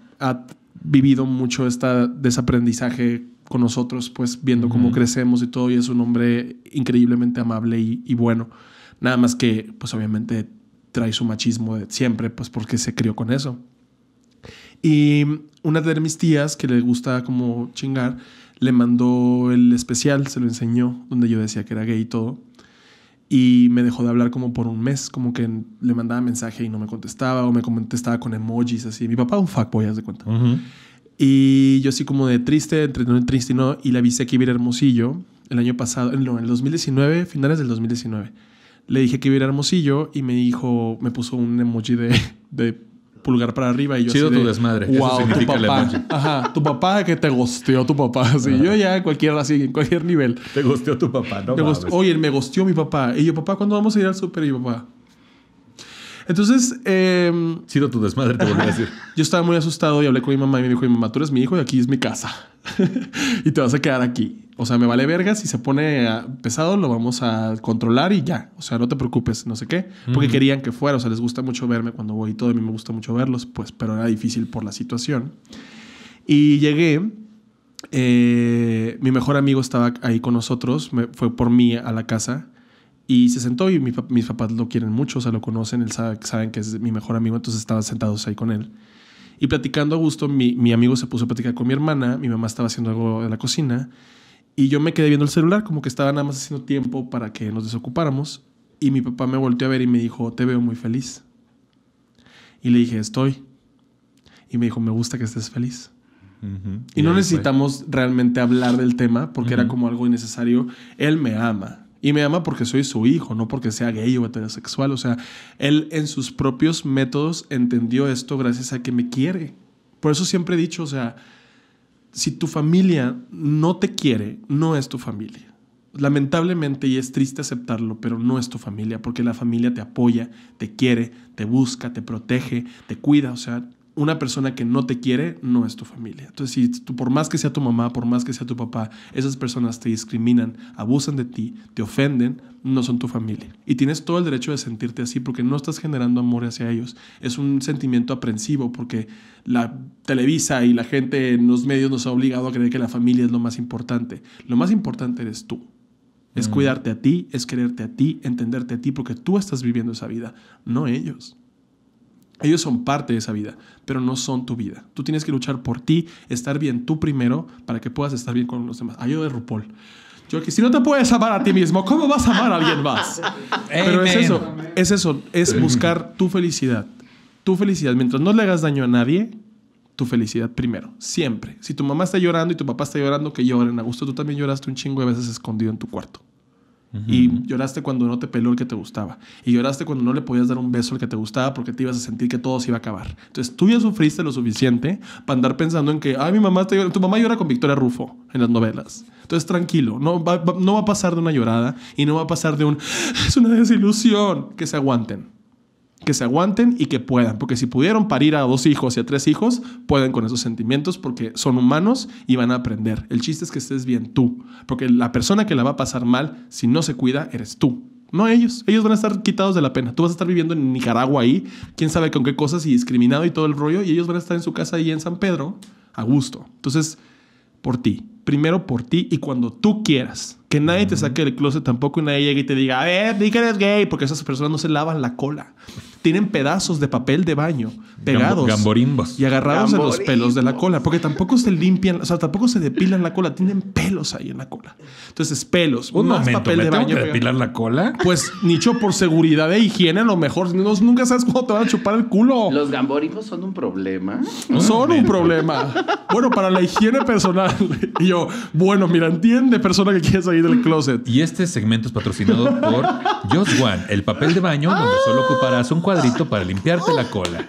vivido mucho este desaprendizaje con nosotros, pues viendo cómo crecemos y todo. Y es un hombre increíblemente amable y bueno. Nada más que, pues obviamente trae su machismo siempre, pues porque se crió con eso. Y una de mis tías, que le gusta como chingar, le mandó el especial, se lo enseñó, donde yo decía que era gay y todo. Y me dejó de hablar como por un mes, como que le mandaba mensaje y no me contestaba, o me contestaba con emojis, así. Mi papá, un fuckboy, haz de cuenta. Y yo así como de triste, entre no triste y no, y la avisé que iba Hermosillo el año pasado, en el 2019, finales del 2019 le dije que iba a ir a Hermosillo y me dijo, me puso un emoji de, de pulgar para arriba y yo así de, tu desmadre. Wow, tu papá. Ajá, tu papá que te gosteó tu papá. Así, yo ya cualquier así, en cualquier nivel. Te gosteó tu papá, ¿no? Oye, me gosteó mi papá. Y yo, papá, ¿cuándo vamos a ir al súper? Y yo, papá, entonces. Em, Sido tu desmadre, te volví a decir. [laughs] Yo estaba muy asustado y hablé con mi mamá y me dijo: Mi mamá, tú eres mi hijo y aquí es mi casa. [laughs] y te vas a quedar aquí. O sea, me vale verga. Si se pone ah, pesado, lo vamos a controlar y ya. O sea, no te preocupes, no sé qué. Porque querían que fuera. O sea, les gusta mucho verme cuando voy y todo. A mí me gusta mucho verlos, pues, pero era difícil por la situación. Y llegué. Eh, mi mejor amigo estaba ahí con nosotros. Me, fue por mí a la casa. Y se sentó y mis papás lo quieren mucho, o sea, lo conocen, él sabe, saben que es mi mejor amigo, entonces estaban sentados ahí con él. Y platicando a gusto, mi, mi amigo se puso a platicar con mi hermana, mi mamá estaba haciendo algo en la cocina, y yo me quedé viendo el celular, como que estaba nada más haciendo tiempo para que nos desocupáramos, y mi papá me volteó a ver y me dijo, te veo muy feliz. Y le dije, estoy. Y me dijo, me gusta que estés feliz. Y, no necesitamos realmente hablar del tema porque era como algo innecesario. Él me ama. Y me ama porque soy su hijo, no porque sea gay o heterosexual. O sea, él en sus propios métodos entendió esto gracias a que me quiere. Por eso siempre he dicho, o sea, si tu familia no te quiere, no es tu familia. Lamentablemente, y es triste aceptarlo, pero no es tu familia, porque la familia te apoya, te quiere, te busca, te protege, te cuida. O sea, una persona que no te quiere no es tu familia. Entonces, si tú, por más que sea tu mamá, por más que sea tu papá, esas personas te discriminan, abusan de ti, te ofenden, no son tu familia. Y tienes todo el derecho de sentirte así porque no estás generando amor hacia ellos. Es un sentimiento aprensivo porque la Televisa y la gente en los medios nos ha obligado a creer que la familia es lo más importante. Lo más importante eres tú. Es mm. cuidarte a ti, es quererte a ti, entenderte a ti, porque tú estás viviendo esa vida, no ellos. Ellos son parte de esa vida, pero no son tu vida. Tú tienes que luchar por ti, estar bien tú primero, para que puedas estar bien con los demás. Ayuda de Yo que si no te puedes amar a ti mismo, ¿cómo vas a amar a alguien más? [laughs] Pero es eso, es eso, es buscar tu felicidad. Tu felicidad, mientras no le hagas daño a nadie, tu felicidad primero, siempre. Si tu mamá está llorando y tu papá está llorando, que lloren. A gusto, tú también lloraste un chingo de veces escondido en tu cuarto. Y lloraste cuando no te peló el que te gustaba. Y lloraste cuando no le podías dar un beso al que te gustaba porque te ibas a sentir que todo se iba a acabar. Entonces tú ya sufriste lo suficiente para andar pensando en que, ay, mi mamá Tu mamá llora con Victoria Rufo en las novelas. Entonces tranquilo, no va, no va a pasar de una llorada y no va a pasar de un, es una desilusión, que se aguanten que se aguanten y que puedan, porque si pudieron parir a dos hijos y a tres hijos, pueden con esos sentimientos porque son humanos y van a aprender. El chiste es que estés bien tú, porque la persona que la va a pasar mal, si no se cuida, eres tú. No ellos, ellos van a estar quitados de la pena. Tú vas a estar viviendo en Nicaragua ahí, quién sabe con qué cosas y discriminado y todo el rollo, y ellos van a estar en su casa ahí en San Pedro, a gusto. Entonces, por ti, primero por ti y cuando tú quieras. Que nadie te saque del closet tampoco y nadie llegue y te diga, a ver, di que eres gay, porque esas personas no se lavan la cola tienen pedazos de papel de baño pegados. Gamborimbos. Y agarrados en los pelos de la cola. Porque tampoco se limpian, o sea, tampoco se depilan la cola. Tienen pelos ahí en la cola. Entonces, pelos. Un momento, papel ¿me de tengo baño. Que depilar la cola? Pues, Nicho, por seguridad de higiene, a lo mejor nunca sabes cómo te van a chupar el culo. Los gamborimbos son un problema. son un problema. Bueno, para la higiene personal. y yo, bueno, mira, entiende, persona que quiere salir del closet. Y este segmento es patrocinado por Just One, el papel de baño donde solo ocuparás un cuadrito para limpiarte la cola.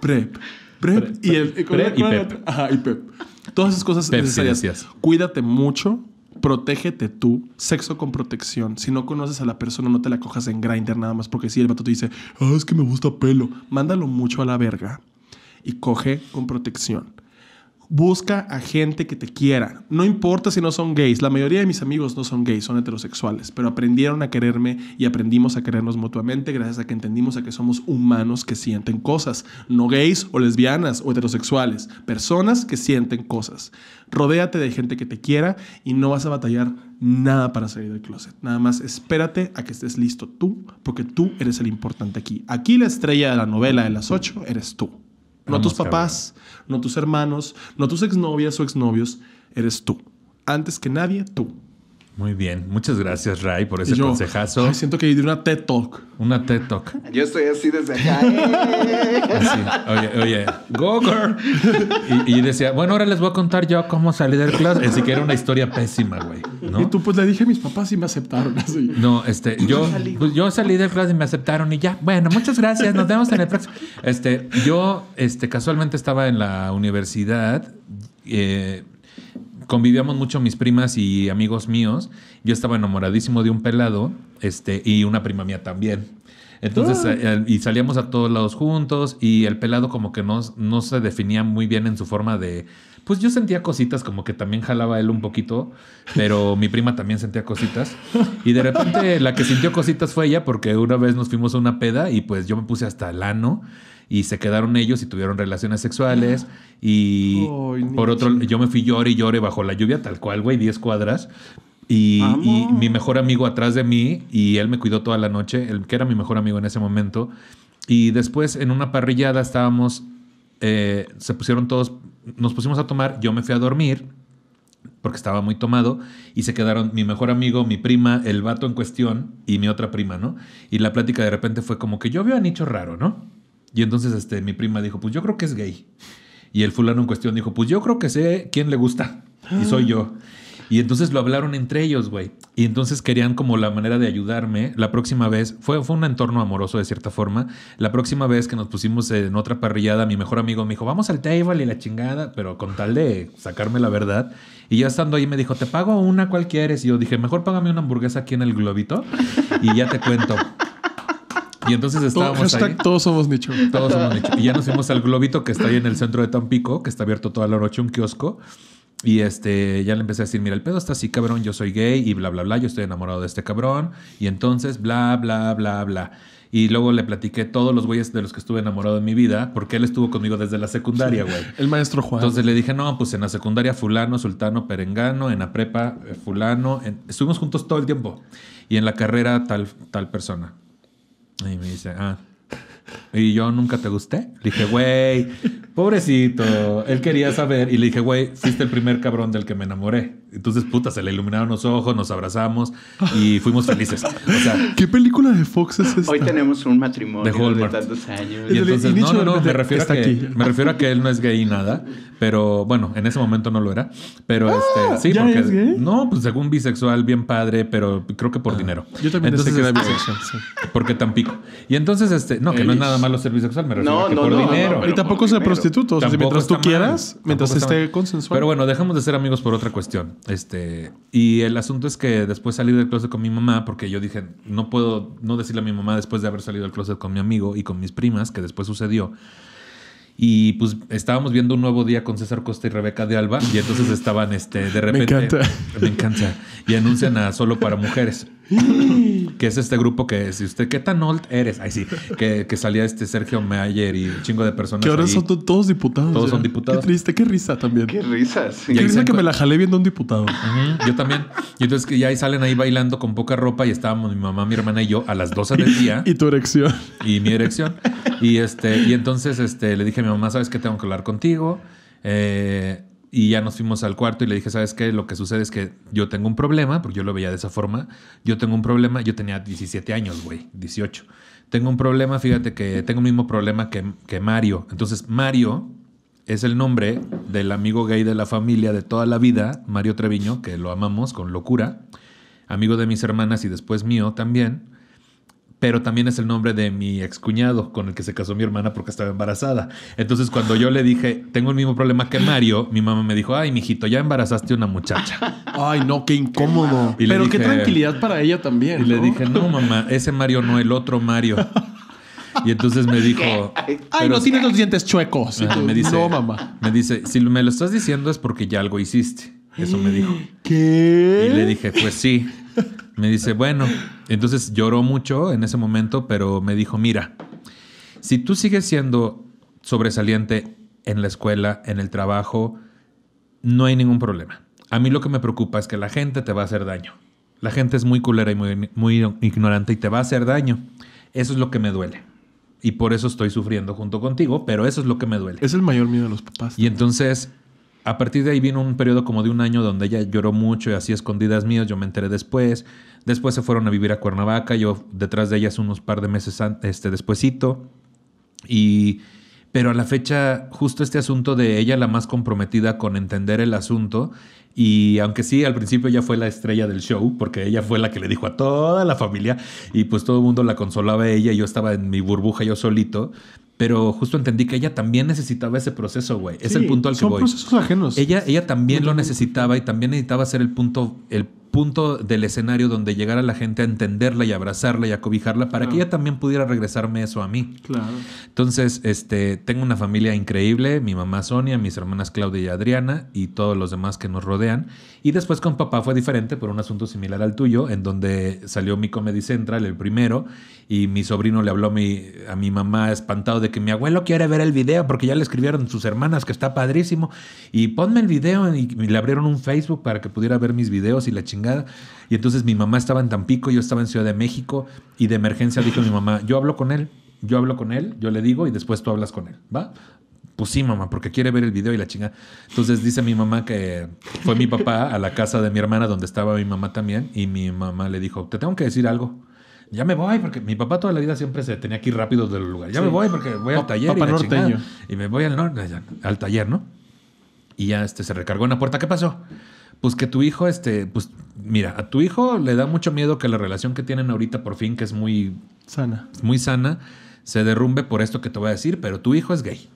Prep. Prep, y, y pep. y Todas esas cosas necesarias. Cuídate mucho, protégete tú, sexo con protección. Si no conoces a la persona, no te la cojas en grinder nada más, porque si el vato te dice, ah, es que me gusta pelo, mándalo mucho a la verga y coge con protección. Busca a gente que te quiera. No importa si no son gays. La mayoría de mis amigos no son gays, son heterosexuales. Pero aprendieron a quererme y aprendimos a querernos mutuamente gracias a que entendimos a que somos humanos que sienten cosas. No gays o lesbianas o heterosexuales. Personas que sienten cosas. Rodéate de gente que te quiera y no vas a batallar nada para salir del closet. Nada más espérate a que estés listo tú, porque tú eres el importante aquí. Aquí la estrella de la novela de las ocho eres tú. No tus papás, no tus hermanos, no tus exnovias o exnovios, eres tú. Antes que nadie, tú. Muy bien. Muchas gracias, Ray, por ese consejazo. siento que di una TED Talk. Una TED Talk. Yo estoy así desde acá. Eh. Oye, oye, go Y, decía, bueno, ahora les voy a contar yo cómo salí del clase Así que era una historia pésima, güey. ¿no? Y tú, pues le dije a mis papás y me aceptaron. No, este, yo, yo salí pues, del clase y me aceptaron y ya. Bueno, muchas gracias. Nos vemos en el próximo. Este, yo, este, casualmente estaba en la universidad. Eh, convivíamos mucho mis primas y amigos míos. Yo estaba enamoradísimo de un pelado este, y una prima mía también. Entonces, ah. eh, y salíamos a todos lados juntos y el pelado como que no, no se definía muy bien en su forma de... Pues yo sentía cositas, como que también jalaba él un poquito, pero mi prima también sentía cositas. Y de repente la que sintió cositas fue ella porque una vez nos fuimos a una peda y pues yo me puse hasta el y se quedaron ellos y tuvieron relaciones sexuales. Y por otro, yo me fui llore y llore bajo la lluvia, tal cual, güey, 10 cuadras. Y, mi mejor amigo atrás de mí y él me cuidó toda la noche, el que era mi mejor amigo en ese momento. Y después en una parrillada estábamos, eh, se pusieron todos, nos pusimos a tomar, yo me fui a dormir porque estaba muy tomado y se quedaron mi mejor amigo, mi prima, el vato en cuestión y mi otra prima, ¿no? Y la plática de repente fue como que yo veo a Nicho raro, ¿no? Y entonces este, mi prima dijo, pues yo creo que es gay. Y el fulano en cuestión dijo, pues yo creo que sé quién le gusta. Y soy yo. Y entonces lo hablaron entre ellos, güey. Y entonces querían como la manera de ayudarme. La próxima vez, fue, fue un entorno amoroso de cierta forma. La próxima vez que nos pusimos en otra parrillada, mi mejor amigo me dijo, vamos al table y la chingada, pero con tal de sacarme la verdad. Y ya estando ahí me dijo, te pago una, cual quieres? Y yo dije, mejor págame una hamburguesa aquí en el globito y ya te cuento. Y entonces estábamos ahí. Todos somos nicho. Todos somos nicho. Y ya nos fuimos al Globito que está ahí en el centro de Tampico, que está abierto toda la noche, un kiosco. Y este, ya le empecé a decir, mira, el pedo está así, cabrón, yo soy gay y bla, bla, bla, yo estoy enamorado de este cabrón. Y entonces, bla, bla, bla, bla. Y luego le platiqué todos los güeyes de los que estuve enamorado en mi vida, porque él estuvo conmigo desde la secundaria, güey. El maestro Juan. Entonces le dije, no, pues en la secundaria fulano, sultano, perengano, en la prepa eh, fulano. Estuvimos juntos todo el tiempo. Y en la carrera tal, tal persona. 哎，没事啊。Y yo nunca te gusté. Le dije, güey, pobrecito. Él quería saber. Y le dije, güey, fuiste el primer cabrón del que me enamoré. Entonces, puta, se le iluminaron los ojos, nos abrazamos y fuimos felices. ¿qué película de Fox es esta? Hoy tenemos un matrimonio de, tantos años. Y entonces, no, no, no, me refiero, a que, me refiero a que él no es gay nada. Pero bueno, en ese momento no lo era. Pero ah, este, sí, No, pues según bisexual, bien padre, pero creo que por ah, dinero. Yo también entonces, bisexual, sí. Porque Tampico. Y entonces, este, no, que no nada malo servicios bisexual, me refiero que por dinero. y tampoco ser prostituto. O sea, mientras tú quieras, mientras esté consensuado. Pero bueno, dejamos de ser amigos por otra cuestión. Este, y el asunto es que después salí del closet con mi mamá, porque yo dije, no puedo no decirle a mi mamá después de haber salido del closet con mi amigo y con mis primas, que después sucedió. Y pues estábamos viendo un nuevo día con César Costa y Rebeca de Alba, y entonces estaban, este, de repente. Me encanta. Me encanta. Y anuncian a Solo para Mujeres. [gasps] que es este grupo que, si usted, ¿qué tan old eres? Ay, sí, que, salía este Sergio Mayer y un chingo de personas. Que ahora son todos diputados. Todos son diputados. Qué triste, qué risa también. Qué risa, risa que me la jalé viendo un diputado. yo también. Y entonces que ya ahí salen ahí bailando con poca ropa y estábamos mi mamá, mi hermana y yo a las 12 del [laughs] día. y tu erección. Y mi erección. Y este, y entonces este, le dije a mi mamá, ¿sabes que Tengo que hablar contigo. Eh, y ya nos fuimos al cuarto y le dije, ¿sabes qué? Lo que sucede es que yo tengo un problema, porque yo lo veía de esa forma. Yo tengo un problema, yo tenía 17 años, güey, 18. Tengo un problema, fíjate que tengo el mismo problema que, que Mario. Entonces, Mario es el nombre del amigo gay de la familia de toda la vida, Mario Treviño, que lo amamos con locura, amigo de mis hermanas y después mío también pero también es el nombre de mi excuñado con el que se casó mi hermana porque estaba embarazada. Entonces, cuando yo le dije, tengo el mismo problema que Mario, mi mamá me dijo, ay, mijito, ya embarazaste una muchacha. [laughs] Ay, no, qué incómodo. pero qué tranquilidad para ella también. Y le dije, no, mamá, ese Mario no, el otro Mario. Y entonces me dijo, [laughs] ay, no tienes los dientes chuecos. me dice, no, mamá. Me dice, si me lo estás diciendo es porque ya algo hiciste. Eso me dijo. [gasps] ¿Qué? Y le dije, pues sí. [laughs] Me dice, bueno, entonces lloró mucho en ese momento, pero me dijo, mira, si tú sigues siendo sobresaliente en la escuela, en el trabajo, no hay ningún problema. A mí lo que me preocupa es que la gente te va a hacer daño. La gente es muy culera y muy, ignorante y te va a hacer daño. Eso es lo que me duele. Y por eso estoy sufriendo junto contigo, pero eso es lo que me duele. Es el mayor miedo de los papás. Y entonces a partir de ahí vino un periodo como de un año donde ella lloró mucho y así escondidas mías, yo me enteré después. Después se fueron a vivir a Cuernavaca, yo detrás de ellas unos par de meses este, despuesito. Y, pero a la fecha, justo este asunto de ella la más comprometida con entender el asunto. Y aunque sí, al principio ella fue la estrella del show, porque ella fue la que le dijo a toda la familia y pues todo el mundo la consolaba a ella, yo estaba en mi burbuja yo solito, pero justo entendí que ella también necesitaba ese proceso, güey. es el punto al que son Procesos ajenos. Ella, ella también lo necesitaba y también necesitaba ser el punto, el punto del escenario donde llegara la gente a entenderla y abrazarla y acobijarla para que ella también pudiera regresarme eso a mí. Claro. Entonces, este, tengo una familia increíble, mi mamá Sonia, mis hermanas Claudia y Adriana y todos los demás que nos rodean. Y después con papá fue diferente por un asunto similar al tuyo, en donde salió mi Comedy Central, el primero, y mi sobrino le habló a mi, a mi mamá espantado de que mi abuelo quiere ver el video porque ya le escribieron sus hermanas que está padrísimo y ponme el video y le abrieron un Facebook para que pudiera ver mis videos y la chingada y entonces mi mamá estaba en Tampico, yo estaba en Ciudad de México y de emergencia dijo mi mamá, yo hablo con él, yo hablo con él, yo le digo y después tú hablas con él, ¿va? Pues sí, mamá, porque quiere ver el video y la chingada. Entonces dice mi mamá que fue mi papá a la casa de mi hermana donde estaba mi mamá también y mi mamá le dijo, te tengo que decir algo. Ya me voy, porque mi papá toda la vida siempre se tenía aquí ir rápido del lugar. Ya me voy porque voy al taller y, me voy al, al taller, ¿no? Y ya este, se recargó en la puerta. ¿Qué pasó? pues que tu hijo, este, pues mira, a tu hijo le da mucho miedo que la relación que tienen ahorita por fin, que es muy sana, muy sana, se derrumbe por esto que te voy a decir, pero tu hijo es gay.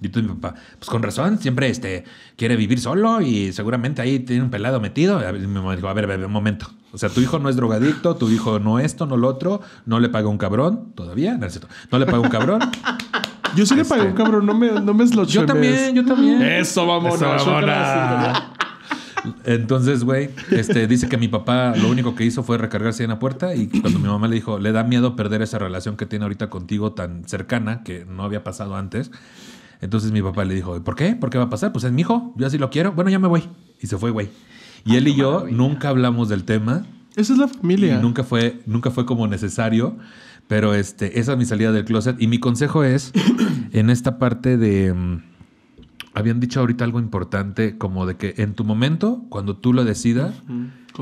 Y tú, mi papá, pues con razón, siempre este, quiere vivir solo y seguramente ahí tiene un pelado metido. mi dijo, a ver, un momento. O sea, tu hijo no es drogadicto, tu hijo no esto, no lo otro, no le paga un cabrón todavía, no, no le paga un cabrón. [laughs] Yo sí le pagué un este, cabrón, no me, no me Yo también, yo también. Eso, vamos Eso, vámonos. Entonces, güey, este, dice que mi papá lo único que hizo fue recargarse en la puerta y cuando mi mamá le dijo, le da miedo perder esa relación que tiene ahorita contigo tan cercana, que no había pasado antes. Entonces mi papá le dijo, ¿por qué? ¿Por qué va a pasar? Pues es mi hijo, yo así lo quiero. Bueno, ya me voy. Y se fue, güey. Y él y yo nunca hablamos del tema. Esa es la familia. nunca fue, nunca fue como necesario. Pero este, esa es mi salida del closet. Y mi consejo es, en esta parte de mm, habían dicho ahorita algo importante, como de que en tu momento, cuando tú lo decidas,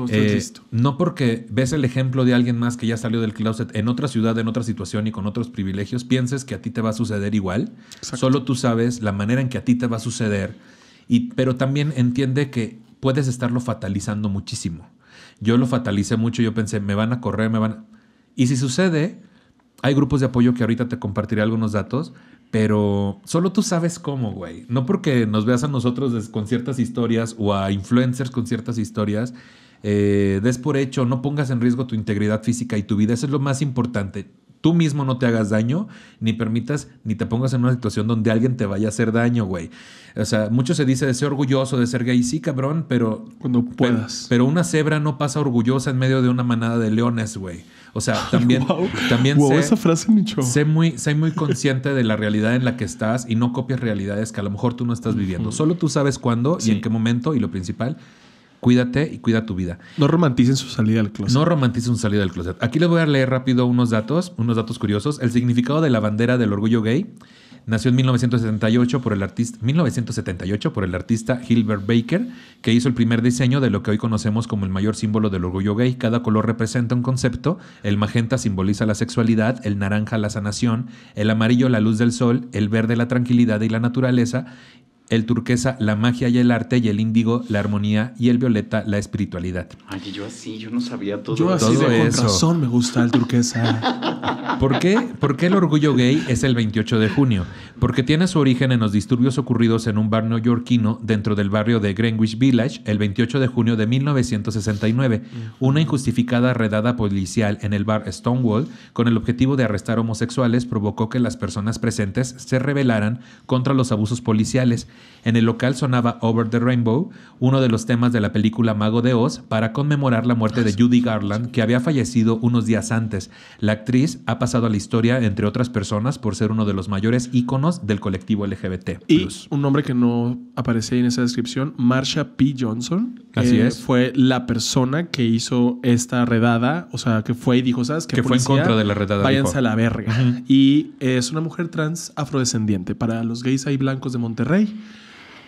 eh, no porque ves el ejemplo de alguien más que ya salió del closet en otra ciudad, en otra situación y con otros privilegios, pienses que a ti te va a suceder igual. Solo tú sabes la manera en que a ti te va a suceder, y, pero también entiende que puedes estarlo fatalizando muchísimo. Yo lo fatalicé mucho, yo pensé, me van a correr, me van Y si sucede, hay grupos de apoyo que ahorita te compartiré algunos datos, pero solo tú sabes cómo, güey. No porque nos veas a nosotros con ciertas historias o a influencers con ciertas historias, eh, des por hecho, no pongas en riesgo tu integridad física y tu vida. Eso es lo más importante. Tú mismo no te hagas daño, ni permitas, ni te pongas en una situación donde alguien te vaya a hacer daño, güey. O sea, mucho se dice de ser orgulloso, de ser gay. Sí, cabrón, pero. Cuando puedas. pero una cebra no pasa orgullosa en medio de una manada de leones, güey. O sea, [laughs] también, también sé, Sé, muy, muy consciente de la realidad en la que estás y no copias realidades que a lo mejor tú no estás viviendo. Solo tú sabes cuándo y en qué momento y lo principal. Cuídate y cuida tu vida. No romanticen su salida del closet. No romanticen su salida del closet. Aquí les voy a leer rápido unos datos, unos datos curiosos. El significado de la bandera del orgullo gay Nació en 1978 por el artista, 1978 por el artista Hilbert Baker, que hizo el primer diseño de lo que hoy conocemos como el mayor símbolo del orgullo gay. Cada color representa un concepto. El magenta simboliza la sexualidad, el naranja la sanación, el amarillo la luz del sol, el verde la tranquilidad y la naturaleza el turquesa, la magia y el arte, y el índigo, la armonía, y el violeta, la espiritualidad. Ay, yo así, yo no sabía todo, yo así de eso. me gusta el turquesa. [laughs] ¿Por qué? ¿Por qué el orgullo gay es el 28 de junio? Porque tiene su origen en los disturbios ocurridos en un bar neoyorquino dentro del barrio de Greenwich Village el 28 de junio de 1969, una injustificada redada policial en el bar Stonewall con el objetivo de arrestar homosexuales provocó que las personas presentes se rebelaran contra los abusos policiales en el local sonaba Over the Rainbow, uno de los temas de la película Mago de Oz, para conmemorar la muerte de ah, Judy Garland, que había fallecido unos días antes. La actriz ha pasado a la historia, entre otras personas, por ser uno de los mayores íconos del colectivo LGBT. Y un nombre que no aparece en esa descripción, Marsha P. Johnson. Así es. Fue la persona que hizo esta redada, o sea, que fue y dijo, ¿sabes? Que, fue en contra de la redada. Váyanse a la verga. Y es una mujer trans afrodescendiente. Para los gays ahí blancos de Monterrey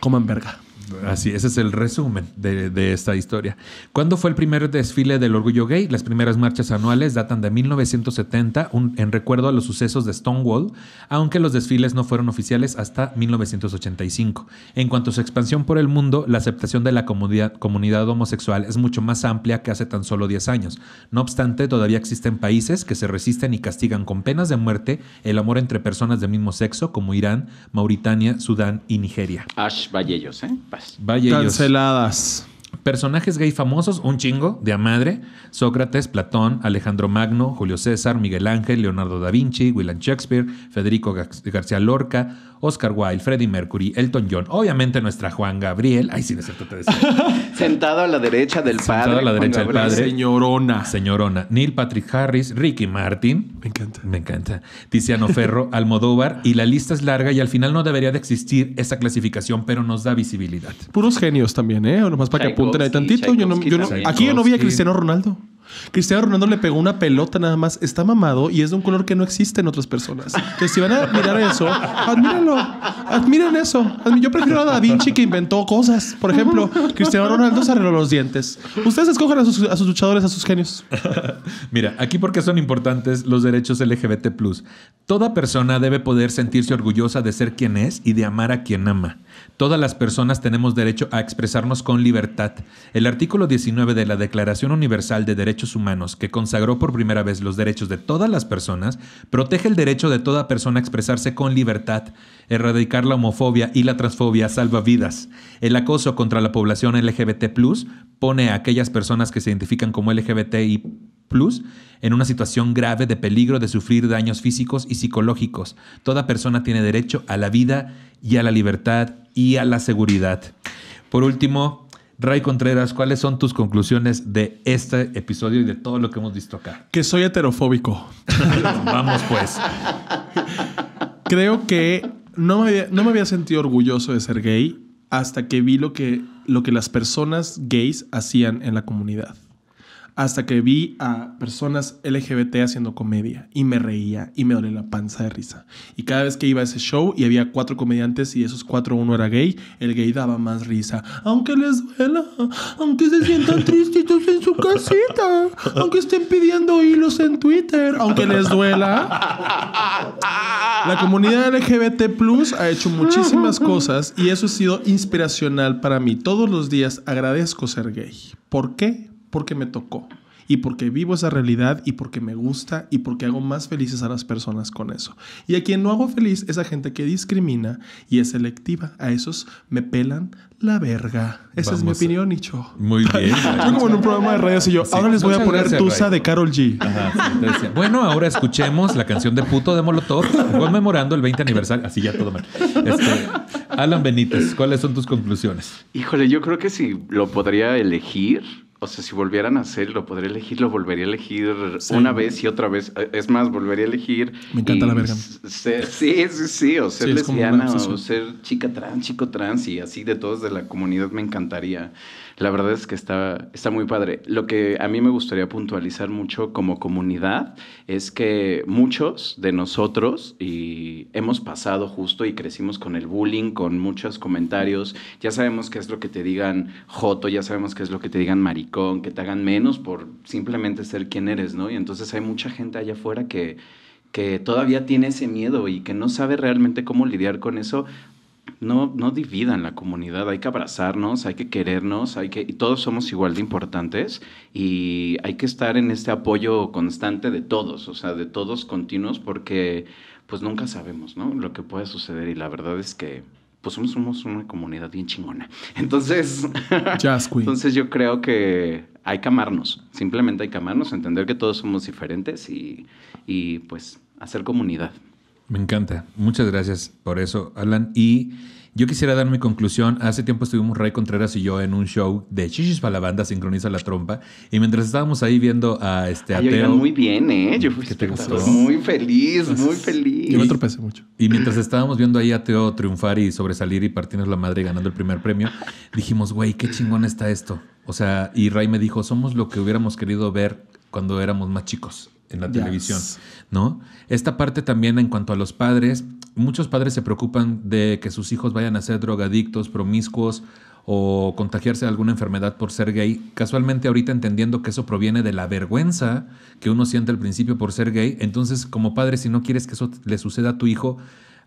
coman verga. Así, ese es el resumen de, esta historia. ¿Cuándo fue el primer desfile del orgullo gay? Las primeras marchas anuales datan de 1970 en recuerdo a los sucesos de Stonewall, aunque los desfiles no fueron oficiales hasta 1985. En cuanto a su expansión por el mundo, la aceptación de la comunidad, homosexual es mucho más amplia que hace tan solo 10 años. No obstante, todavía existen países que se resisten y castigan con penas de muerte el amor entre personas del mismo sexo, como Irán, Mauritania, Sudán y Nigeria. Ash, vaya ellos, ¿eh? canceladas. Personajes gay famosos, un chingo, de a madre. Sócrates, Platón, Alejandro Magno, Julio César, Miguel Ángel, Leonardo da Vinci, William Shakespeare, Federico García Lorca, Oscar Wilde, Freddie Mercury, Elton John, obviamente nuestra Juan Gabriel. Ay, sí, no te decía. [laughs] Sentado a la derecha del padre. Sentado a la derecha del padre. Señorona. Señorona. Neil Patrick Harris, Ricky Martin. Me encanta. Me encanta. Tiziano Ferro, [laughs] Almodóvar. Y la lista es larga y al final no debería de existir esa clasificación, pero nos da visibilidad. Puros genios también, ¿eh? Nomás para que apunten ahí tantito. aquí yo no vi a Cristiano Ronaldo. Cristiano Ronaldo le pegó una pelota nada más. Está mamado y es de un color que no existe en otras personas. que si van a mirar eso, admírenlo. Admiren eso. Yo prefiero a Da Vinci que inventó cosas. Por ejemplo, Cristiano Ronaldo se arregló los dientes. Ustedes escogen a sus, a sus luchadores, a sus genios. [laughs] Mira, aquí porque son importantes los derechos LGBT. Toda persona debe poder sentirse orgullosa de ser quien es y de amar a quien ama. Todas las personas tenemos derecho a expresarnos con libertad. El artículo 19 de la Declaración Universal de Derechos Humanos, que consagró por primera vez los derechos de todas las personas, protege el derecho de toda persona a expresarse con libertad, erradicar la homofobia y la transfobia salva vidas. El acoso contra la población LGBT pone a aquellas personas que se identifican como LGBTI Plus, en una situación grave de peligro de sufrir daños físicos y psicológicos. Toda persona tiene derecho a la vida y a la libertad y a la seguridad. Por último, Ray Contreras, ¿cuáles son tus conclusiones de este episodio y de todo lo que hemos visto acá? Que soy heterofóbico. [laughs] Vamos pues. Creo que no me, había, sentido orgulloso de ser gay hasta que vi lo que, lo que las personas gays hacían en la comunidad hasta que vi a personas LGBT haciendo comedia y me reía y me dolía la panza de risa. Y cada vez que iba a ese show y había cuatro comediantes y esos cuatro uno era gay, el gay daba más risa. Aunque les duela, aunque se sientan tristitos en su casita, aunque estén pidiendo hilos en Twitter, aunque les duela. La comunidad LGBT Plus ha hecho muchísimas cosas y eso ha sido inspiracional para mí. Todos los días agradezco ser gay. ¿Por qué? porque me tocó y porque vivo esa realidad y porque me gusta y porque hago más felices a las personas con eso. Y a quien no hago feliz es a gente que discrimina y es selectiva. A esos me pelan la verga. Esa es mi opinión, Nicho. Muy [laughs] bien. yo como en un programa de radio así yo, ahora les voy a poner tuza de Carol G. bueno, ahora escuchemos la canción de puto de Molotov conmemorando el 20 aniversario. Así ya todo mal. Este, Alan Benítez, ¿cuáles son tus conclusiones? Híjole, yo creo que si lo podría elegir o sea, si volvieran a hacerlo, lo podría elegir, lo volvería a elegir una vez y otra vez. Eh, es más, volvería a elegir. Me encanta la verga. Ser, sí, sí, sí. O ser lesbiana, o ser chica trans, chico trans y así de todos de la comunidad me encantaría. La verdad es que está, está muy padre. Lo que a mí me gustaría puntualizar mucho como comunidad es que muchos de nosotros y hemos pasado justo y crecimos con el bullying, con muchos comentarios. Ya sabemos qué es lo que te digan joto, ya sabemos qué es lo que te digan maricón, que te hagan menos por simplemente ser quien eres, ¿no? Y entonces hay mucha gente allá afuera que que todavía tiene ese miedo y que no sabe realmente cómo lidiar con eso, no, no dividan la comunidad, hay que abrazarnos, hay que querernos, hay que, y todos somos igual de importantes y hay que estar en este apoyo constante de todos, o sea, de todos continuos, porque pues nunca sabemos, Lo que puede suceder y la verdad es que pues somos, una comunidad bien chingona. [laughs] Entonces, [laughs] entonces yo creo que hay que amarnos, simplemente hay que amarnos, entender que todos somos diferentes y, y pues hacer comunidad. Me encanta. Muchas gracias por eso, Alan. Y yo quisiera dar mi conclusión. Hace tiempo estuvimos Ray Contreras y yo en un show de Chichis para la banda, Sincroniza la Trompa. Y mientras estábamos ahí viendo a este ateo. muy bien, ¿eh? Yo fui muy feliz, pues, muy feliz. Yo me tropecé mucho. Y mientras estábamos viendo ahí a Teo triunfar y sobresalir y partirnos la madre ganando el primer premio, dijimos, güey, qué chingón está esto. O sea, y Ray me dijo, somos lo que hubiéramos querido ver cuando éramos más chicos en la televisión, ¿no? Esta parte también en cuanto a los padres, muchos padres se preocupan de que sus hijos vayan a ser drogadictos, promiscuos o contagiarse de alguna enfermedad por ser gay, casualmente ahorita entendiendo que eso proviene de la vergüenza que uno siente al principio por ser gay, entonces como padre si no quieres que eso le suceda a tu hijo,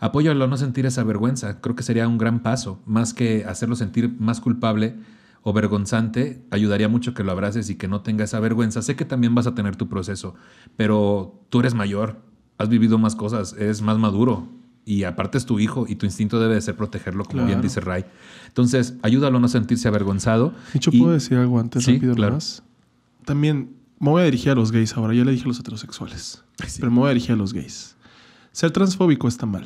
apóyalo a no sentir esa vergüenza, creo que sería un gran paso, más que hacerlo sentir más culpable o vergonzante, ayudaría mucho que lo abraces y que no tenga esa vergüenza. Sé que también vas a tener tu proceso, pero tú eres mayor, has vivido más cosas, eres más maduro y aparte es tu hijo y tu instinto debe de ser protegerlo, como bien dice Ray. Entonces, ayúdalo a no sentirse avergonzado. ¿Y yo puedo decir algo antes sí, claro. También me voy a dirigir a los gays ahora, ya le dije a los heterosexuales, pero me voy a dirigir a los gays. Ser transfóbico está mal.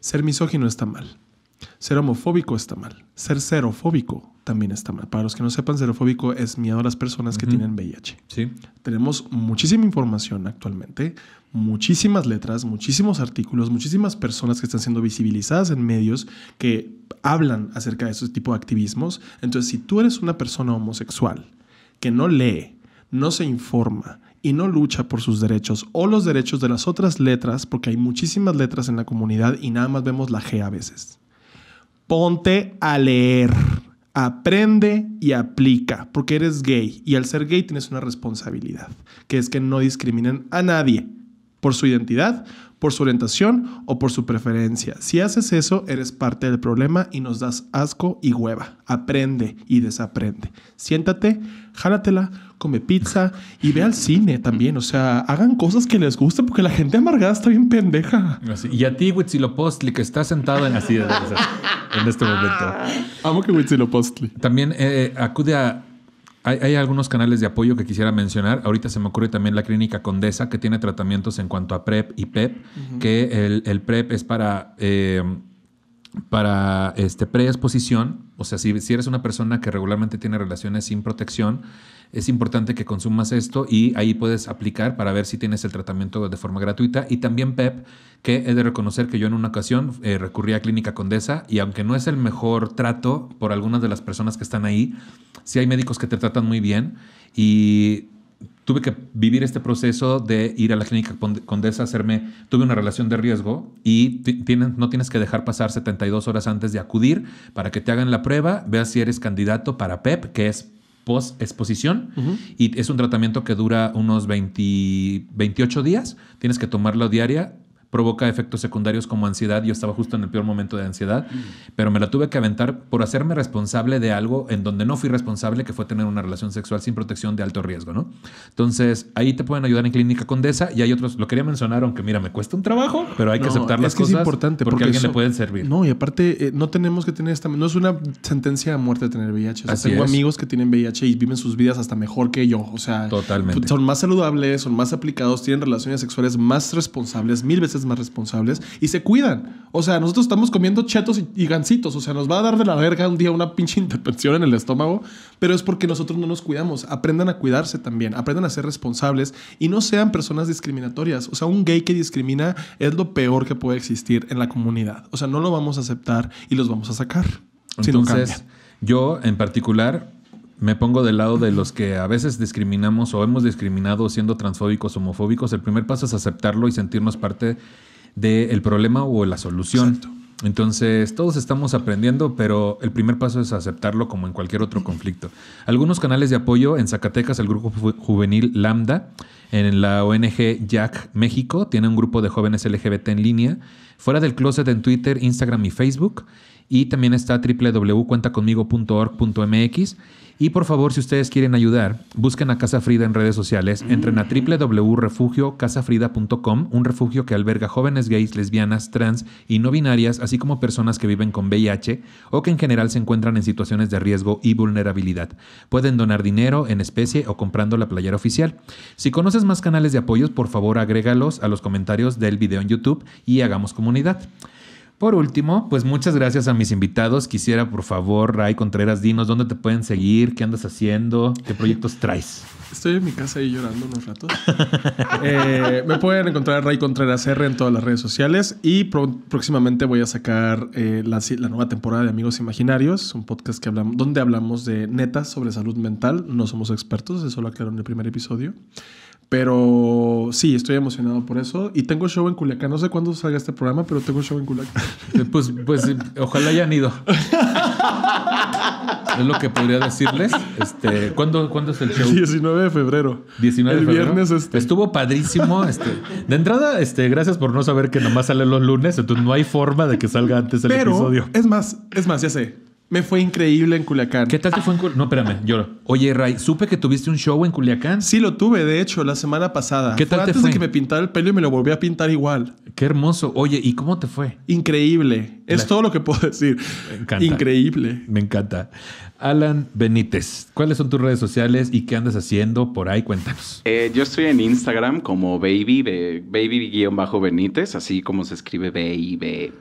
Ser misógino está mal. Ser homofóbico está mal. Ser serofóbico también está mal. Para los que no sepan, serofóbico es miedo a las personas que tienen VIH. Sí. Tenemos muchísima información actualmente, muchísimas letras, muchísimos artículos, muchísimas personas que están siendo visibilizadas en medios que hablan acerca de este tipo de activismos. Entonces, si tú eres una persona homosexual que no lee, no se informa y no lucha por sus derechos o los derechos de las otras letras, porque hay muchísimas letras en la comunidad y nada más vemos la G a veces ponte a leer, aprende y aplica, porque eres gay y al ser gay tienes una responsabilidad, que es que no discriminen a nadie por su identidad, por su orientación o por su preferencia. Si haces eso, eres parte del problema y nos das asco y hueva. Aprende y desaprende. Siéntate, jálatela, come pizza y ve al cine también. O sea, hagan cosas que les guste porque la gente amargada está bien pendeja. Y a ti, Huitzilopochtli, que está sentado en así en este momento. Ah. Amo que Huitzilopochtli. También eh, eh, acude a hay, algunos canales de apoyo que quisiera mencionar. Ahorita se me ocurre también la Clínica Condesa, que tiene tratamientos en cuanto a PrEP y PEP, que el, el, PrEP es para eh, para este, o sea, si, eres una persona que regularmente tiene relaciones sin protección, es importante que consumas esto y ahí puedes aplicar para ver si tienes el tratamiento de forma gratuita. Y también PEP, que he de reconocer que yo en una ocasión eh, recurrí a Clínica Condesa y aunque no es el mejor trato por algunas de las personas que están ahí, sí hay médicos que te tratan muy bien y tuve que vivir este proceso de ir a la clínica Condesa, hacerme, tuve una relación de riesgo y no tienes que dejar pasar 72 horas antes de acudir para que te hagan la prueba, veas si eres candidato para PEP, e que es post-exposición, y es un tratamiento que dura unos 20, 28 días, tienes que tomarlo diaria provoca efectos secundarios como ansiedad. Yo estaba justo en el peor momento de ansiedad, pero me la tuve que aventar por hacerme responsable de algo en donde no fui responsable, que fue tener una relación sexual sin protección de alto riesgo, ¿no? Entonces, ahí te pueden ayudar en Clínica Condesa y hay otros, lo quería mencionar, aunque mira, me cuesta un trabajo, pero hay que aceptar las cosas porque, a alguien le pueden servir. No, y aparte, eh, no tenemos que tener esta, no es una sentencia de muerte tener VIH. tengo amigos que tienen VIH y viven sus vidas hasta mejor que yo. O sea, son más saludables, son más aplicados, tienen relaciones sexuales más responsables, mil veces más responsables y se cuidan. O sea, nosotros estamos comiendo chetos y, gancitos. O sea, nos va a dar de la verga un día una pinche [laughs] intervención en el estómago, pero es porque nosotros no nos cuidamos. Aprendan a cuidarse también, aprendan a ser responsables y no sean personas discriminatorias. O sea, un gay que discrimina es lo peor que puede existir en la comunidad. O sea, no lo vamos a aceptar y los vamos a sacar. Entonces, yo en particular me pongo del lado de los que a veces discriminamos o hemos discriminado siendo transfóbicos, homofóbicos, el primer paso es aceptarlo y sentirnos parte del problema o la solución. Entonces, todos estamos aprendiendo, pero el primer paso es aceptarlo como en cualquier otro conflicto. Algunos canales de apoyo en Zacatecas, el grupo juvenil Lambda, en la ONG Jack México, tiene un grupo de jóvenes LGBT en línea, fuera del closet en Twitter, Instagram y Facebook y también está www.cuentaconmigo.org.mx. Y por favor, si ustedes quieren ayudar, busquen a Casa Frida en redes sociales, entren a mm. www.refugiocasafrida.com, un refugio que alberga jóvenes gays, lesbianas, trans y no binarias, así como personas que viven con VIH o que en general se encuentran en situaciones de riesgo y vulnerabilidad. Pueden donar dinero en especie o comprando la playera oficial. Si conoces más canales de apoyos, por favor agrégalos a los comentarios del video en YouTube y hagamos comunidad. Por último, pues muchas gracias a mis invitados. Quisiera, por favor, Ray Contreras, dinos dónde te pueden seguir, qué andas haciendo, qué proyectos traes. Estoy en mi casa ahí llorando unos ratos. [laughs] Eh, me pueden encontrar Ray Contreras R en todas las redes sociales y próximamente voy a sacar eh, la, nueva temporada de Amigos Imaginarios, un podcast que donde hablamos de netas sobre salud mental. No somos expertos, eso lo aclaro en el primer episodio. Pero sí, estoy emocionado por eso. Y tengo show en Culiacán. No sé cuándo salga este programa, pero tengo show en Culiacán. Eh, pues, pues eh, ojalá hayan ido. es lo que podría decirles. Este, ¿cuándo, ¿Cuándo es el show? 19 de febrero. 19 el de febrero. viernes este. Estuvo padrísimo. Este. De entrada, este, gracias por no saber que nomás sale los lunes. Entonces no hay forma de que salga antes el episodio. Es más, es más, ya sé. Me fue increíble en Culiacán. ¿Qué tal te fue en Culiacán? No, espérame, ah. lloro. Oye, Ray, supe que tuviste un show en Culiacán. Sí, lo tuve, de hecho, la semana pasada. ¿Qué tal te antes fue? de que me pintara el pelo y me lo volví a pintar igual. Qué hermoso. Oye, ¿y cómo te fue? Increíble. Es todo lo que puedo decir. Increíble. Me encanta. Alan Benítez, ¿cuáles son tus redes sociales y qué andas haciendo por ahí? Cuéntanos. Eh, yo estoy en Instagram como baby, baby-benítez, bajo así como se escribe b y b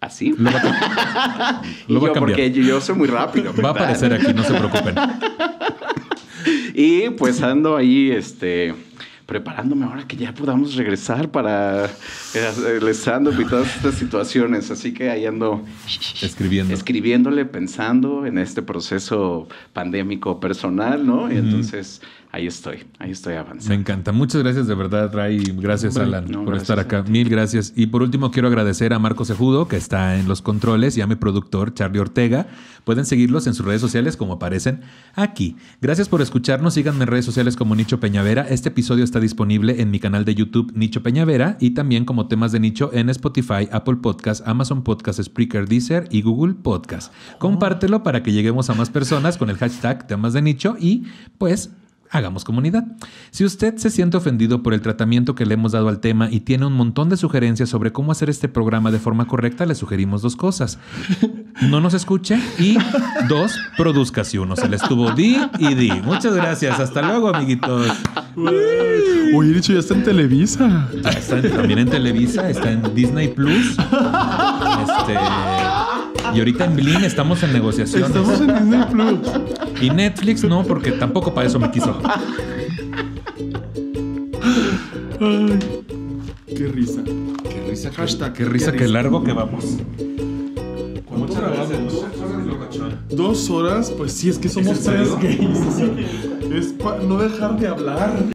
¿Así? Lo va a, [laughs] lo Porque yo soy muy rápido. Va a aparecer aquí, no se preocupen. [laughs] y pues ando ahí, este preparándome ahora que ya podamos regresar para el eh, ando y todas estas situaciones. Así que ahí ando Escribiendo. escribiéndole, pensando en este proceso pandémico personal, ¿no? Y entonces, ahí estoy, ahí estoy avanzando. Me encanta. Muchas gracias de verdad, Ray. Gracias, Alan, por estar acá. Mil gracias. Y por último, quiero agradecer a Marco Cejudo, que está en los controles, y a mi productor, Charlie Ortega. Pueden seguirlos en sus redes sociales como aparecen aquí. Gracias por escucharnos. Síganme en redes sociales como Nicho Peñavera. Este episodio está disponible en mi canal de YouTube Nicho Peñavera y también como temas de nicho en Spotify, Apple Podcasts, Amazon Podcast, Spreaker, Deezer y Google Podcast. Compártelo para que lleguemos a más personas con el hashtag temas de nicho y pues hagamos comunidad. Si usted se siente ofendido por el tratamiento que le hemos dado al tema y tiene un montón de sugerencias sobre cómo hacer este programa de forma correcta, le sugerimos dos cosas. No nos escuche y dos, produzca si uno se le estuvo di y di. Muchas gracias. Hasta luego, amiguitos. Oye, dicho, ya está en Televisa. está también en Televisa, está en Disney Plus. Este, y ahorita en Blin estamos en negociación Estamos en Disney Y Netflix no, porque tampoco para eso me quiso. qué risa. Qué risa. Hashtag. Qué, risa, qué, largo que vamos. ¿Cuánto grabamos? Dos horas, pues sí, es que somos tres gays. [laughs] es no dejar de hablar.